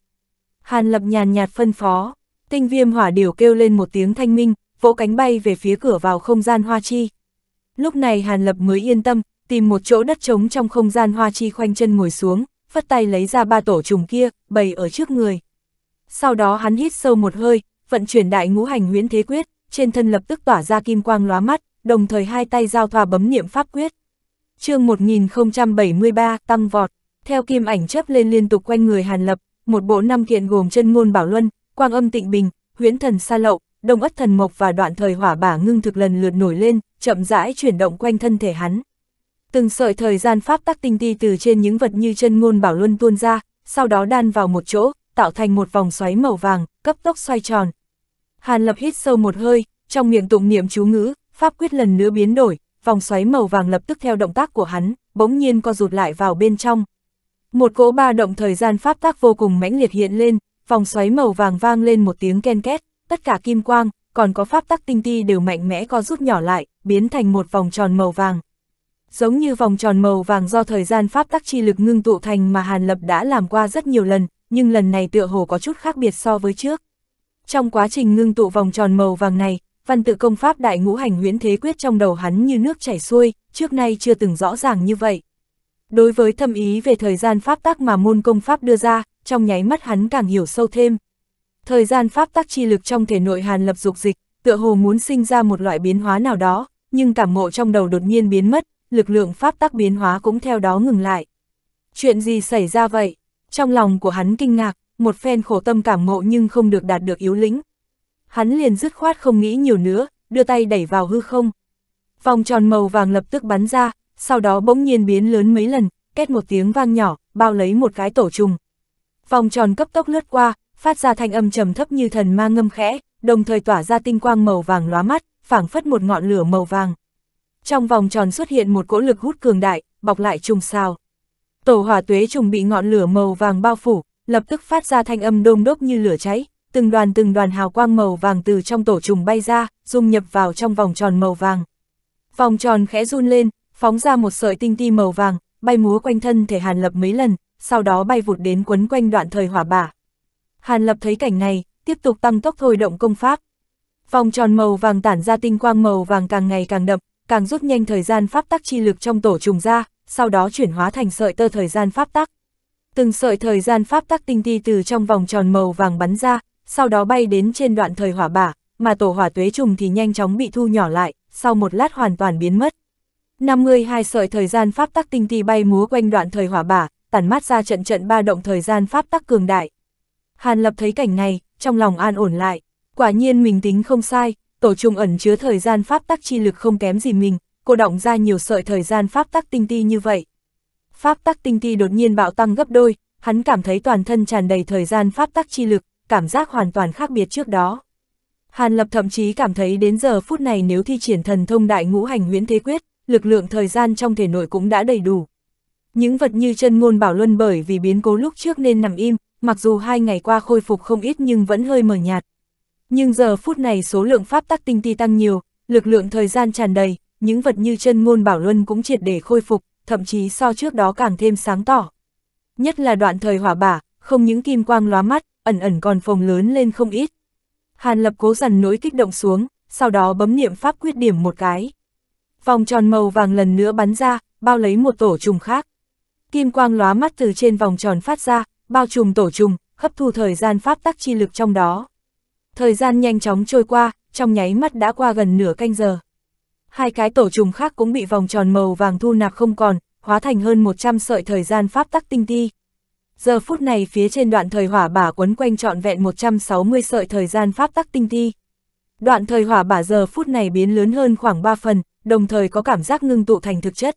S1: Hàn lập nhàn nhạt phân phó, tinh viêm hỏa điểu kêu lên một tiếng thanh minh, vỗ cánh bay về phía cửa vào không gian hoa chi. Lúc này Hàn lập mới yên tâm, tìm một chỗ đất trống trong không gian hoa chi khoanh chân ngồi xuống, phất tay lấy ra ba tổ trùng kia, bày ở trước người. Sau đó hắn hít sâu một hơi, vận chuyển đại ngũ hành huyễn thế quyết, trên thân lập tức tỏa ra kim quang lóa mắt, đồng thời hai tay giao thoa bấm niệm pháp quyết. chương 1073 tăng vọt, theo kim ảnh chấp lên liên tục quanh người Hàn Lập, một bộ năm kiện gồm chân ngôn bảo luân, quang âm tịnh bình, huyễn thần sa lậu, đông ất thần mộc và đoạn thời hỏa bả ngưng thực lần lượt nổi lên, chậm rãi chuyển động quanh thân thể hắn. Từng sợi thời gian pháp tắc tinh ti từ trên những vật như chân ngôn bảo luân tuôn ra, sau đó đan vào một chỗ, tạo thành một vòng xoáy màu vàng, cấp tốc xoay tròn, Hàn Lập hít sâu một hơi, trong miệng tụng niệm chú ngữ, pháp quyết lần nữa biến đổi, vòng xoáy màu vàng lập tức theo động tác của hắn, bỗng nhiên co rụt lại vào bên trong. Một cỗ ba động thời gian pháp tác vô cùng mãnh liệt hiện lên, vòng xoáy màu vàng vang lên một tiếng ken két, tất cả kim quang, còn có pháp tác tinh ti đều mạnh mẽ co rút nhỏ lại, biến thành một vòng tròn màu vàng. Giống như vòng tròn màu vàng do thời gian pháp tắc chi lực ngưng tụ thành mà Hàn Lập đã làm qua rất nhiều lần, nhưng lần này tựa hồ có chút khác biệt so với trước. Trong quá trình ngưng tụ vòng tròn màu vàng này, văn tự công pháp đại ngũ hành huyễn thế quyết trong đầu hắn như nước chảy xuôi, trước nay chưa từng rõ ràng như vậy. Đối với thâm ý về thời gian pháp tắc mà môn công pháp đưa ra, trong nháy mắt hắn càng hiểu sâu thêm. Thời gian pháp tắc chi lực trong thể nội hàn lập dục dịch, tựa hồ muốn sinh ra một loại biến hóa nào đó, nhưng cảm ngộ trong đầu đột nhiên biến mất, lực lượng pháp tắc biến hóa cũng theo đó ngừng lại. Chuyện gì xảy ra vậy? Trong lòng của hắn kinh ngạc, một phen khổ tâm cảm ngộ nhưng không được đạt được yếu lĩnh. Hắn liền dứt khoát không nghĩ nhiều nữa, đưa tay đẩy vào hư không. Vòng tròn màu vàng lập tức bắn ra, sau đó bỗng nhiên biến lớn mấy lần, két một tiếng vang nhỏ, bao lấy một cái tổ trùng. Vòng tròn cấp tốc lướt qua, phát ra thanh âm trầm thấp như thần ma ngâm khẽ, đồng thời tỏa ra tinh quang màu vàng lóa mắt, phảng phất một ngọn lửa màu vàng. Trong vòng tròn xuất hiện một cỗ lực hút cường đại, bọc lại trùng sao. Tổ hỏa tuế trùng bị ngọn lửa màu vàng bao phủ, lập tức phát ra thanh âm đôm đốp như lửa cháy, từng đoàn từng đoàn hào quang màu vàng từ trong tổ trùng bay ra, dung nhập vào trong vòng tròn màu vàng. Vòng tròn khẽ run lên, phóng ra một sợi tinh ti màu vàng, bay múa quanh thân thể Hàn Lập mấy lần, sau đó bay vụt đến quấn quanh đoạn thời hỏa bả. Hàn Lập thấy cảnh này, tiếp tục tăng tốc thôi động công pháp. Vòng tròn màu vàng tản ra tinh quang màu vàng càng ngày càng đậm, càng rút nhanh thời gian pháp tắc chi lực trong tổ trùng ra, sau đó chuyển hóa thành sợi tơ thời gian pháp tắc. Từng sợi thời gian pháp tắc tinh thi từ trong vòng tròn màu vàng bắn ra, sau đó bay đến trên đoạn thời hỏa bả, mà tổ hỏa tuế trùng thì nhanh chóng bị thu nhỏ lại, sau một lát hoàn toàn biến mất. 52 sợi thời gian pháp tắc tinh thi bay múa quanh đoạn thời hỏa bả, tản mát ra trận trận ba động thời gian pháp tắc cường đại. Hàn Lập thấy cảnh này, trong lòng an ổn lại, quả nhiên mình tính không sai, tổ trùng ẩn chứa thời gian pháp tắc chi lực không kém gì mình, cô động ra nhiều sợi thời gian pháp tắc tinh ti như vậy pháp tắc tinh ti đột nhiên bạo tăng gấp đôi, hắn cảm thấy toàn thân tràn đầy thời gian pháp tắc chi lực, cảm giác hoàn toàn khác biệt trước đó. Hàn Lập thậm chí cảm thấy đến giờ phút này nếu thi triển thần thông đại ngũ hành huyễn thế quyết, lực lượng thời gian trong thể nội cũng đã đầy đủ. Những vật như chân ngôn bảo luân bởi vì biến cố lúc trước nên nằm im, mặc dù hai ngày qua khôi phục không ít nhưng vẫn hơi mờ nhạt. Nhưng giờ phút này số lượng pháp tắc tinh ti tăng nhiều, lực lượng thời gian tràn đầy, những vật như chân ngôn bảo luân cũng triệt để khôi phục, thậm chí so trước đó càng thêm sáng tỏ. Nhất là đoạn thời hỏa bả, không những kim quang lóa mắt, ẩn ẩn còn phồng lớn lên không ít. Hàn lập cố dần nỗi kích động xuống, sau đó bấm niệm pháp quyết điểm một cái. Vòng tròn màu vàng lần nữa bắn ra, bao lấy một tổ trùng khác. Kim quang lóa mắt từ trên vòng tròn phát ra, bao trùm tổ trùng, hấp thu thời gian pháp tắc chi lực trong đó. Thời gian nhanh chóng trôi qua, trong nháy mắt đã qua gần nửa canh giờ hai cái tổ trùng khác cũng bị vòng tròn màu vàng thu nạp không còn, hóa thành hơn 100 sợi thời gian pháp tắc tinh ti. Giờ phút này phía trên đoạn thời hỏa bả quấn quanh trọn vẹn 160 sợi thời gian pháp tắc tinh ti. Đoạn thời hỏa bả giờ phút này biến lớn hơn khoảng 3 phần, đồng thời có cảm giác ngưng tụ thành thực chất.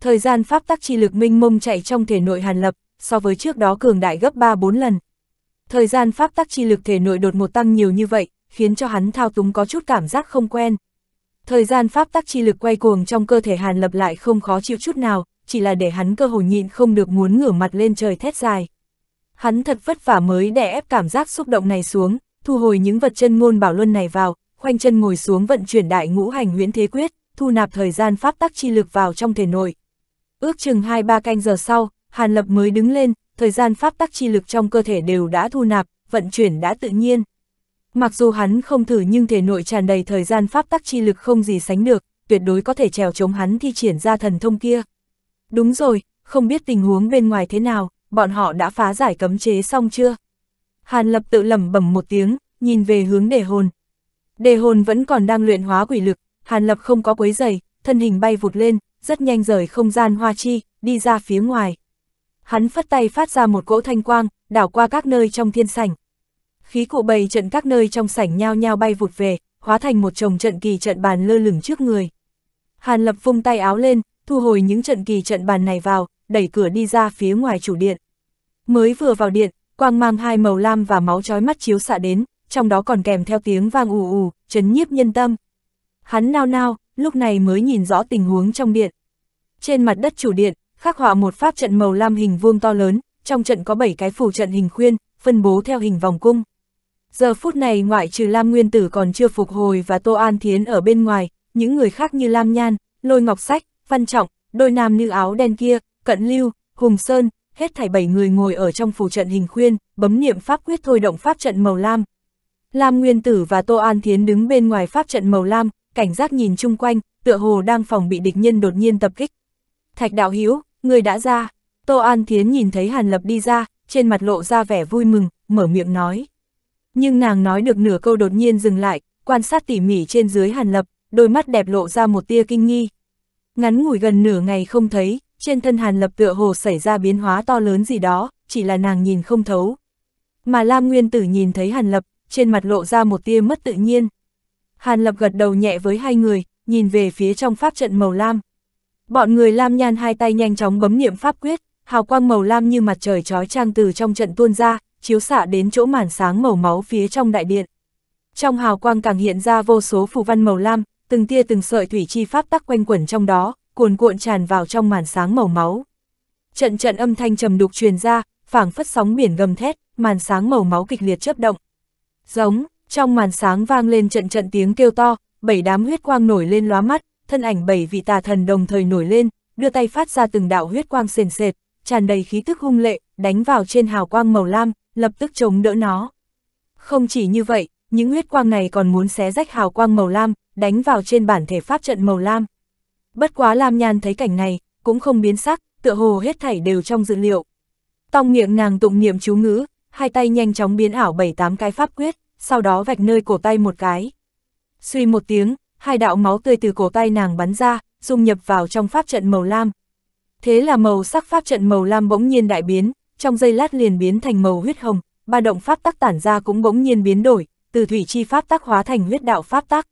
S1: Thời gian pháp tắc chi lực minh mông chạy trong thể nội hàn lập, so với trước đó cường đại gấp 3-4 lần. Thời gian pháp tắc chi lực thể nội đột một tăng nhiều như vậy, khiến cho hắn thao túng có chút cảm giác không quen thời gian pháp tắc chi lực quay cuồng trong cơ thể Hàn Lập lại không khó chịu chút nào, chỉ là để hắn cơ hồ nhịn không được muốn ngửa mặt lên trời thét dài. Hắn thật vất vả mới đè ép cảm giác xúc động này xuống, thu hồi những vật chân ngôn bảo luân này vào, khoanh chân ngồi xuống vận chuyển đại ngũ hành nguyễn thế quyết, thu nạp thời gian pháp tắc chi lực vào trong thể nội. Ước chừng 2-3 canh giờ sau, Hàn Lập mới đứng lên, thời gian pháp tắc chi lực trong cơ thể đều đã thu nạp, vận chuyển đã tự nhiên. Mặc dù hắn không thử nhưng thể nội tràn đầy thời gian pháp tắc chi lực không gì sánh được, tuyệt đối có thể trèo chống hắn thi triển ra thần thông kia. Đúng rồi, không biết tình huống bên ngoài thế nào, bọn họ đã phá giải cấm chế xong chưa? Hàn Lập tự lẩm bẩm một tiếng, nhìn về hướng đề hồn. Đề hồn vẫn còn đang luyện hóa quỷ lực, Hàn Lập không có quấy giày, thân hình bay vụt lên, rất nhanh rời không gian hoa chi, đi ra phía ngoài. Hắn phất tay phát ra một cỗ thanh quang, đảo qua các nơi trong thiên sảnh, khí cụ bầy trận các nơi trong sảnh nhao nhao bay vụt về, hóa thành một chồng trận kỳ trận bàn lơ lửng trước người. Hàn Lập vung tay áo lên, thu hồi những trận kỳ trận bàn này vào, đẩy cửa đi ra phía ngoài chủ điện. Mới vừa vào điện, quang mang hai màu lam và máu chói mắt chiếu xạ đến, trong đó còn kèm theo tiếng vang ù ù, chấn nhiếp nhân tâm. Hắn nao nao, lúc này mới nhìn rõ tình huống trong điện. Trên mặt đất chủ điện, khắc họa một pháp trận màu lam hình vuông to lớn, trong trận có 7 cái phù trận hình khuyên, phân bố theo hình vòng cung. Giờ phút này ngoại trừ Lam Nguyên Tử còn chưa phục hồi và Tô An Thiến ở bên ngoài, những người khác như Lam Nhan, Lôi Ngọc Sách, Văn Trọng, đôi nam nữ áo đen kia, Cận Lưu, Hùng Sơn, hết thảy bảy người ngồi ở trong phủ trận hình khuyên, bấm niệm pháp quyết thôi động pháp trận màu lam. Lam Nguyên Tử và Tô An Thiến đứng bên ngoài pháp trận màu lam, cảnh giác nhìn chung quanh, tựa hồ đang phòng bị địch nhân đột nhiên tập kích. Thạch Đạo Hiếu, người đã ra. Tô An Thiến nhìn thấy Hàn Lập đi ra, trên mặt lộ ra vẻ vui mừng, mở miệng nói. Nhưng nàng nói được nửa câu đột nhiên dừng lại, quan sát tỉ mỉ trên dưới Hàn Lập, đôi mắt đẹp lộ ra một tia kinh nghi. Ngắn ngủi gần nửa ngày không thấy, trên thân Hàn Lập tựa hồ xảy ra biến hóa to lớn gì đó, chỉ là nàng nhìn không thấu. Mà Lam Nguyên Tử nhìn thấy Hàn Lập, trên mặt lộ ra một tia mất tự nhiên. Hàn Lập gật đầu nhẹ với hai người, nhìn về phía trong pháp trận màu lam. Bọn người Lam Nhan hai tay nhanh chóng bấm niệm pháp quyết, hào quang màu lam như mặt trời trói trang từ trong trận tuôn ra, chiếu xạ đến chỗ màn sáng màu máu phía trong đại điện. Trong hào quang càng hiện ra vô số phù văn màu lam, từng tia từng sợi thủy chi pháp tắc quanh quẩn trong đó, cuồn cuộn tràn vào trong màn sáng màu máu. Trận trận âm thanh trầm đục truyền ra, phảng phất sóng biển gầm thét, màn sáng màu máu kịch liệt chớp động. Giống, trong màn sáng vang lên trận trận tiếng kêu to, bảy đám huyết quang nổi lên lóa mắt, thân ảnh bảy vị tà thần đồng thời nổi lên, đưa tay phát ra từng đạo huyết quang sền sệt, tràn đầy khí tức hung lệ, đánh vào trên hào quang màu lam, lập tức chống đỡ nó. Không chỉ như vậy, những huyết quang này còn muốn xé rách hào quang màu lam, đánh vào trên bản thể pháp trận màu lam. Bất quá Lam Nhan thấy cảnh này, cũng không biến sắc, tựa hồ hết thảy đều trong dự liệu. Tong miệng nàng tụng niệm chú ngữ, hai tay nhanh chóng biến ảo bảy tám cái pháp quyết, sau đó vạch nơi cổ tay một cái. Suy một tiếng, hai đạo máu tươi từ cổ tay nàng bắn ra, dung nhập vào trong pháp trận màu lam. Thế là màu sắc pháp trận màu lam bỗng nhiên đại biến, trong giây lát liền biến thành màu huyết hồng, ba động pháp tắc tản ra cũng bỗng nhiên biến đổi, từ thủy chi pháp tắc hóa thành huyết đạo pháp tắc.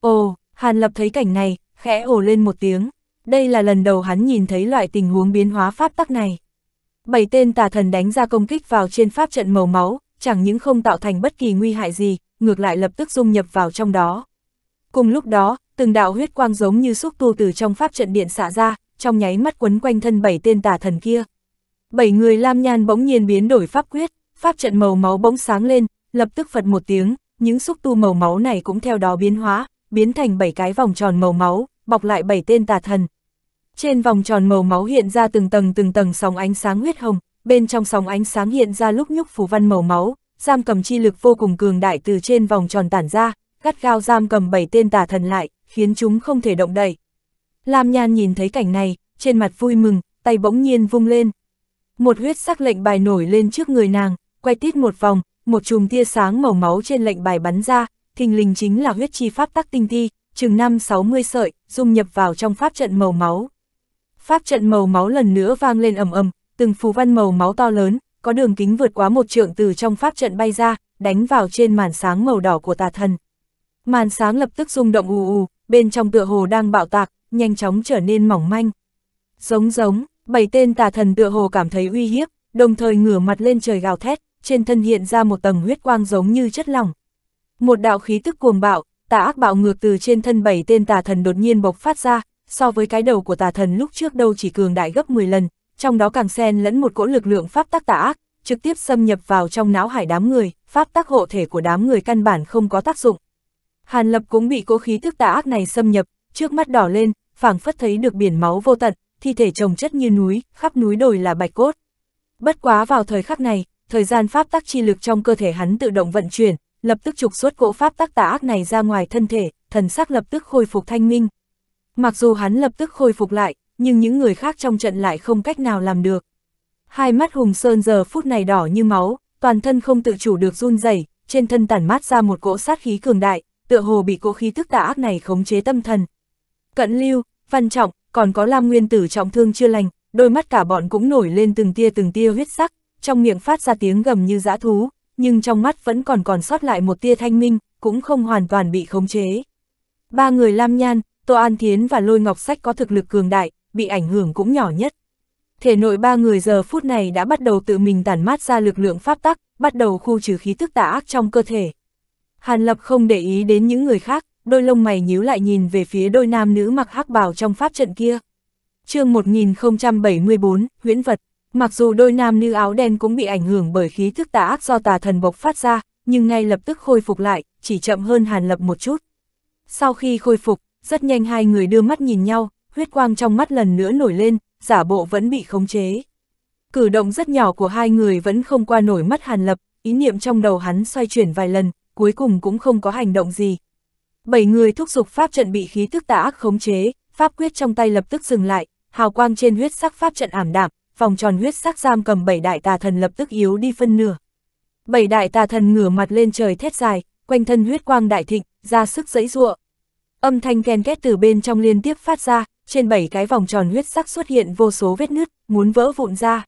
S1: Ồ, Hàn Lập thấy cảnh này, khẽ ồ lên một tiếng, đây là lần đầu hắn nhìn thấy loại tình huống biến hóa pháp tắc này. Bảy tên tà thần đánh ra công kích vào trên pháp trận màu máu, chẳng những không tạo thành bất kỳ nguy hại gì, ngược lại lập tức dung nhập vào trong đó. Cùng lúc đó, từng đạo huyết quang giống như xúc tu từ trong pháp trận điện xả ra, trong nháy mắt quấn quanh thân bảy tên tà thần kia bảy người Lam Nhan bỗng nhiên biến đổi pháp quyết, pháp trận màu máu bỗng sáng lên, lập tức phật một tiếng, những xúc tu màu máu này cũng theo đó biến hóa, biến thành bảy cái vòng tròn màu máu, bọc lại bảy tên tà thần. Trên vòng tròn màu máu hiện ra từng tầng từng tầng sóng ánh sáng huyết hồng, bên trong sóng ánh sáng hiện ra lúc nhúc phù văn màu máu, giam cầm chi lực vô cùng cường đại từ trên vòng tròn tản ra, gắt gao giam cầm bảy tên tà thần lại, khiến chúng không thể động đậy. Lam Nhan nhìn thấy cảnh này, trên mặt vui mừng, tay bỗng nhiên vung lên, một huyết sắc lệnh bài nổi lên trước người nàng, quay tít một vòng, một chùm tia sáng màu máu trên lệnh bài bắn ra, thình lình chính là huyết chi pháp tắc tinh thi, chừng 5-60 sợi, dung nhập vào trong pháp trận màu máu. Pháp trận màu máu lần nữa vang lên ầm ầm, từng phù văn màu máu to lớn, có đường kính vượt quá một trượng từ trong pháp trận bay ra, đánh vào trên màn sáng màu đỏ của tà thần. Màn sáng lập tức rung động ù ù, bên trong tựa hồ đang bạo tạc, nhanh chóng trở nên mỏng manh. Giống giống, Bảy tên tà thần tựa hồ cảm thấy uy hiếp, đồng thời ngửa mặt lên trời gào thét, trên thân hiện ra một tầng huyết quang giống như chất lỏng. Một đạo khí tức cuồng bạo, tà ác bạo ngược từ trên thân bảy tên tà thần đột nhiên bộc phát ra, so với cái đầu của tà thần lúc trước đâu chỉ cường đại gấp 10 lần, trong đó càng xen lẫn một cỗ lực lượng pháp tắc tà ác, trực tiếp xâm nhập vào trong não hải đám người, pháp tắc hộ thể của đám người căn bản không có tác dụng. Hàn Lập cũng bị cỗ khí tức tà ác này xâm nhập, trước mắt đỏ lên, phảng phất thấy được biển máu vô tận, thi thể trồng chất như núi, khắp núi đồi là bạch cốt. Bất quá vào thời khắc này, thời gian pháp tắc chi lực trong cơ thể hắn tự động vận chuyển, lập tức trục xuất cỗ pháp tắc tà ác này ra ngoài thân thể, thần sắc lập tức khôi phục thanh minh. Mặc dù hắn lập tức khôi phục lại, nhưng những người khác trong trận lại không cách nào làm được. Hai mắt Hùng Sơn giờ phút này đỏ như máu, toàn thân không tự chủ được run rẩy, trên thân tản mát ra một cỗ sát khí cường đại, tựa hồ bị cỗ khí tức tà ác này khống chế tâm thần. Cận Lưu, Văn Trọng, còn có Lam Nguyên Tử trọng thương chưa lành, đôi mắt cả bọn cũng nổi lên từng tia từng tia huyết sắc, trong miệng phát ra tiếng gầm như dã thú, nhưng trong mắt vẫn còn còn sót lại một tia thanh minh, cũng không hoàn toàn bị khống chế. Ba người Lam Nhan, Tô An Thiến và Lôi Ngọc Sách có thực lực cường đại, bị ảnh hưởng cũng nhỏ nhất. Thể nội ba người giờ phút này đã bắt đầu tự mình tản mát ra lực lượng pháp tắc, bắt đầu khu trừ khí tức tà ác trong cơ thể. Hàn Lập không để ý đến những người khác, đôi lông mày nhíu lại nhìn về phía đôi nam nữ mặc hắc bào trong pháp trận kia. chương 1074, huyễn vật, mặc dù đôi nam nữ áo đen cũng bị ảnh hưởng bởi khí thức tà ác do tà thần bộc phát ra, nhưng ngay lập tức khôi phục lại, chỉ chậm hơn hàn lập một chút. Sau khi khôi phục, rất nhanh hai người đưa mắt nhìn nhau, huyết quang trong mắt lần nữa nổi lên, giả bộ vẫn bị khống chế. Cử động rất nhỏ của hai người vẫn không qua nổi mắt hàn lập, ý niệm trong đầu hắn xoay chuyển vài lần, cuối cùng cũng không có hành động gì, bảy người thúc giục pháp trận bị khí tức tà ác khống chế, pháp quyết trong tay lập tức dừng lại, hào quang trên huyết sắc pháp trận ảm đạm, vòng tròn huyết sắc giam cầm bảy đại tà thần lập tức yếu đi phân nửa. Bảy đại tà thần ngửa mặt lên trời thét dài, quanh thân huyết quang đại thịnh, ra sức giãy giụa. Âm thanh ken két từ bên trong liên tiếp phát ra, trên bảy cái vòng tròn huyết sắc xuất hiện vô số vết nứt, muốn vỡ vụn ra.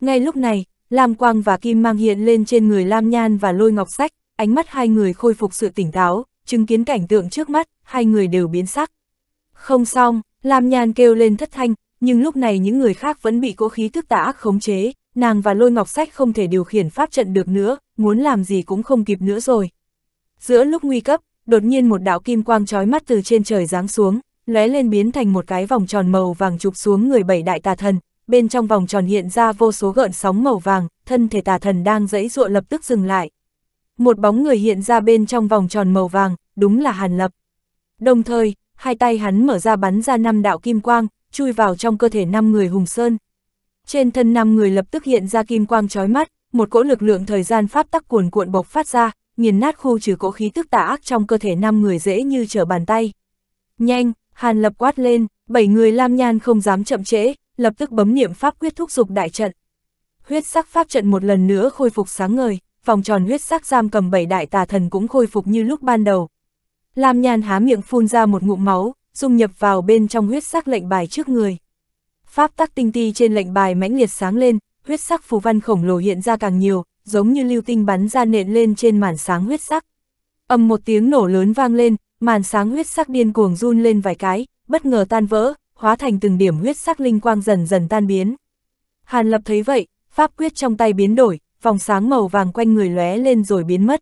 S1: Ngay lúc này, Lam Quang và Kim Mang hiện lên trên người Lam Nhan và Lôi Ngọc Sách, ánh mắt hai người khôi phục sự tỉnh táo, chứng kiến cảnh tượng trước mắt, hai người đều biến sắc. Không xong, Lam Nhan kêu lên thất thanh, nhưng lúc này những người khác vẫn bị cố khí thức tà ác khống chế, nàng và lôi ngọc sách không thể điều khiển pháp trận được nữa, muốn làm gì cũng không kịp nữa rồi. Giữa lúc nguy cấp, đột nhiên một đạo kim quang trói mắt từ trên trời giáng xuống, lóe lên biến thành một cái vòng tròn màu vàng chụp xuống người bảy đại tà thần, bên trong vòng tròn hiện ra vô số gợn sóng màu vàng, thân thể tà thần đang dẫy dụa lập tức dừng lại một bóng người hiện ra bên trong vòng tròn màu vàng, đúng là Hàn Lập. Đồng thời, hai tay hắn mở ra bắn ra năm đạo kim quang, chui vào trong cơ thể năm người Hùng Sơn. Trên thân năm người lập tức hiện ra kim quang chói mắt, một cỗ lực lượng thời gian pháp tắc cuồn cuộn bộc phát ra, nghiền nát khu trừ cỗ khí tức tà ác trong cơ thể năm người dễ như trở bàn tay. Nhanh, Hàn Lập quát lên, bảy người Lam Nhan không dám chậm trễ, lập tức bấm niệm pháp quyết thúc dục đại trận. Huyết sắc pháp trận một lần nữa khôi phục sáng ngời vòng tròn huyết sắc giam cầm bảy đại tà thần cũng khôi phục như lúc ban đầu. Lam Nhan há miệng phun ra một ngụm máu, dung nhập vào bên trong huyết sắc lệnh bài trước người. Pháp tắc tinh ti trên lệnh bài mãnh liệt sáng lên, huyết sắc phù văn khổng lồ hiện ra càng nhiều, giống như lưu tinh bắn ra nện lên trên màn sáng huyết sắc. Ầm một tiếng nổ lớn vang lên, màn sáng huyết sắc điên cuồng run lên vài cái, bất ngờ tan vỡ, hóa thành từng điểm huyết sắc linh quang dần dần tan biến. Hàn Lập thấy vậy, pháp quyết trong tay biến đổi, vòng sáng màu vàng quanh người lóe lên rồi biến mất.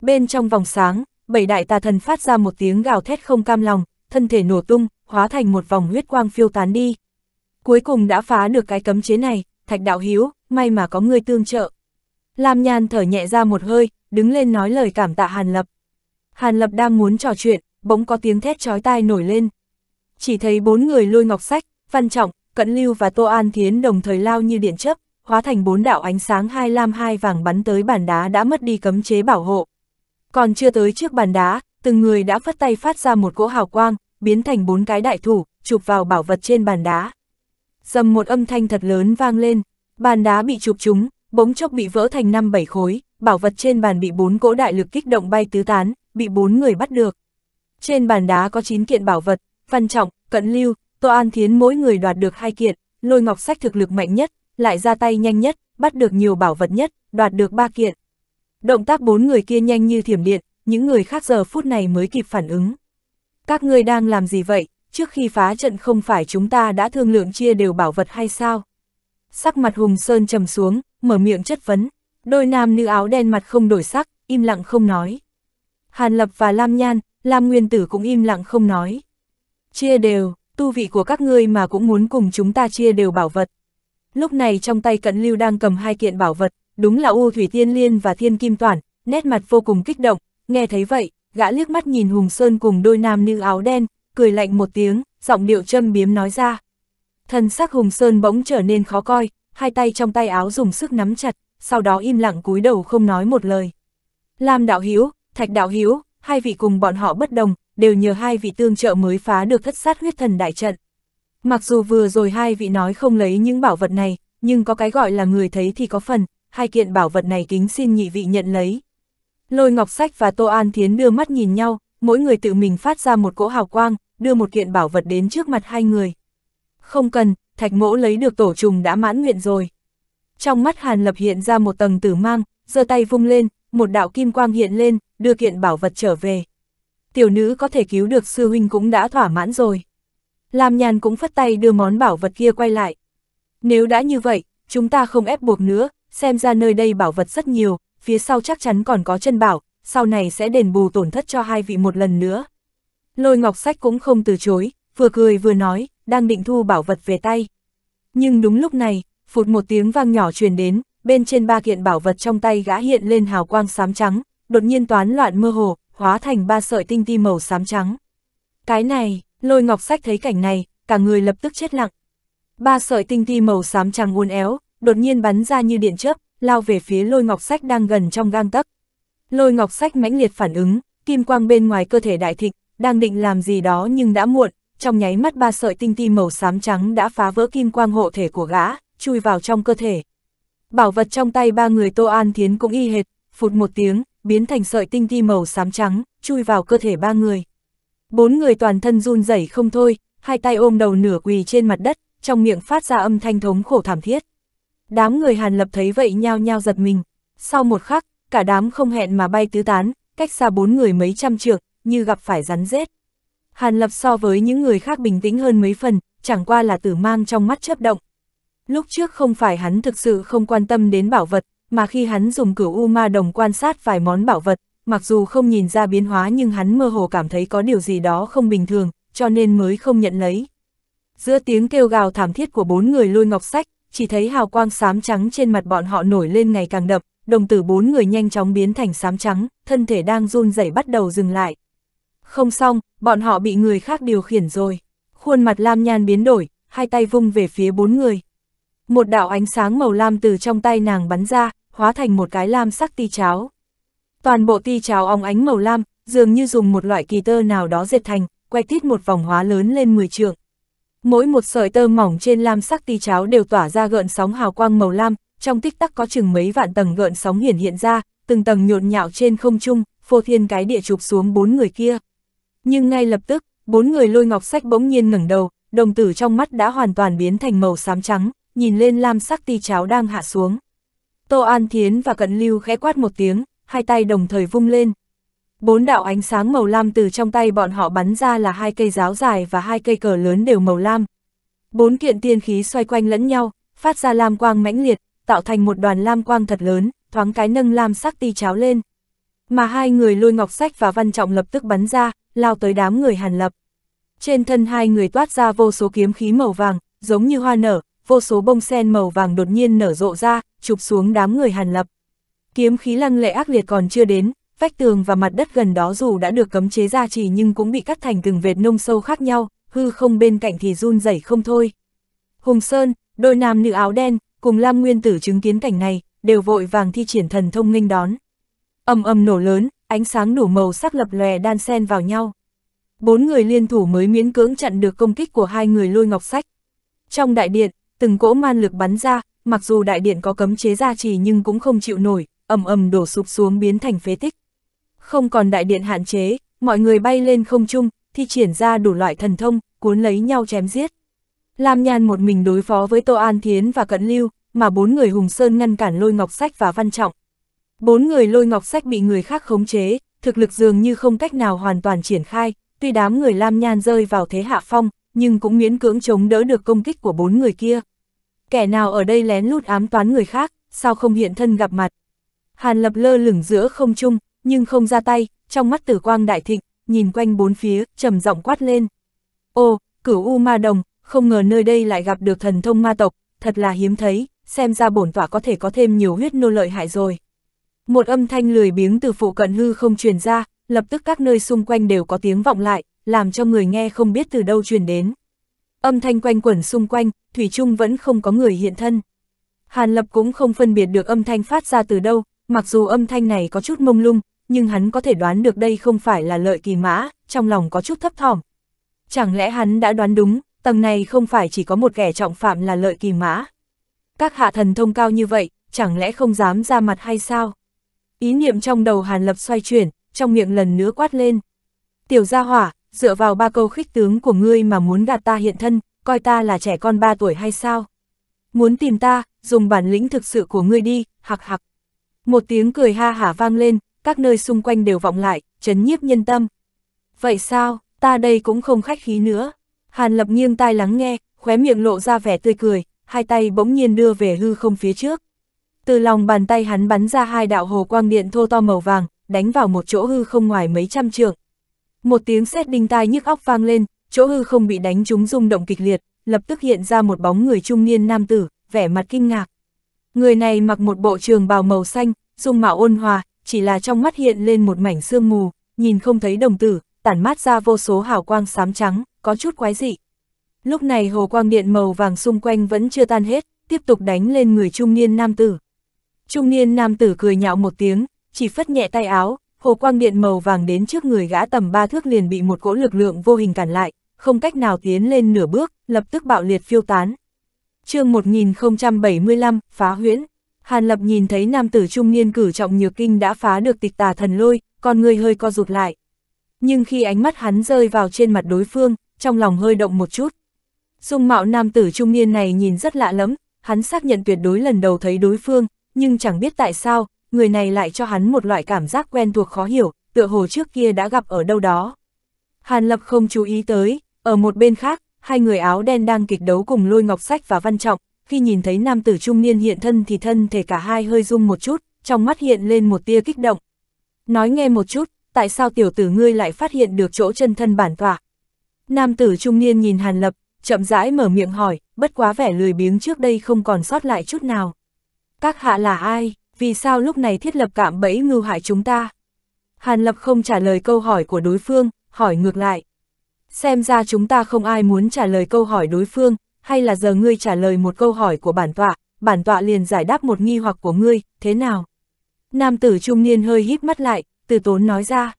S1: Bên trong vòng sáng, bảy đại tà thần phát ra một tiếng gào thét không cam lòng, thân thể nổ tung, hóa thành một vòng huyết quang phiêu tán đi. Cuối cùng đã phá được cái cấm chế này, Thạch Đạo Hiếu, may mà có người tương trợ. Lam Nhan thở nhẹ ra một hơi, đứng lên nói lời cảm tạ Hàn Lập. Hàn Lập đang muốn trò chuyện, bỗng có tiếng thét chói tai nổi lên. Chỉ thấy bốn người lôi ngọc sách, Văn Trọng, Cận Lưu và Tô An Thiến đồng thời lao như điện chấp, hóa thành bốn đạo ánh sáng hai lam hai vàng bắn tới bàn đá đã mất đi cấm chế bảo hộ. Còn chưa tới trước bàn đá, từng người đã phất tay phát ra một cỗ hào quang, biến thành bốn cái đại thủ, chụp vào bảo vật trên bàn đá. Dầm một âm thanh thật lớn vang lên, bàn đá bị chụp trúng, bỗng chốc bị vỡ thành năm bảy khối, bảo vật trên bàn bị bốn cỗ đại lực kích động bay tứ tán, bị bốn người bắt được. Trên bàn đá có 9 kiện bảo vật, Văn Trọng, Cận Lưu, Tô An Thiến mỗi người đoạt được hai kiện, Lôi Ngọc Sách thực lực mạnh nhất, lại ra tay nhanh nhất, bắt được nhiều bảo vật nhất, đoạt được ba kiện. Động tác bốn người kia nhanh như thiểm điện, những người khác giờ phút này mới kịp phản ứng. Các ngươi đang làm gì vậy, trước khi phá trận không phải chúng ta đã thương lượng chia đều bảo vật hay sao? Sắc mặt Hùng Sơn trầm xuống, mở miệng chất vấn, đôi nam nữ áo đen mặt không đổi sắc, im lặng không nói. Hàn Lập và Lam Nhan, Lam Nguyên Tử cũng im lặng không nói. Chia đều, tu vị của các ngươi mà cũng muốn cùng chúng ta chia đều bảo vật lúc này trong tay cận lưu đang cầm hai kiện bảo vật, đúng là U Thủy Tiên Liên và Thiên Kim Toản, nét mặt vô cùng kích động, nghe thấy vậy, gã liếc mắt nhìn Hùng Sơn cùng đôi nam nữ áo đen, cười lạnh một tiếng, giọng điệu châm biếm nói ra. thân sắc Hùng Sơn bỗng trở nên khó coi, hai tay trong tay áo dùng sức nắm chặt, sau đó im lặng cúi đầu không nói một lời. Lam Đạo Hiếu, Thạch Đạo Hiếu, hai vị cùng bọn họ bất đồng, đều nhờ hai vị tương trợ mới phá được thất sát huyết thần đại trận. Mặc dù vừa rồi hai vị nói không lấy những bảo vật này, nhưng có cái gọi là người thấy thì có phần, hai kiện bảo vật này kính xin nhị vị nhận lấy. Lôi Ngọc Sách và Tô An Thiến đưa mắt nhìn nhau, mỗi người tự mình phát ra một cỗ hào quang, đưa một kiện bảo vật đến trước mặt hai người. Không cần, thạch mỗ lấy được tổ trùng đã mãn nguyện rồi. Trong mắt Hàn Lập hiện ra một tầng tử mang, giơ tay vung lên, một đạo kim quang hiện lên, đưa kiện bảo vật trở về. Tiểu nữ có thể cứu được sư huynh cũng đã thỏa mãn rồi. Lam Nhàn cũng phất tay đưa món bảo vật kia quay lại. Nếu đã như vậy, chúng ta không ép buộc nữa, xem ra nơi đây bảo vật rất nhiều, phía sau chắc chắn còn có chân bảo, sau này sẽ đền bù tổn thất cho hai vị một lần nữa. Lôi ngọc sách cũng không từ chối, vừa cười vừa nói, đang định thu bảo vật về tay. Nhưng đúng lúc này, phụt một tiếng vang nhỏ truyền đến, bên trên ba kiện bảo vật trong tay gã hiện lên hào quang xám trắng, đột nhiên toán loạn mơ hồ, hóa thành ba sợi tinh ti màu xám trắng. Cái này, Lôi ngọc sách thấy cảnh này, cả người lập tức chết lặng. Ba sợi tinh ti màu xám trắng uốn éo, đột nhiên bắn ra như điện chớp, lao về phía lôi ngọc sách đang gần trong gang tấc. Lôi ngọc sách mãnh liệt phản ứng, kim quang bên ngoài cơ thể đại thịnh, đang định làm gì đó nhưng đã muộn, trong nháy mắt ba sợi tinh ti màu xám trắng đã phá vỡ kim quang hộ thể của gã, chui vào trong cơ thể. Bảo vật trong tay ba người Tô An Thiến cũng y hệt, phụt một tiếng, biến thành sợi tinh ti màu xám trắng, chui vào cơ thể ba người. Bốn người toàn thân run rẩy không thôi, hai tay ôm đầu nửa quỳ trên mặt đất, trong miệng phát ra âm thanh thống khổ thảm thiết. Đám người Hàn Lập thấy vậy nhao nhao giật mình. Sau một khắc, cả đám không hẹn mà bay tứ tán, cách xa bốn người mấy trăm trượng, như gặp phải rắn rết. Hàn Lập so với những người khác bình tĩnh hơn mấy phần, chẳng qua là tử mang trong mắt chớp động. Lúc trước không phải hắn thực sự không quan tâm đến bảo vật, mà khi hắn dùng cửu U Ma Đồng quan sát vài món bảo vật, mặc dù không nhìn ra biến hóa nhưng hắn mơ hồ cảm thấy có điều gì đó không bình thường, cho nên mới không nhận lấy. Giữa tiếng kêu gào thảm thiết của bốn người lôi ngọc sách, chỉ thấy hào quang xám trắng trên mặt bọn họ nổi lên ngày càng đậm, đồng tử bốn người nhanh chóng biến thành xám trắng, thân thể đang run rẩy bắt đầu dừng lại. Không xong, bọn họ bị người khác điều khiển rồi. Khuôn mặt Lam Nhan biến đổi, hai tay vung về phía bốn người. Một đạo ánh sáng màu lam từ trong tay nàng bắn ra, hóa thành một cái lam sắc ti cháo. Toàn bộ ti trào óng ánh màu lam, dường như dùng một loại kỳ tơ nào đó dệt thành, quay tít một vòng hóa lớn lên 10 trường. Mỗi một sợi tơ mỏng trên lam sắc ti cháo đều tỏa ra gợn sóng hào quang màu lam, trong tích tắc có chừng mấy vạn tầng gợn sóng hiển hiện ra, từng tầng nhộn nhạo trên không trung, phô thiên cái địa chụp xuống bốn người kia. Nhưng ngay lập tức, bốn người lôi ngọc sách bỗng nhiên ngẩng đầu, đồng tử trong mắt đã hoàn toàn biến thành màu xám trắng, nhìn lên lam sắc ti cháo đang hạ xuống. Tô An Thiến và Cận Lưu khẽ quát một tiếng, hai tay đồng thời vung lên. Bốn đạo ánh sáng màu lam từ trong tay bọn họ bắn ra là hai cây giáo dài và hai cây cờ lớn đều màu lam. Bốn kiện tiên khí xoay quanh lẫn nhau, phát ra lam quang mãnh liệt, tạo thành một đoàn lam quang thật lớn, thoáng cái nâng lam sắc ti cháo lên. Mà hai người lôi ngọc sách và văn trọng lập tức bắn ra, lao tới đám người hàn lập. Trên thân hai người toát ra vô số kiếm khí màu vàng, giống như hoa nở, vô số bông sen màu vàng đột nhiên nở rộ ra, chụp xuống đám người hàn lập. Kiếm khí lăng lệ ác liệt còn chưa đến, vách tường và mặt đất gần đó dù đã được cấm chế ra chỉ nhưng cũng bị cắt thành từng vệt nông sâu khác nhau, hư không bên cạnh thì run rẩy không thôi. Hùng Sơn, đôi nam nữ áo đen, cùng Lam Nguyên Tử chứng kiến cảnh này, đều vội vàng thi triển thần thông nghênh đón. ầm ầm nổ lớn, ánh sáng đủ màu sắc lập lòe đan xen vào nhau. Bốn người liên thủ mới miễn cưỡng chặn được công kích của hai người lôi ngọc sách. Trong đại điện, từng cỗ man lực bắn ra, mặc dù đại điện có cấm chế gia trì nhưng cũng không chịu nổi, ầm ầm đổ sụp xuống biến thành phế tích. Không còn đại điện hạn chế, mọi người bay lên không trung, thi triển ra đủ loại thần thông, cuốn lấy nhau chém giết. Lam Nhan một mình đối phó với Tô An Thiến và Cận Lưu, mà bốn người Hùng Sơn ngăn cản lôi ngọc sách và văn trọng. Bốn người lôi ngọc sách bị người khác khống chế, thực lực dường như không cách nào hoàn toàn triển khai, tuy đám người Lam Nhan rơi vào thế hạ phong, nhưng cũng miễn cưỡng chống đỡ được công kích của bốn người kia. Kẻ nào ở đây lén lút ám toán người khác, sao không hiện thân gặp mặt, Hàn Lập lơ lửng giữa không trung, nhưng không ra tay, trong mắt tử quang đại thịnh, nhìn quanh bốn phía, trầm giọng quát lên. Ô, cửu U ma đồng, không ngờ nơi đây lại gặp được thần thông ma tộc, thật là hiếm thấy, xem ra bổn tọa có thể có thêm nhiều huyết nô lợi hại rồi. Một âm thanh lười biếng từ phụ cận hư không truyền ra, lập tức các nơi xung quanh đều có tiếng vọng lại, làm cho người nghe không biết từ đâu truyền đến. Âm thanh quanh quẩn xung quanh, Thủy Trung vẫn không có người hiện thân. Hàn Lập cũng không phân biệt được âm thanh phát ra từ đâu, Mặc dù âm thanh này có chút mông lung, nhưng hắn có thể đoán được đây không phải là lợi kỳ mã, trong lòng có chút thấp thỏm. Chẳng lẽ hắn đã đoán đúng, tầng này không phải chỉ có một kẻ trọng phạm là lợi kỳ mã. Các hạ thần thông cao như vậy, chẳng lẽ không dám ra mặt hay sao? Ý niệm trong đầu Hàn Lập xoay chuyển, trong miệng lần nữa quát lên. Tiểu gia hỏa, dựa vào ba câu khích tướng của ngươi mà muốn gạt ta hiện thân, coi ta là trẻ con ba tuổi hay sao? Muốn tìm ta, dùng bản lĩnh thực sự của ngươi đi, hạc hạc. Một tiếng cười ha hả vang lên, các nơi xung quanh đều vọng lại, chấn nhiếp nhân tâm. Vậy sao, ta đây cũng không khách khí nữa. Hàn lập nghiêng tai lắng nghe, khóe miệng lộ ra vẻ tươi cười, hai tay bỗng nhiên đưa về hư không phía trước. Từ lòng bàn tay hắn bắn ra hai đạo hồ quang điện thô to màu vàng, đánh vào một chỗ hư không ngoài mấy trăm trượng. Một tiếng sét đinh tai nhức óc vang lên, chỗ hư không bị đánh trúng rung động kịch liệt, lập tức hiện ra một bóng người trung niên nam tử, vẻ mặt kinh ngạc. Người này mặc một bộ trường bào màu xanh, dung mạo ôn hòa, chỉ là trong mắt hiện lên một mảnh sương mù, nhìn không thấy đồng tử, tản mát ra vô số hào quang xám trắng, có chút quái dị. Lúc này hồ quang điện màu vàng xung quanh vẫn chưa tan hết, tiếp tục đánh lên người trung niên nam tử. Trung niên nam tử cười nhạo một tiếng, chỉ phất nhẹ tay áo, hồ quang điện màu vàng đến trước người gã tầm ba thước liền bị một cỗ lực lượng vô hình cản lại, không cách nào tiến lên nửa bước, lập tức bạo liệt phiêu tán chương 1075, phá huyễn. Hàn Lập nhìn thấy nam tử trung niên cử trọng nhược kinh đã phá được tịch tà thần lôi, con người hơi co rụt lại. Nhưng khi ánh mắt hắn rơi vào trên mặt đối phương, trong lòng hơi động một chút. Dung mạo nam tử trung niên này nhìn rất lạ lắm, hắn xác nhận tuyệt đối lần đầu thấy đối phương, nhưng chẳng biết tại sao, người này lại cho hắn một loại cảm giác quen thuộc khó hiểu, tựa hồ trước kia đã gặp ở đâu đó. Hàn Lập không chú ý tới, ở một bên khác, hai người áo đen đang kịch đấu cùng lôi ngọc sách và văn trọng, khi nhìn thấy nam tử trung niên hiện thân thì thân thể cả hai hơi rung một chút, trong mắt hiện lên một tia kích động. Nói nghe một chút, tại sao tiểu tử ngươi lại phát hiện được chỗ chân thân bản tỏa? Nam tử trung niên nhìn Hàn Lập, chậm rãi mở miệng hỏi, bất quá vẻ lười biếng trước đây không còn sót lại chút nào. Các hạ là ai, vì sao lúc này thiết lập cạm bẫy ngư hại chúng ta? Hàn Lập không trả lời câu hỏi của đối phương, hỏi ngược lại. Xem ra chúng ta không ai muốn trả lời câu hỏi đối phương, hay là giờ ngươi trả lời một câu hỏi của bản tọa, bản tọa liền giải đáp một nghi hoặc của ngươi, thế nào? Nam tử trung niên hơi híp mắt lại, từ tốn nói ra.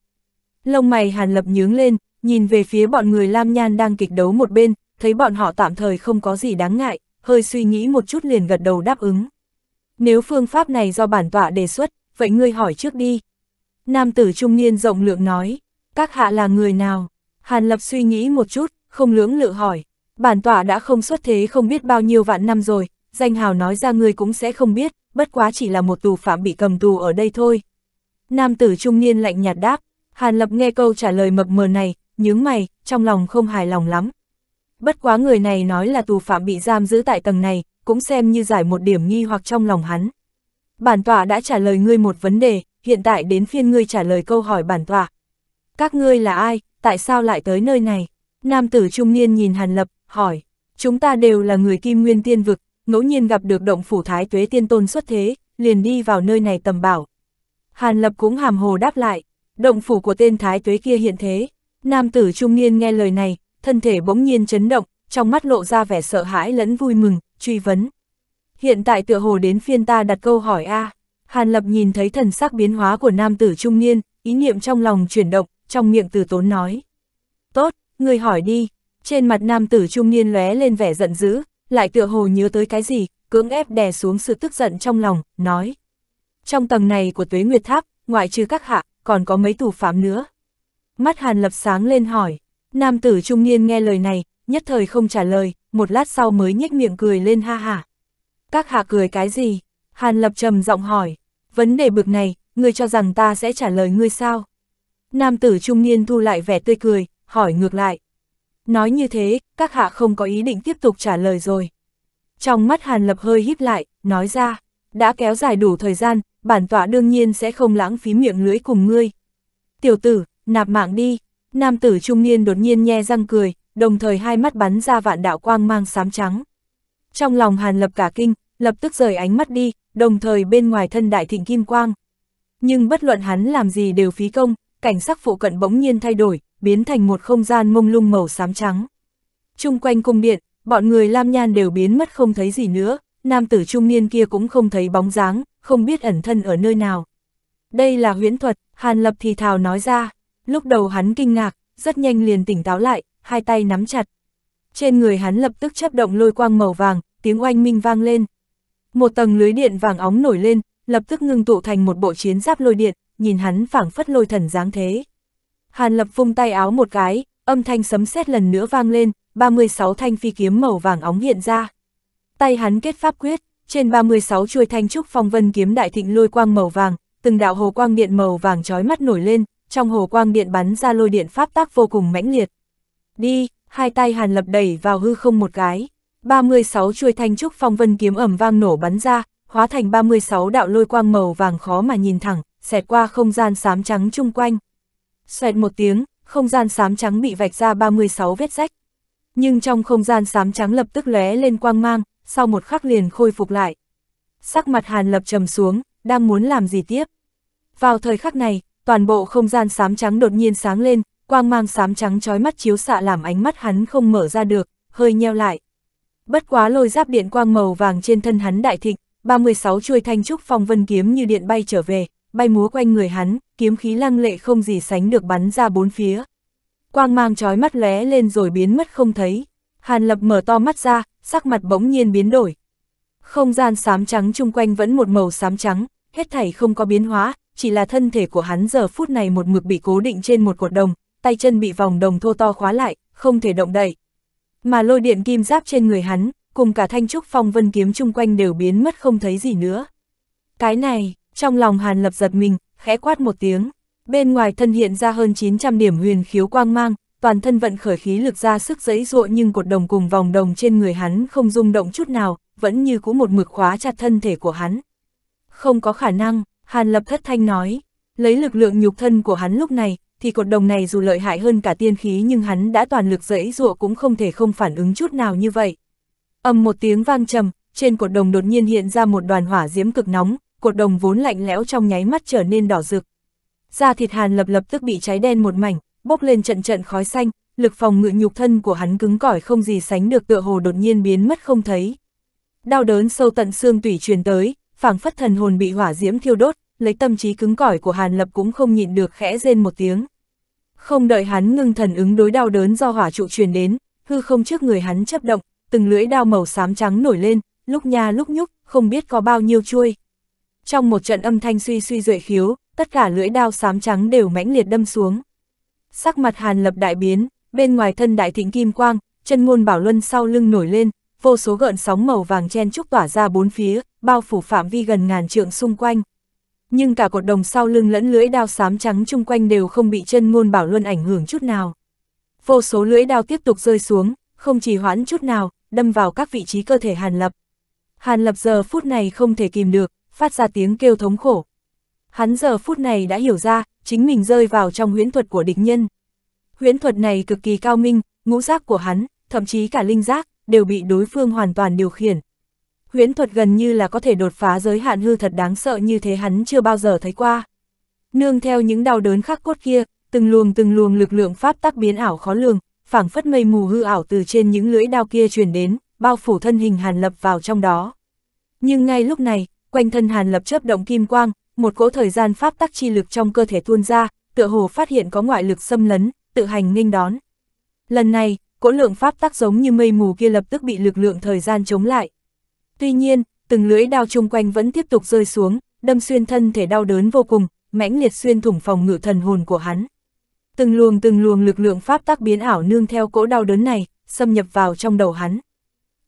S1: Lông mày hàn lập nhướng lên, nhìn về phía bọn người Lam Nhan đang kịch đấu một bên, thấy bọn họ tạm thời không có gì đáng ngại, hơi suy nghĩ một chút liền gật đầu đáp ứng. Nếu phương pháp này do bản tọa đề xuất, vậy ngươi hỏi trước đi. Nam tử trung niên rộng lượng nói, các hạ là người nào? Hàn Lập suy nghĩ một chút, không lưỡng lự hỏi. Bản tọa đã không xuất thế không biết bao nhiêu vạn năm rồi, danh hào nói ra ngươi cũng sẽ không biết, bất quá chỉ là một tù phạm bị cầm tù ở đây thôi. Nam tử trung niên lạnh nhạt đáp, Hàn Lập nghe câu trả lời mập mờ này, nhướng mày, trong lòng không hài lòng lắm. Bất quá người này nói là tù phạm bị giam giữ tại tầng này, cũng xem như giải một điểm nghi hoặc trong lòng hắn. Bản tọa đã trả lời ngươi một vấn đề, hiện tại đến phiên ngươi trả lời câu hỏi bản tọa. Các ngươi là ai, tại sao lại tới nơi này? Nam tử trung niên nhìn Hàn Lập, hỏi, chúng ta đều là người kim nguyên tiên vực, ngẫu nhiên gặp được động phủ thái tuế tiên tôn xuất thế, liền đi vào nơi này tầm bảo. Hàn Lập cũng hàm hồ đáp lại, động phủ của tên thái tuế kia hiện thế. Nam tử trung niên nghe lời này, thân thể bỗng nhiên chấn động, trong mắt lộ ra vẻ sợ hãi lẫn vui mừng, truy vấn. Hiện tại tựa hồ đến phiên ta đặt câu hỏi A. Hàn Lập nhìn thấy thần sắc biến hóa của nam tử trung niên, ý niệm trong lòng chuyển động, trong miệng từ tốn nói. Tốt, người hỏi đi, trên mặt nam tử trung niên lóe lên vẻ giận dữ, lại tựa hồ nhớ tới cái gì, cưỡng ép đè xuống sự tức giận trong lòng, nói. Trong tầng này của tuế nguyệt tháp, ngoại trừ các hạ, còn có mấy tù phạm nữa. Mắt hàn lập sáng lên hỏi, nam tử trung niên nghe lời này, nhất thời không trả lời, một lát sau mới nhếch miệng cười lên ha ha Các hạ cười cái gì? Hàn lập trầm giọng hỏi, vấn đề bực này, ngươi cho rằng ta sẽ trả lời ngươi sao? Nam tử trung niên thu lại vẻ tươi cười, hỏi ngược lại. Nói như thế, các hạ không có ý định tiếp tục trả lời rồi. Trong mắt Hàn Lập hơi híp lại, nói ra, đã kéo dài đủ thời gian, bản tọa đương nhiên sẽ không lãng phí miệng lưới cùng ngươi. Tiểu tử, nạp mạng đi, nam tử trung niên đột nhiên nhe răng cười, đồng thời hai mắt bắn ra vạn đạo quang mang sám trắng. Trong lòng Hàn Lập cả kinh, lập tức rời ánh mắt đi, đồng thời bên ngoài thân đại thịnh kim quang. Nhưng bất luận hắn làm gì đều phí công, cảnh sắc phụ cận bỗng nhiên thay đổi, biến thành một không gian mông lung màu xám trắng. Trung quanh cung điện, bọn người Lam Nhan đều biến mất không thấy gì nữa, nam tử trung niên kia cũng không thấy bóng dáng, không biết ẩn thân ở nơi nào. Đây là huyễn thuật, Hàn Lập thì thào nói ra, lúc đầu hắn kinh ngạc, rất nhanh liền tỉnh táo lại, hai tay nắm chặt. Trên người hắn lập tức chấp động lôi quang màu vàng, tiếng oanh minh vang lên. Một tầng lưới điện vàng óng nổi lên, lập tức ngưng tụ thành một bộ chiến giáp lôi điện, nhìn hắn phảng phất lôi thần dáng thế. Hàn Lập vung tay áo một cái, âm thanh sấm sét lần nữa vang lên, 36 thanh phi kiếm màu vàng óng hiện ra. Tay hắn kết pháp quyết, trên 36 chuôi thanh trúc phong vân kiếm đại thịnh lôi quang màu vàng, từng đạo hồ quang điện màu vàng chói mắt nổi lên, trong hồ quang điện bắn ra lôi điện pháp tác vô cùng mãnh liệt. Đi, hai tay Hàn Lập đẩy vào hư không một cái, 36 chuôi thanh trúc phong vân kiếm ẩm vang nổ bắn ra, hóa thành 36 đạo lôi quang màu vàng khó mà nhìn thẳng, xẹt qua không gian xám trắng chung quanh. Xoẹt một tiếng, không gian xám trắng bị vạch ra 36 vết rách. Nhưng trong không gian xám trắng lập tức lóe lên quang mang, sau một khắc liền khôi phục lại. Sắc mặt Hàn Lập trầm xuống, đang muốn làm gì tiếp. Vào thời khắc này, toàn bộ không gian xám trắng đột nhiên sáng lên, quang mang xám trắng chói mắt chiếu xạ làm ánh mắt hắn không mở ra được, hơi nheo lại. Bất quá lôi giáp điện quang màu vàng trên thân hắn đại thịnh, 36 chuôi thanh trúc phong vân kiếm như điện bay trở về, bay múa quanh người hắn, kiếm khí lăng lệ không gì sánh được bắn ra bốn phía. Quang mang trói mắt lóe lên rồi biến mất không thấy. Hàn Lập mở to mắt ra, sắc mặt bỗng nhiên biến đổi. Không gian xám trắng chung quanh vẫn một màu xám trắng, hết thảy không có biến hóa, chỉ là thân thể của hắn giờ phút này một mực bị cố định trên một cột đồng, tay chân bị vòng đồng thô to khóa lại, không thể động đậy. Mà lôi điện kim giáp trên người hắn, cùng cả thanh trúc phong vân kiếm chung quanh đều biến mất không thấy gì nữa. Cái này, trong lòng Hàn Lập giật mình, khẽ quát một tiếng. Bên ngoài thân hiện ra hơn 900 điểm huyền khiếu quang mang, toàn thân vận khởi khí lực ra sức dẫy dụa nhưng cột đồng cùng vòng đồng trên người hắn không rung động chút nào, vẫn như cũ một mực khóa chặt thân thể của hắn. Không có khả năng, Hàn Lập thất thanh nói, lấy lực lượng nhục thân của hắn lúc này, thì cột đồng này dù lợi hại hơn cả tiên khí nhưng hắn đã toàn lực dẫy dụa cũng không thể không phản ứng chút nào như vậy. âm một tiếng vang trầm, trên cột đồng đột nhiên hiện ra một đoàn hỏa diễm cực nóng, cột đồng vốn lạnh lẽo trong nháy mắt trở nên đỏ rực. Da thịt Hàn Lập lập tức bị cháy đen một mảnh, bốc lên trận trận khói xanh, lực phòng ngự nhục thân của hắn cứng cỏi không gì sánh được tựa hồ đột nhiên biến mất không thấy. Đau đớn sâu tận xương tủy truyền tới, phảng phất thần hồn bị hỏa diễm thiêu đốt, lấy tâm trí cứng cỏi của Hàn Lập cũng không nhịn được khẽ rên một tiếng. Không đợi hắn ngưng thần ứng đối đau đớn do hỏa trụ truyền đến, hư không trước người hắn chấp động, từng lưỡi đao màu xám trắng nổi lên, lúc nha lúc nhúc, không biết có bao nhiêu chuôi trong một trận âm thanh suy suy rượi khiếu, tất cả lưỡi đao xám trắng đều mãnh liệt đâm xuống. Sắc mặt Hàn Lập đại biến, bên ngoài thân đại thịnh kim quang, chân ngôn bảo luân sau lưng nổi lên, vô số gợn sóng màu vàng chen trúc tỏa ra bốn phía, bao phủ phạm vi gần ngàn trượng xung quanh. Nhưng cả cột đồng sau lưng lẫn lưỡi đao xám trắng chung quanh đều không bị chân ngôn bảo luân ảnh hưởng chút nào. Vô số lưỡi đao tiếp tục rơi xuống, không chỉ hoãn chút nào, đâm vào các vị trí cơ thể Hàn Lập. Hàn Lập giờ phút này không thể kìm được, phát ra tiếng kêu thống khổ. Hắn giờ phút này đã hiểu ra, chính mình rơi vào trong huyễn thuật của địch nhân. Huyễn thuật này cực kỳ cao minh, ngũ giác của hắn, thậm chí cả linh giác, đều bị đối phương hoàn toàn điều khiển. Huyễn thuật gần như là có thể đột phá giới hạn hư thật đáng sợ như thế hắn chưa bao giờ thấy qua. Nương theo những đau đớn khắc cốt kia, từng luồng từng luồng lực lượng pháp tắc biến ảo khó lường, phảng phất mây mù hư ảo từ trên những lưỡi đao kia truyền đến, bao phủ thân hình Hàn Lập vào trong đó. Nhưng ngay lúc này, quanh thân Hàn Lập chớp động kim quang, một cỗ thời gian pháp tắc chi lực trong cơ thể tuôn ra, tựa hồ phát hiện có ngoại lực xâm lấn, tự hành nghênh đón. Lần này, cỗ lượng pháp tắc giống như mây mù kia lập tức bị lực lượng thời gian chống lại. Tuy nhiên, từng lưỡi đao chung quanh vẫn tiếp tục rơi xuống, đâm xuyên thân thể đau đớn vô cùng, mãnh liệt xuyên thủng phòng ngự thần hồn của hắn. Từng luồng từng luồng lực lượng pháp tắc biến ảo nương theo cỗ đau đớn này, xâm nhập vào trong đầu hắn.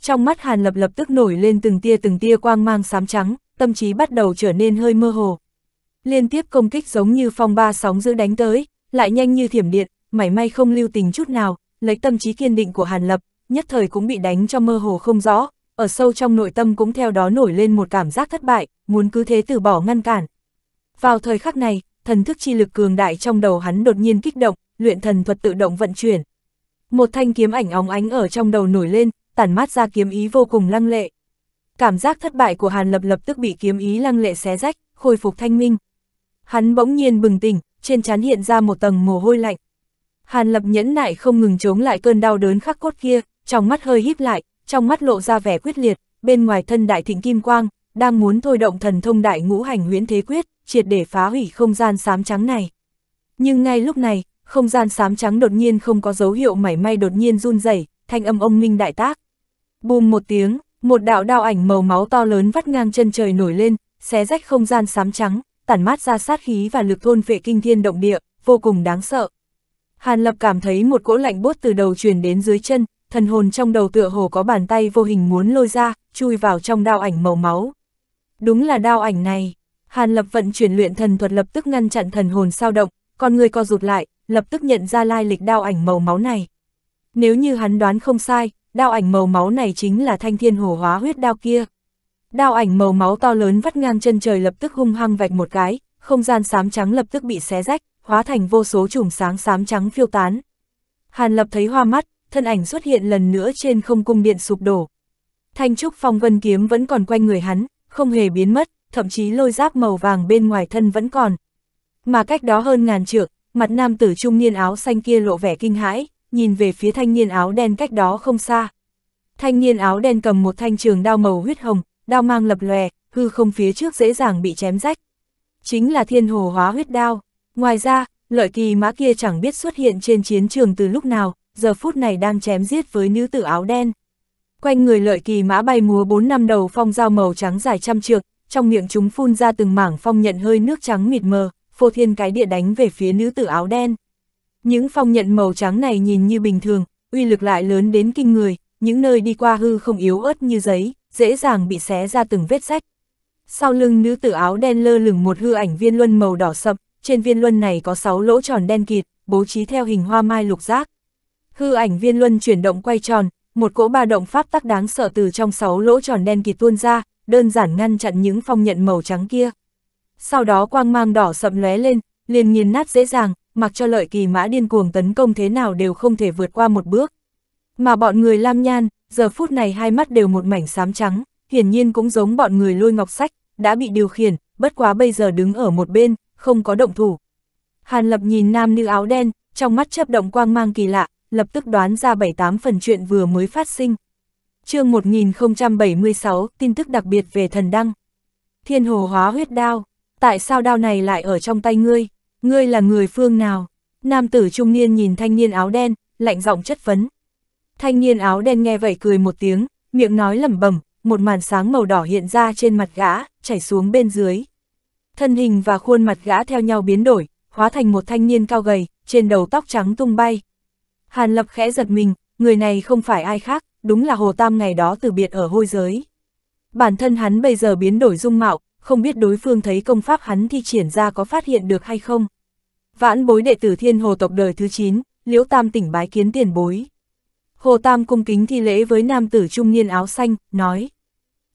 S1: Trong mắt Hàn Lập lập tức nổi lên từng tia từng tia quang mang xám trắng, tâm trí bắt đầu trở nên hơi mơ hồ. Liên tiếp công kích giống như phong ba sóng dữ đánh tới, lại nhanh như thiểm điện, mảy may không lưu tình chút nào, lấy tâm trí kiên định của Hàn Lập, nhất thời cũng bị đánh cho mơ hồ không rõ, ở sâu trong nội tâm cũng theo đó nổi lên một cảm giác thất bại, muốn cứ thế từ bỏ ngăn cản. Vào thời khắc này, thần thức chi lực cường đại trong đầu hắn đột nhiên kích động, luyện thần thuật tự động vận chuyển. Một thanh kiếm ảnh óng ánh ở trong đầu nổi lên, tản mát ra kiếm ý vô cùng lăng lệ. Cảm giác thất bại của Hàn Lập lập tức bị kiếm ý lăng lệ xé rách, khôi phục thanh minh. Hắn bỗng nhiên bừng tỉnh, trên trán hiện ra một tầng mồ hôi lạnh. Hàn Lập nhẫn nại không ngừng chống lại cơn đau đớn khắc cốt kia, trong mắt hơi híp lại, trong mắt lộ ra vẻ quyết liệt, bên ngoài thân đại thịnh kim quang, đang muốn thôi động thần thông đại ngũ hành huyễn thế quyết, triệt để phá hủy không gian xám trắng này. Nhưng ngay lúc này, không gian xám trắng đột nhiên không có dấu hiệu mảy may đột nhiên run rẩy, thanh âm ông minh đại tác. Bùm một tiếng, một đạo đao ảnh màu máu to lớn vắt ngang chân trời nổi lên, xé rách không gian xám trắng, tản mát ra sát khí và lực thôn vệ kinh thiên động địa, vô cùng đáng sợ. Hàn Lập cảm thấy một cỗ lạnh bốt từ đầu truyền đến dưới chân, thần hồn trong đầu tựa hồ có bàn tay vô hình muốn lôi ra, chui vào trong đao ảnh màu máu. Đúng là đao ảnh này. Hàn Lập vận chuyển luyện thần thuật lập tức ngăn chặn thần hồn sao động, con người co rụt lại, lập tức nhận ra lai lịch đao ảnh màu máu này. Nếu như hắn đoán không sai, đao ảnh màu máu này chính là thanh thiên hồ hóa huyết đao kia. Đao ảnh màu máu to lớn vắt ngang chân trời lập tức hung hăng vạch một cái, không gian xám trắng lập tức bị xé rách, hóa thành vô số chùm sáng xám trắng phiêu tán. Hàn Lập thấy hoa mắt, thân ảnh xuất hiện lần nữa trên không cung điện sụp đổ. Thanh trúc phong vân kiếm vẫn còn quanh người hắn, không hề biến mất, thậm chí lôi giáp màu vàng bên ngoài thân vẫn còn. Mà cách đó hơn ngàn trượng, mặt nam tử trung niên áo xanh kia lộ vẻ kinh hãi, nhìn về phía thanh niên áo đen cách đó không xa. Thanh niên áo đen cầm một thanh trường đao màu huyết hồng, đao mang lập lòe, hư không phía trước dễ dàng bị chém rách. Chính là thiên hồ hóa huyết đao. Ngoài ra, lợi kỳ mã kia chẳng biết xuất hiện trên chiến trường từ lúc nào, giờ phút này đang chém giết với nữ tử áo đen. Quanh người lợi kỳ mã bay múa bốn năm đầu phong dao màu trắng dài trăm trượng, trong miệng chúng phun ra từng mảng phong nhận hơi nước trắng mịt mờ, phô thiên cái địa đánh về phía nữ tử áo đen. Những phong nhận màu trắng này nhìn như bình thường, uy lực lại lớn đến kinh người, những nơi đi qua hư không yếu ớt như giấy, dễ dàng bị xé ra từng vết rách. Sau lưng nữ tử áo đen lơ lửng một hư ảnh viên luân màu đỏ sậm, trên viên luân này có 6 lỗ tròn đen kịt, bố trí theo hình hoa mai lục giác. Hư ảnh viên luân chuyển động quay tròn, một cỗ ba động pháp tắc đáng sợ từ trong 6 lỗ tròn đen kịt tuôn ra, đơn giản ngăn chặn những phong nhận màu trắng kia. Sau đó quang mang đỏ sậm lóe lên, liền nghiền nát dễ dàng, mặc cho lợi kỳ mã điên cuồng tấn công thế nào đều không thể vượt qua một bước. Mà bọn người Lam Nhan, giờ phút này hai mắt đều một mảnh xám trắng, hiển nhiên cũng giống bọn người lôi ngọc sách, đã bị điều khiển, bất quá bây giờ đứng ở một bên, không có động thủ. Hàn Lập nhìn nam nữ áo đen, trong mắt chấp động quang mang kỳ lạ, lập tức đoán ra 7-8 phần chuyện vừa mới phát sinh. chương 1076, tin tức đặc biệt về thần đăng. Thiên hồ hóa huyết đao, tại sao đao này lại ở trong tay ngươi? Ngươi là người phương nào? Nam tử trung niên nhìn thanh niên áo đen, lạnh giọng chất vấn. Thanh niên áo đen nghe vậy cười một tiếng, miệng nói lẩm bẩm, một màn sáng màu đỏ hiện ra trên mặt gã, chảy xuống bên dưới. Thân hình và khuôn mặt gã theo nhau biến đổi, hóa thành một thanh niên cao gầy, trên đầu tóc trắng tung bay. Hàn Lập khẽ giật mình, người này không phải ai khác, đúng là Hồ Tam ngày đó từ biệt ở hôi giới. Bản thân hắn bây giờ biến đổi dung mạo, không biết đối phương thấy công pháp hắn thi triển ra có phát hiện được hay không. Vãn bối đệ tử thiên hồ tộc đời thứ 9, Liễu Tam tỉnh bái kiến tiền bối. Hồ Tam cung kính thi lễ với nam tử trung niên áo xanh, nói.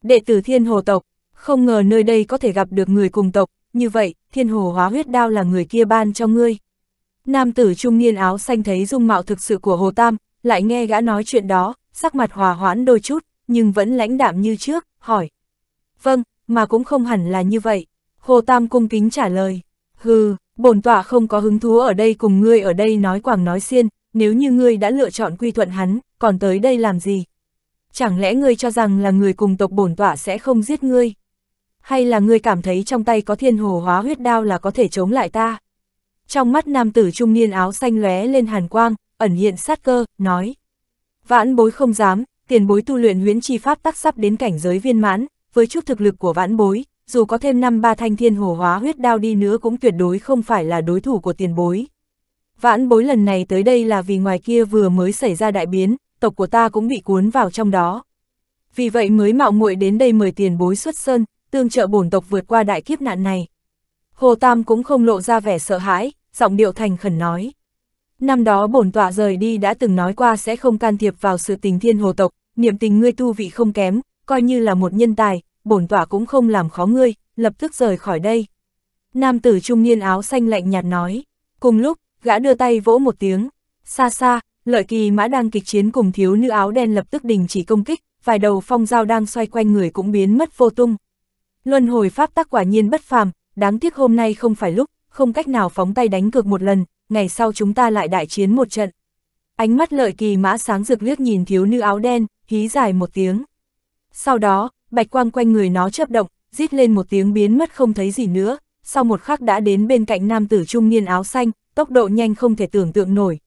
S1: Đệ tử thiên hồ tộc, không ngờ nơi đây có thể gặp được người cùng tộc, như vậy, thiên hồ hóa huyết đao là người kia ban cho ngươi. Nam tử trung niên áo xanh thấy dung mạo thực sự của Hồ Tam, lại nghe gã nói chuyện đó, sắc mặt hòa hoãn đôi chút, nhưng vẫn lãnh đạm như trước, hỏi. Vâng, mà cũng không hẳn là như vậy. Hồ Tam cung kính trả lời, hừ, bổn tọa không có hứng thú ở đây cùng ngươi ở đây nói quảng nói xiên, nếu như ngươi đã lựa chọn quy thuận hắn, còn tới đây làm gì? Chẳng lẽ ngươi cho rằng là người cùng tộc bổn tọa sẽ không giết ngươi? Hay là ngươi cảm thấy trong tay có thiên hồ hóa huyết đao là có thể chống lại ta? Trong mắt nam tử trung niên áo xanh lóe lên hàn quang, ẩn hiện sát cơ, nói. Vãn bối không dám, tiền bối tu luyện huyễn chi pháp tắc sắp đến cảnh giới viên mãn, với chút thực lực của vãn bối, dù có thêm năm ba thanh thiên hồ hóa huyết đao đi nữa cũng tuyệt đối không phải là đối thủ của tiền bối. Vãn bối lần này tới đây là vì ngoài kia vừa mới xảy ra đại biến, tộc của ta cũng bị cuốn vào trong đó. Vì vậy mới mạo muội đến đây mời tiền bối xuất sơn, tương trợ bổn tộc vượt qua đại kiếp nạn này. Hồ Tam cũng không lộ ra vẻ sợ hãi, giọng điệu thành khẩn nói. Năm đó bổn tọa rời đi đã từng nói qua sẽ không can thiệp vào sự tình thiên hồ tộc, niệm tình ngươi tu vị không kém, coi như là một nhân tài, bổn tỏa cũng không làm khó ngươi, lập tức rời khỏi đây. Nam tử trung niên áo xanh lạnh nhạt nói, cùng lúc, gã đưa tay vỗ một tiếng, xa xa, lợi kỳ mã đang kịch chiến cùng thiếu nữ áo đen lập tức đình chỉ công kích, vài đầu phong dao đang xoay quanh người cũng biến mất vô tung. Luân hồi pháp tác quả nhiên bất phàm, đáng tiếc hôm nay không phải lúc, không cách nào phóng tay đánh cược một lần, ngày sau chúng ta lại đại chiến một trận. Ánh mắt lợi kỳ mã sáng rực liếc nhìn thiếu nữ áo đen, hí dài một tiếng. Sau đó, bạch quang quanh người nó chớp động, rít lên một tiếng biến mất không thấy gì nữa, sau một khắc đã đến bên cạnh nam tử trung niên áo xanh, tốc độ nhanh không thể tưởng tượng nổi.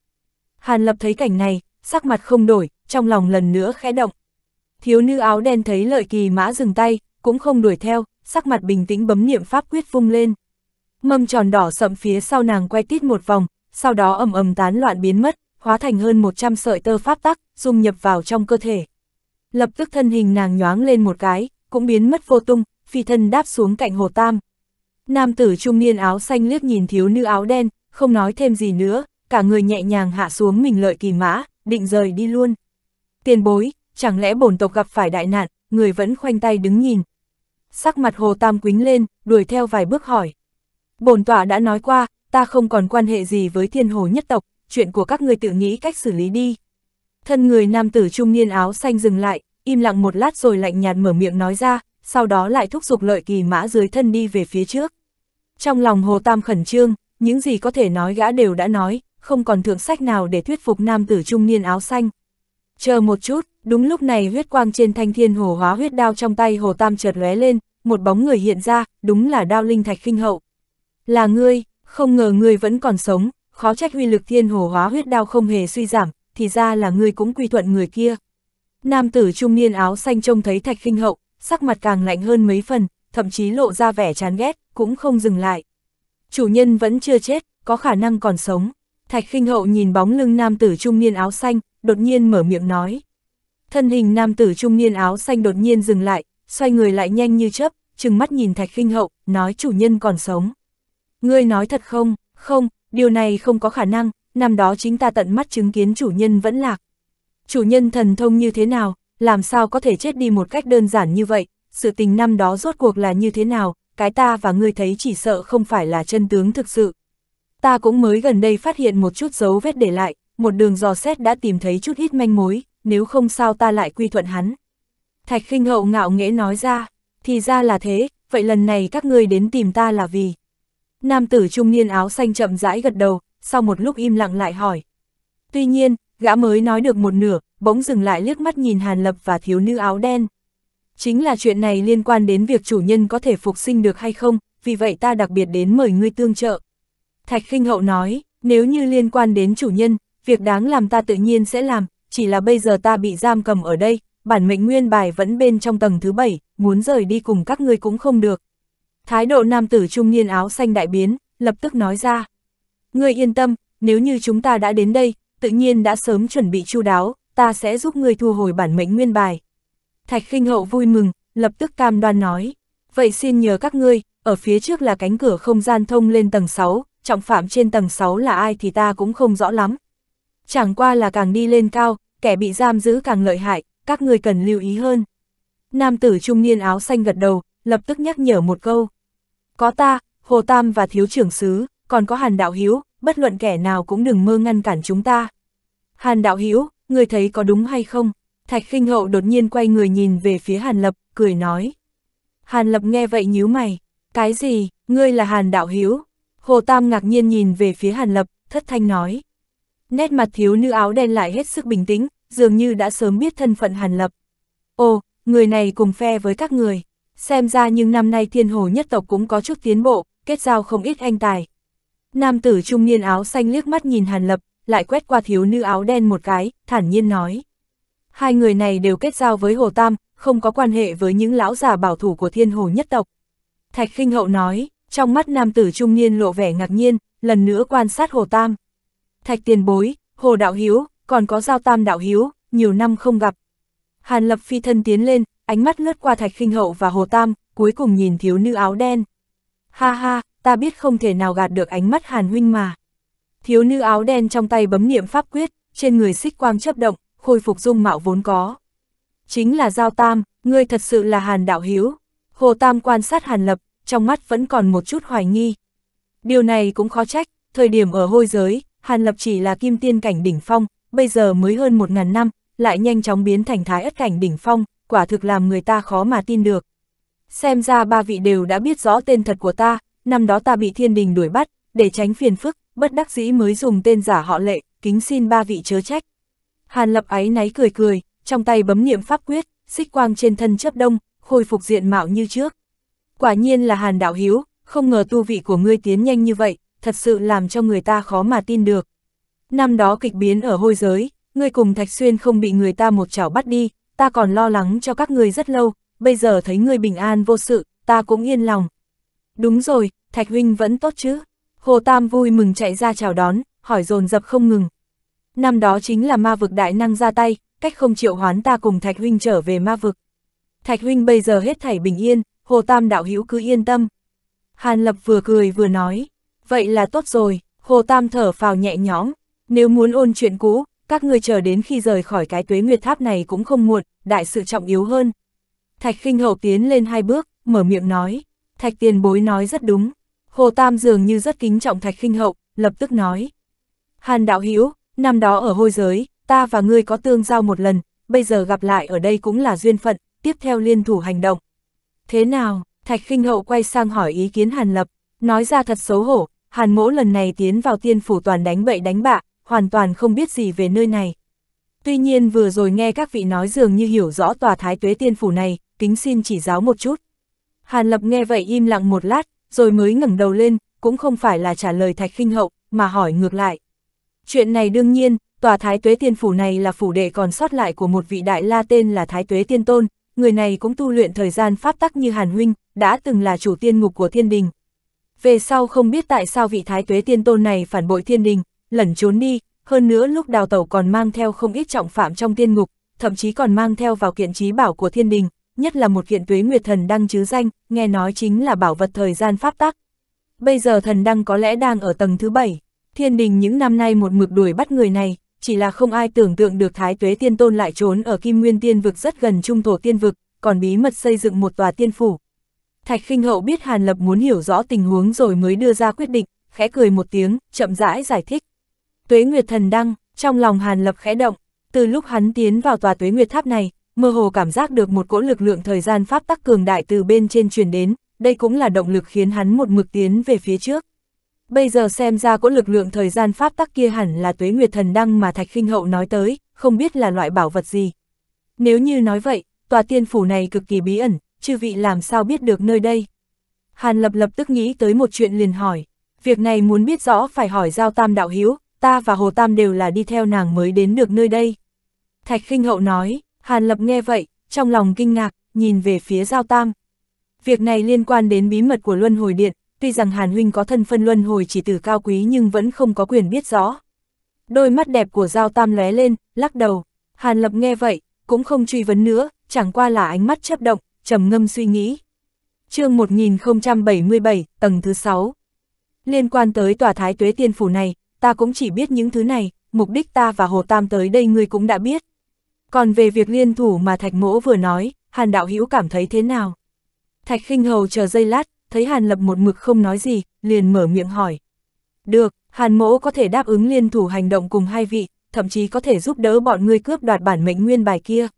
S1: Hàn Lập thấy cảnh này, sắc mặt không đổi, trong lòng lần nữa khẽ động. Thiếu nữ áo đen thấy lợi kỳ mã dừng tay, cũng không đuổi theo, sắc mặt bình tĩnh bấm niệm pháp quyết vung lên. Mâm tròn đỏ sậm phía sau nàng quay tít một vòng, sau đó ầm ầm tán loạn biến mất, hóa thành hơn 100 sợi tơ pháp tắc, dung nhập vào trong cơ thể lập tức thân hình nàng nhoáng lên một cái, cũng biến mất vô tung, phi thân đáp xuống cạnh hồ tam. Nam tử trung niên áo xanh liếc nhìn thiếu nữ áo đen, không nói thêm gì nữa, cả người nhẹ nhàng hạ xuống mình lợi kỳ mã, định rời đi luôn. Tiền bối, chẳng lẽ bổn tộc gặp phải đại nạn, người vẫn khoanh tay đứng nhìn. Sắc mặt hồ tam quính lên, đuổi theo vài bước hỏi. Bổn tọa đã nói qua, ta không còn quan hệ gì với thiên hồ nhất tộc, chuyện của các người tự nghĩ cách xử lý đi. Thân người nam tử trung niên áo xanh dừng lại, im lặng một lát rồi lạnh nhạt mở miệng nói ra, sau đó lại thúc giục lợi kỳ mã dưới thân đi về phía trước. Trong lòng Hồ Tam khẩn trương, những gì có thể nói gã đều đã nói, không còn thượng sách nào để thuyết phục nam tử trung niên áo xanh. Chờ một chút, đúng lúc này huyết quang trên thanh thiên hồ hóa huyết đao trong tay Hồ Tam chợt lóe lên, một bóng người hiện ra, đúng là đao linh thạch khinh hậu. Là ngươi, không ngờ ngươi vẫn còn sống, khó trách huy lực thiên hồ hóa huyết đao không hề suy giảm, thì ra là ngươi cũng quy thuận người kia. Nam tử trung niên áo xanh trông thấy thạch khinh hậu, sắc mặt càng lạnh hơn mấy phần, thậm chí lộ ra vẻ chán ghét, cũng không dừng lại. Chủ nhân vẫn chưa chết, có khả năng còn sống. Thạch khinh hậu nhìn bóng lưng nam tử trung niên áo xanh, đột nhiên mở miệng nói. Thân hình nam tử trung niên áo xanh đột nhiên dừng lại, xoay người lại nhanh như chớp, chừng mắt nhìn thạch khinh hậu, nói chủ nhân còn sống. Ngươi nói thật không, không, điều này không có khả năng, năm đó chính ta tận mắt chứng kiến chủ nhân vẫn lạc. Chủ nhân thần thông như thế nào, làm sao có thể chết đi một cách đơn giản như vậy, sự tình năm đó rốt cuộc là như thế nào, cái ta và ngươi thấy chỉ sợ không phải là chân tướng thực sự. Ta cũng mới gần đây phát hiện một chút dấu vết để lại, một đường dò xét đã tìm thấy chút ít manh mối, nếu không sao ta lại quy thuận hắn. Thạch khinh hậu ngạo nghễ nói ra, thì ra là thế, vậy lần này các ngươi đến tìm ta là vì. Nam tử trung niên áo xanh chậm rãi gật đầu, sau một lúc im lặng lại hỏi. Tuy nhiên, gã mới nói được một nửa, bỗng dừng lại liếc mắt nhìn Hàn Lập và thiếu nữ áo đen. Chính là chuyện này liên quan đến việc chủ nhân có thể phục sinh được hay không, vì vậy ta đặc biệt đến mời ngươi tương trợ. Thạch khinh Hậu nói, nếu như liên quan đến chủ nhân, việc đáng làm ta tự nhiên sẽ làm, chỉ là bây giờ ta bị giam cầm ở đây, bản mệnh nguyên bài vẫn bên trong tầng thứ bảy, muốn rời đi cùng các ngươi cũng không được. Thái độ nam tử trung niên áo xanh đại biến, lập tức nói ra ngươi yên tâm, nếu như chúng ta đã đến đây, tự nhiên đã sớm chuẩn bị chu đáo, ta sẽ giúp ngươi thu hồi bản mệnh nguyên bài. Thạch khinh hậu vui mừng, lập tức cam đoan nói, vậy xin nhờ các ngươi, ở phía trước là cánh cửa không gian thông lên tầng 6, trọng phạm trên tầng 6 là ai thì ta cũng không rõ lắm. Chẳng qua là càng đi lên cao, kẻ bị giam giữ càng lợi hại, các ngươi cần lưu ý hơn. Nam tử trung niên áo xanh gật đầu, lập tức nhắc nhở một câu. Có ta, Hồ Tam và Thiếu trưởng sứ, còn có Hàn Đạo Hiếu, bất luận kẻ nào cũng đừng mơ ngăn cản chúng ta. Hàn Đạo Hiếu, người thấy có đúng hay không? Thạch Kinh Hậu đột nhiên quay người nhìn về phía Hàn Lập, cười nói. Hàn Lập nghe vậy nhíu mày, cái gì, ngươi là Hàn Đạo Hiếu? Hồ Tam ngạc nhiên nhìn về phía Hàn Lập, thất thanh nói. Nét mặt thiếu nữ áo đen lại hết sức bình tĩnh, dường như đã sớm biết thân phận Hàn Lập. Ồ, người này cùng phe với các người. Xem ra nhưng năm nay thiên hồ nhất tộc cũng có chút tiến bộ, kết giao không ít anh tài. Nam tử trung niên áo xanh liếc mắt nhìn Hàn Lập, lại quét qua thiếu nữ áo đen một cái, thản nhiên nói. Hai người này đều kết giao với Hồ Tam, không có quan hệ với những lão già bảo thủ của thiên hồ nhất tộc. Thạch khinh hậu nói, trong mắt nam tử trung niên lộ vẻ ngạc nhiên, lần nữa quan sát Hồ Tam. Thạch tiền bối, Hồ Đạo Hiếu, còn có Giao Tam Đạo Hiếu, nhiều năm không gặp. Hàn Lập phi thân tiến lên, ánh mắt lướt qua Thạch khinh hậu và Hồ Tam, cuối cùng nhìn thiếu nữ áo đen. Ha ha, ta biết không thể nào gạt được ánh mắt Hàn huynh mà. Thiếu nữ áo đen trong tay bấm niệm pháp quyết, trên người xích quang chấp động, khôi phục dung mạo vốn có. Chính là Giao Tam, ngươi thật sự là Hàn đạo hiếu. Hồ Tam quan sát Hàn Lập, trong mắt vẫn còn một chút hoài nghi. Điều này cũng khó trách, thời điểm ở hôi giới, Hàn Lập chỉ là kim tiên cảnh đỉnh phong, bây giờ mới hơn một ngàn năm, lại nhanh chóng biến thành thái ất cảnh đỉnh phong, quả thực làm người ta khó mà tin được. Xem ra ba vị đều đã biết rõ tên thật của ta, năm đó ta bị thiên đình đuổi bắt, để tránh phiền phức, bất đắc dĩ mới dùng tên giả họ lệ, kính xin ba vị chớ trách. Hàn lập áy náy cười cười, trong tay bấm niệm pháp quyết, xích quang trên thân chấp đông, khôi phục diện mạo như trước. Quả nhiên là hàn đạo hiếu, không ngờ tu vị của ngươi tiến nhanh như vậy, thật sự làm cho người ta khó mà tin được. Năm đó kịch biến ở hôi giới, ngươi cùng Thạch Xuyên không bị người ta một chảo bắt đi, ta còn lo lắng cho các ngươi rất lâu, bây giờ thấy ngươi bình an vô sự, ta cũng yên lòng. Đúng rồi, Thạch Huynh vẫn tốt chứ. Hồ Tam vui mừng chạy ra chào đón, hỏi dồn dập không ngừng. Năm đó chính là ma vực đại năng ra tay, cách không triệu hoán ta cùng Thạch Huynh trở về ma vực. Thạch Huynh bây giờ hết thảy bình yên, Hồ Tam đạo hữu cứ yên tâm. Hàn Lập vừa cười vừa nói, vậy là tốt rồi, Hồ Tam thở phào nhẹ nhõm, nếu muốn ôn chuyện cũ, các người chờ đến khi rời khỏi cái tuế nguyệt tháp này cũng không muộn, đại sự trọng yếu hơn. Thạch kinh hậu tiến lên hai bước, mở miệng nói. Thạch tiền bối nói rất đúng. Hồ Tam dường như rất kính trọng Thạch khinh hậu, lập tức nói. Hàn đạo Hữu năm đó ở hôi giới, ta và ngươi có tương giao một lần, bây giờ gặp lại ở đây cũng là duyên phận, tiếp theo liên thủ hành động. Thế nào, Thạch khinh hậu quay sang hỏi ý kiến Hàn Lập, nói ra thật xấu hổ, Hàn mỗ lần này tiến vào tiên phủ toàn đánh bậy đánh bạ, hoàn toàn không biết gì về nơi này. Tuy nhiên vừa rồi nghe các vị nói dường như hiểu rõ tòa thái tuế tiên phủ này, kính xin chỉ giáo một chút. Hàn Lập nghe vậy im lặng một lát, rồi mới ngẩng đầu lên, cũng không phải là trả lời Thạch Kinh Hậu, mà hỏi ngược lại. Chuyện này đương nhiên, tòa Thái Tuế Tiên Phủ này là phủ đệ còn sót lại của một vị đại la tên là Thái Tuế Tiên Tôn, người này cũng tu luyện thời gian pháp tắc như Hàn Huynh, đã từng là chủ tiên ngục của thiên đình. Về sau không biết tại sao vị Thái Tuế Tiên Tôn này phản bội thiên đình, lẩn trốn đi, hơn nữa lúc đào tẩu còn mang theo không ít trọng phạm trong tiên ngục, thậm chí còn mang theo vào kiện trí bảo của thiên đình, nhất là một kiện tuế nguyệt thần đăng chứ danh, nghe nói chính là bảo vật thời gian pháp tắc. Bây giờ thần đăng có lẽ đang ở tầng thứ bảy, thiên đình những năm nay một mực đuổi bắt người này, chỉ là không ai tưởng tượng được thái tuế tiên tôn lại trốn ở kim nguyên tiên vực rất gần trung thổ tiên vực, còn bí mật xây dựng một tòa tiên phủ. Thạch khinh hậu biết Hàn Lập muốn hiểu rõ tình huống rồi mới đưa ra quyết định, khẽ cười một tiếng, chậm rãi giải, giải thích. Tuế Nguyệt Thần Đăng, trong lòng Hàn Lập khẽ động, từ lúc hắn tiến vào tòa Tuế Nguyệt Tháp này, mơ hồ cảm giác được một cỗ lực lượng thời gian pháp tắc cường đại từ bên trên truyền đến, đây cũng là động lực khiến hắn một mực tiến về phía trước. Bây giờ xem ra cỗ lực lượng thời gian pháp tắc kia hẳn là tuế nguyệt thần đăng mà Thạch kinh Hậu nói tới, không biết là loại bảo vật gì. Nếu như nói vậy, tòa tiên phủ này cực kỳ bí ẩn, chư vị làm sao biết được nơi đây? Hàn Lập lập tức nghĩ tới một chuyện liền hỏi, việc này muốn biết rõ phải hỏi Giao Tam Đạo Hiếu, ta và Hồ Tam đều là đi theo nàng mới đến được nơi đây. Thạch kinh Hậu nói, Hàn Lập nghe vậy, trong lòng kinh ngạc, nhìn về phía Giao Tam. Việc này liên quan đến bí mật của Luân Hồi Điện, tuy rằng Hàn Huynh có thân phân Luân Hồi chỉ tử cao quý nhưng vẫn không có quyền biết rõ. Đôi mắt đẹp của Giao Tam lóe lên, lắc đầu. Hàn Lập nghe vậy, cũng không truy vấn nữa, chẳng qua là ánh mắt chấp động, trầm ngâm suy nghĩ. chương 1077, tầng thứ 6 Liên quan tới tòa thái tuế tiên phủ này, ta cũng chỉ biết những thứ này, mục đích ta và Hồ Tam tới đây ngươi cũng đã biết. Còn về việc liên thủ mà Thạch Mỗ vừa nói, Hàn Đạo Hữu cảm thấy thế nào? Thạch kinh Hầu chờ giây lát, thấy Hàn Lập một mực không nói gì, liền mở miệng hỏi. Được, Hàn Mỗ có thể đáp ứng liên thủ hành động cùng hai vị, thậm chí có thể giúp đỡ bọn ngươi cướp đoạt bản mệnh nguyên bài kia.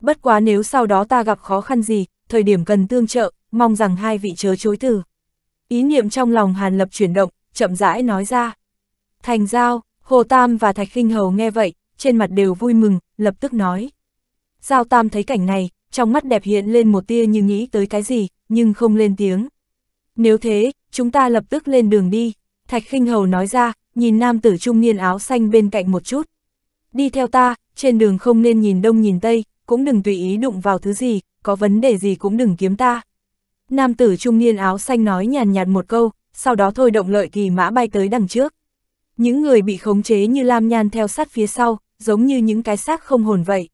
S1: Bất quá nếu sau đó ta gặp khó khăn gì, thời điểm cần tương trợ, mong rằng hai vị chớ chối từ. Ý niệm trong lòng Hàn Lập chuyển động, chậm rãi nói ra. Thành Giao, Hồ Tam và Thạch Kinh Hầu nghe vậy, trên mặt đều vui mừng, lập tức nói. Giao Tam thấy cảnh này, trong mắt đẹp hiện lên một tia như nghĩ tới cái gì, nhưng không lên tiếng. Nếu thế, chúng ta lập tức lên đường đi, Thạch khinh Hầu nói ra, nhìn nam tử trung niên áo xanh bên cạnh một chút. Đi theo ta, trên đường không nên nhìn đông nhìn tây, cũng đừng tùy ý đụng vào thứ gì, có vấn đề gì cũng đừng kiếm ta. Nam tử trung niên áo xanh nói nhàn nhạt một câu, sau đó thôi động lợi kỳ mã bay tới đằng trước. Những người bị khống chế như Lam Nhan theo sát phía sau, giống như những cái xác không hồn vậy.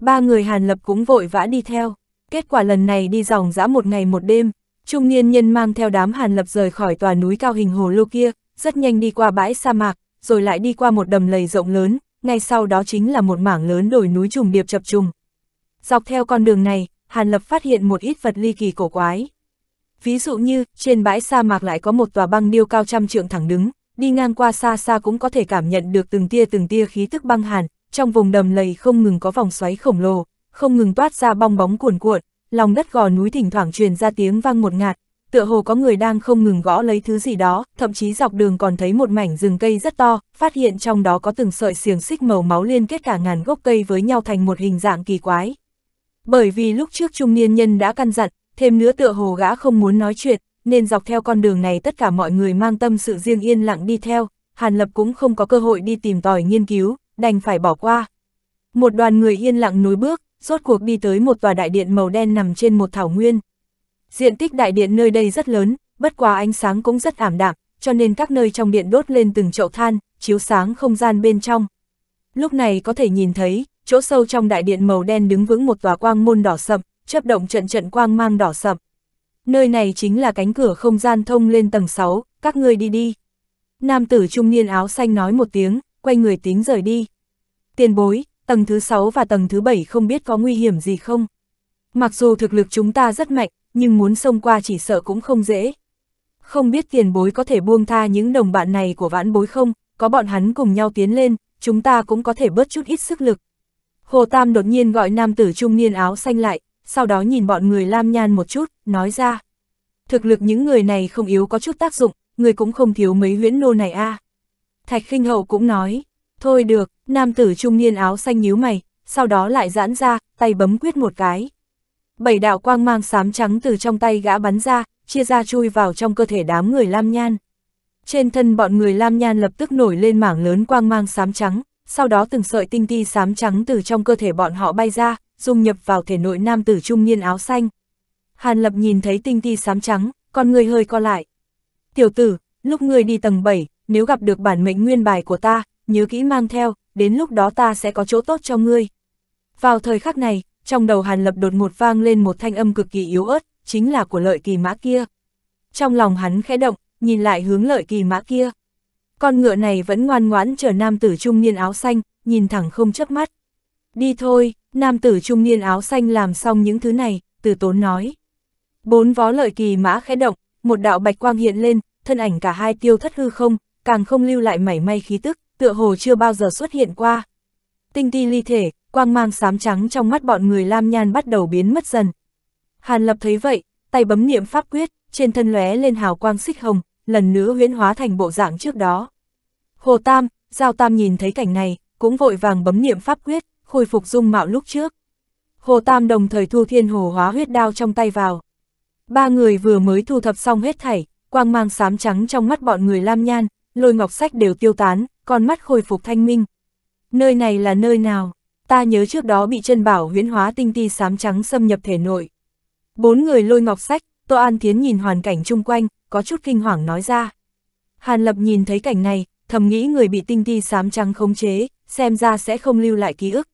S1: Ba người Hàn Lập cũng vội vã đi theo, kết quả lần này đi dòng dã một ngày một đêm, trung niên nhân mang theo đám Hàn Lập rời khỏi tòa núi cao hình hồ lô kia, rất nhanh đi qua bãi sa mạc, rồi lại đi qua một đầm lầy rộng lớn, ngay sau đó chính là một mảng lớn đồi núi trùng điệp chập trùng. Dọc theo con đường này, Hàn Lập phát hiện một ít vật ly kỳ cổ quái. Ví dụ như, trên bãi sa mạc lại có một tòa băng điêu cao trăm trượng thẳng đứng, đi ngang qua xa xa cũng có thể cảm nhận được từng tia từng tia khí tức băng hàn, trong vùng đầm lầy không ngừng có vòng xoáy khổng lồ, không ngừng toát ra bong bóng cuồn cuộn, lòng đất gò núi thỉnh thoảng truyền ra tiếng vang một ngạt, tựa hồ có người đang không ngừng gõ lấy thứ gì đó, thậm chí dọc đường còn thấy một mảnh rừng cây rất to, phát hiện trong đó có từng sợi xiềng xích màu máu liên kết cả ngàn gốc cây với nhau thành một hình dạng kỳ quái. Bởi vì lúc trước trung niên nhân đã căn dặn, thêm nữa tựa hồ gã không muốn nói chuyện, nên dọc theo con đường này tất cả mọi người mang tâm sự riêng yên lặng đi theo, Hàn Lập cũng không có cơ hội đi tìm tòi nghiên cứu, đành phải bỏ qua. Một đoàn người yên lặng nối bước, rốt cuộc đi tới một tòa đại điện màu đen nằm trên một thảo nguyên. Diện tích đại điện nơi đây rất lớn, bất quá ánh sáng cũng rất ảm đạm, cho nên các nơi trong điện đốt lên từng chậu than, chiếu sáng không gian bên trong. Lúc này có thể nhìn thấy, chỗ sâu trong đại điện màu đen đứng vững một tòa quang môn đỏ sậm, chớp động trận trận quang mang đỏ sậm nơi này chính là cánh cửa không gian thông lên tầng 6, các ngươi đi đi. Nam tử trung niên áo xanh nói một tiếng, quay người tính rời đi. Tiền bối, tầng thứ 6 và tầng thứ 7 không biết có nguy hiểm gì không? Mặc dù thực lực chúng ta rất mạnh, nhưng muốn xông qua chỉ sợ cũng không dễ. Không biết tiền bối có thể buông tha những đồng bạn này của vãn bối không, có bọn hắn cùng nhau tiến lên, chúng ta cũng có thể bớt chút ít sức lực. Hồ Tam đột nhiên gọi nam tử trung niên áo xanh lại, sau đó nhìn bọn người Lam Nhan một chút, nói ra. Thực lực những người này không yếu có chút tác dụng, người cũng không thiếu mấy huyễn nô này a à. Thạch khinh hậu cũng nói, thôi được, nam tử trung niên áo xanh nhíu mày, sau đó lại giãn ra, tay bấm quyết một cái. Bảy đạo quang mang xám trắng từ trong tay gã bắn ra, chia ra chui vào trong cơ thể đám người lam nhan. Trên thân bọn người lam nhan lập tức nổi lên mảng lớn quang mang xám trắng, sau đó từng sợi tinh ti xám trắng từ trong cơ thể bọn họ bay ra, dung nhập vào thể nội nam tử trung niên áo xanh. Hàn Lập nhìn thấy tinh ti sám trắng, con người hơi co lại. Tiểu tử, lúc ngươi đi tầng 7, nếu gặp được bản mệnh nguyên bài của ta, nhớ kỹ mang theo, đến lúc đó ta sẽ có chỗ tốt cho ngươi. Vào thời khắc này, trong đầu Hàn Lập đột ngột vang lên một thanh âm cực kỳ yếu ớt, chính là của lợi kỳ mã kia. Trong lòng hắn khẽ động, nhìn lại hướng lợi kỳ mã kia. Con ngựa này vẫn ngoan ngoãn chờ nam tử trung niên áo xanh, nhìn thẳng không chớp mắt. Đi thôi, nam tử trung niên áo xanh làm xong những thứ này, từ tốn nói. Bốn vó lợi kỳ mã khẽ động, một đạo bạch quang hiện lên, thân ảnh cả hai tiêu thất hư không, càng không lưu lại mảy may khí tức, tựa hồ chưa bao giờ xuất hiện qua. Tinh ti ly thể, quang mang xám trắng trong mắt bọn người Lam Nhan bắt đầu biến mất dần. Hàn Lập thấy vậy, tay bấm niệm pháp quyết, trên thân lóe lên hào quang xích hồng, lần nữa huyễn hóa thành bộ dạng trước đó. Hồ Tam, Giao Tam nhìn thấy cảnh này, cũng vội vàng bấm niệm pháp quyết, khôi phục dung mạo lúc trước. Hồ Tam đồng thời thu thiên hồ hóa huyết đao trong tay vào. Ba người vừa mới thu thập xong hết thảy, quang mang xám trắng trong mắt bọn người Lam Nhan, lôi ngọc sách đều tiêu tán, con mắt khôi phục thanh minh. Nơi này là nơi nào? Ta nhớ trước đó bị chân bảo huyễn hóa tinh ti xám trắng xâm nhập thể nội. Bốn người lôi ngọc sách, Tô An Thiến nhìn hoàn cảnh chung quanh, có chút kinh hoàng nói ra. Hàn Lập nhìn thấy cảnh này, thầm nghĩ người bị tinh ti xám trắng khống chế, xem ra sẽ không lưu lại ký ức.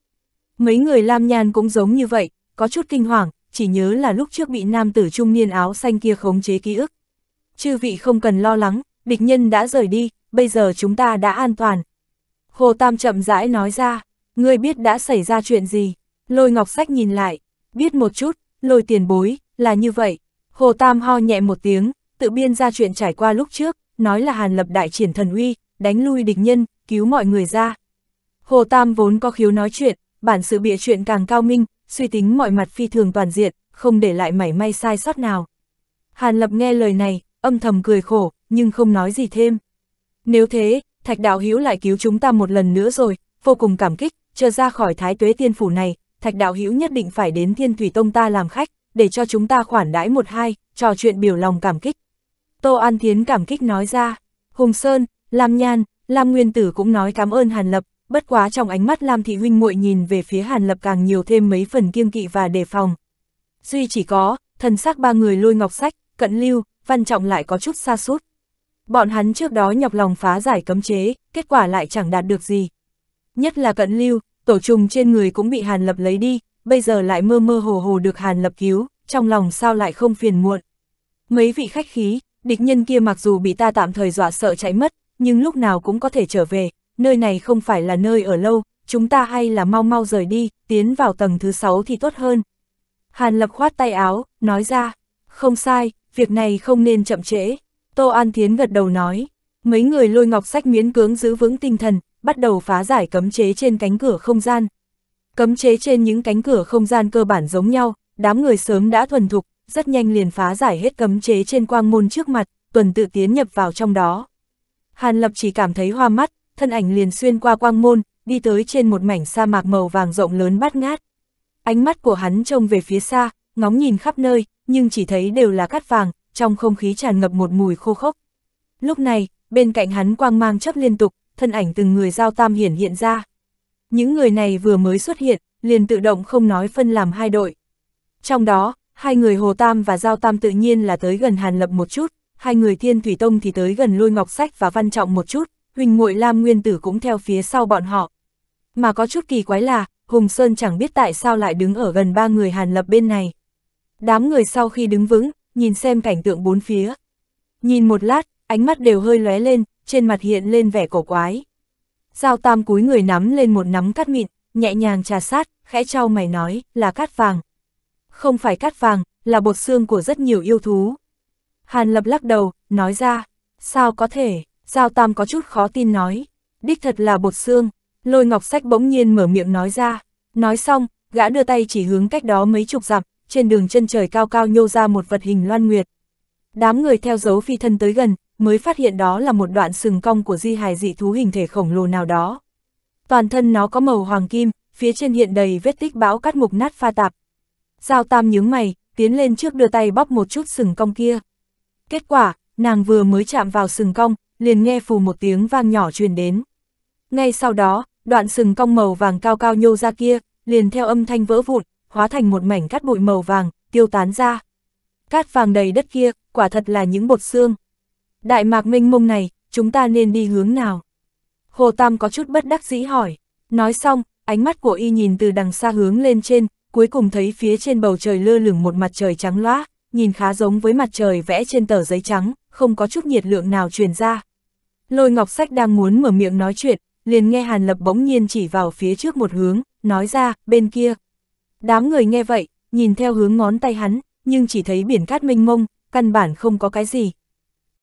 S1: Mấy người Lam Nhan cũng giống như vậy, có chút kinh hoàng, chỉ nhớ là lúc trước bị nam tử trung niên áo xanh kia khống chế ký ức. Chư vị không cần lo lắng, địch nhân đã rời đi, bây giờ chúng ta đã an toàn. Hồ Tam chậm rãi nói ra, ngươi biết đã xảy ra chuyện gì, lôi ngọc sách nhìn lại, biết một chút, lôi tiền bối, là như vậy. Hồ Tam ho nhẹ một tiếng, tự biên ra chuyện trải qua lúc trước, nói là Hàn lập đại triển thần uy, đánh lui địch nhân, cứu mọi người ra. Hồ Tam vốn có khiếu nói chuyện, bản sự bịa chuyện càng cao minh, suy tính mọi mặt phi thường toàn diện, không để lại mảy may sai sót nào. Hàn Lập nghe lời này, âm thầm cười khổ, nhưng không nói gì thêm. Nếu thế, Thạch Đạo Hữu lại cứu chúng ta một lần nữa rồi, vô cùng cảm kích, chờ ra khỏi Thái Tuế Tiên Phủ này, Thạch Đạo Hữu nhất định phải đến Thiên Thủy Tông ta làm khách, để cho chúng ta khoản đãi một hai, trò chuyện biểu lòng cảm kích. Tô An Thiến cảm kích nói ra, Hùng Sơn, Lam Nhan, Lam Nguyên Tử cũng nói cảm ơn Hàn Lập, bất quá trong ánh mắt Lam Thị Huynh muội nhìn về phía Hàn Lập càng nhiều thêm mấy phần kiêng kỵ và đề phòng. Duy chỉ có, thần xác ba người lôi ngọc sách, cận lưu, văn trọng lại có chút xa sút Bọn hắn trước đó nhọc lòng phá giải cấm chế, kết quả lại chẳng đạt được gì. Nhất là cận lưu, tổ trùng trên người cũng bị Hàn Lập lấy đi, bây giờ lại mơ mơ hồ hồ được Hàn Lập cứu, trong lòng sao lại không phiền muộn. Mấy vị khách khí, địch nhân kia mặc dù bị ta tạm thời dọa sợ chạy mất, nhưng lúc nào cũng có thể trở về, nơi này không phải là nơi ở lâu, chúng ta hay là mau mau rời đi, tiến vào tầng thứ 6 thì tốt hơn. Hàn Lập khoát tay áo, nói ra, không sai, việc này không nên chậm trễ. Tô An Thiến gật đầu nói, mấy người lôi ngọc sách miến cưỡng giữ vững tinh thần, bắt đầu phá giải cấm chế trên cánh cửa không gian. Cấm chế trên những cánh cửa không gian cơ bản giống nhau, đám người sớm đã thuần thục, rất nhanh liền phá giải hết cấm chế trên quang môn trước mặt, tuần tự tiến nhập vào trong đó. Hàn Lập chỉ cảm thấy hoa mắt, thân ảnh liền xuyên qua quang môn, đi tới trên một mảnh sa mạc màu vàng rộng lớn bát ngát. Ánh mắt của hắn trông về phía xa, ngóng nhìn khắp nơi, nhưng chỉ thấy đều là cát vàng, trong không khí tràn ngập một mùi khô khốc. Lúc này, bên cạnh hắn quang mang chấp liên tục, thân ảnh từng người giao tam hiển hiện ra. Những người này vừa mới xuất hiện, liền tự động không nói phân làm hai đội. Trong đó, hai người Hồ Tam và Giao Tam tự nhiên là tới gần Hàn Lập một chút, hai người Thiên Thủy Tông thì tới gần Lôi Ngọc Sách và Văn Trọng một chút, Huỳnh Ngụy Lam Nguyên Tử cũng theo phía sau bọn họ. Mà có chút kỳ quái là, Hùng Sơn chẳng biết tại sao lại đứng ở gần ba người Hàn Lập bên này. Đám người sau khi đứng vững, nhìn xem cảnh tượng bốn phía. Nhìn một lát, ánh mắt đều hơi lóe lên, trên mặt hiện lên vẻ cổ quái. Giao tam cúi người nắm lên một nắm cát mịn, nhẹ nhàng trà sát, khẽ trao mày nói, là cát vàng. Không phải cát vàng, là bột xương của rất nhiều yêu thú. Hàn Lập lắc đầu, nói ra, sao có thể, Giao Tam có chút khó tin nói, đích thật là bột xương, lôi ngọc sách bỗng nhiên mở miệng nói ra, nói xong, gã đưa tay chỉ hướng cách đó mấy chục dặm, trên đường chân trời cao cao nhô ra một vật hình loan nguyệt. Đám người theo dấu phi thân tới gần, mới phát hiện đó là một đoạn sừng cong của di hài dị thú hình thể khổng lồ nào đó. Toàn thân nó có màu hoàng kim, phía trên hiện đầy vết tích bão cắt mục nát pha tạp. Giao Tam nhướng mày, tiến lên trước đưa tay bóp một chút sừng cong kia. Kết quả, nàng vừa mới chạm vào sừng cong, liền nghe phù một tiếng vang nhỏ truyền đến. Ngay sau đó, đoạn sừng cong màu vàng cao cao nhô ra kia, liền theo âm thanh vỡ vụn, hóa thành một mảnh cát bụi màu vàng, tiêu tán ra. Cát vàng đầy đất kia, quả thật là những bột xương. Đại mạc minh mông này, chúng ta nên đi hướng nào? Hồ Tam có chút bất đắc dĩ hỏi. Nói xong, ánh mắt của y nhìn từ đằng xa hướng lên trên, cuối cùng thấy phía trên bầu trời lơ lửng một mặt trời trắng loá, nhìn khá giống với mặt trời vẽ trên tờ giấy trắng, không có chút nhiệt lượng nào truyền ra. Lôi ngọc sách đang muốn mở miệng nói chuyện, liền nghe Hàn Lập bỗng nhiên chỉ vào phía trước một hướng, nói ra, bên kia. Đám người nghe vậy, nhìn theo hướng ngón tay hắn, nhưng chỉ thấy biển cát mênh mông, căn bản không có cái gì,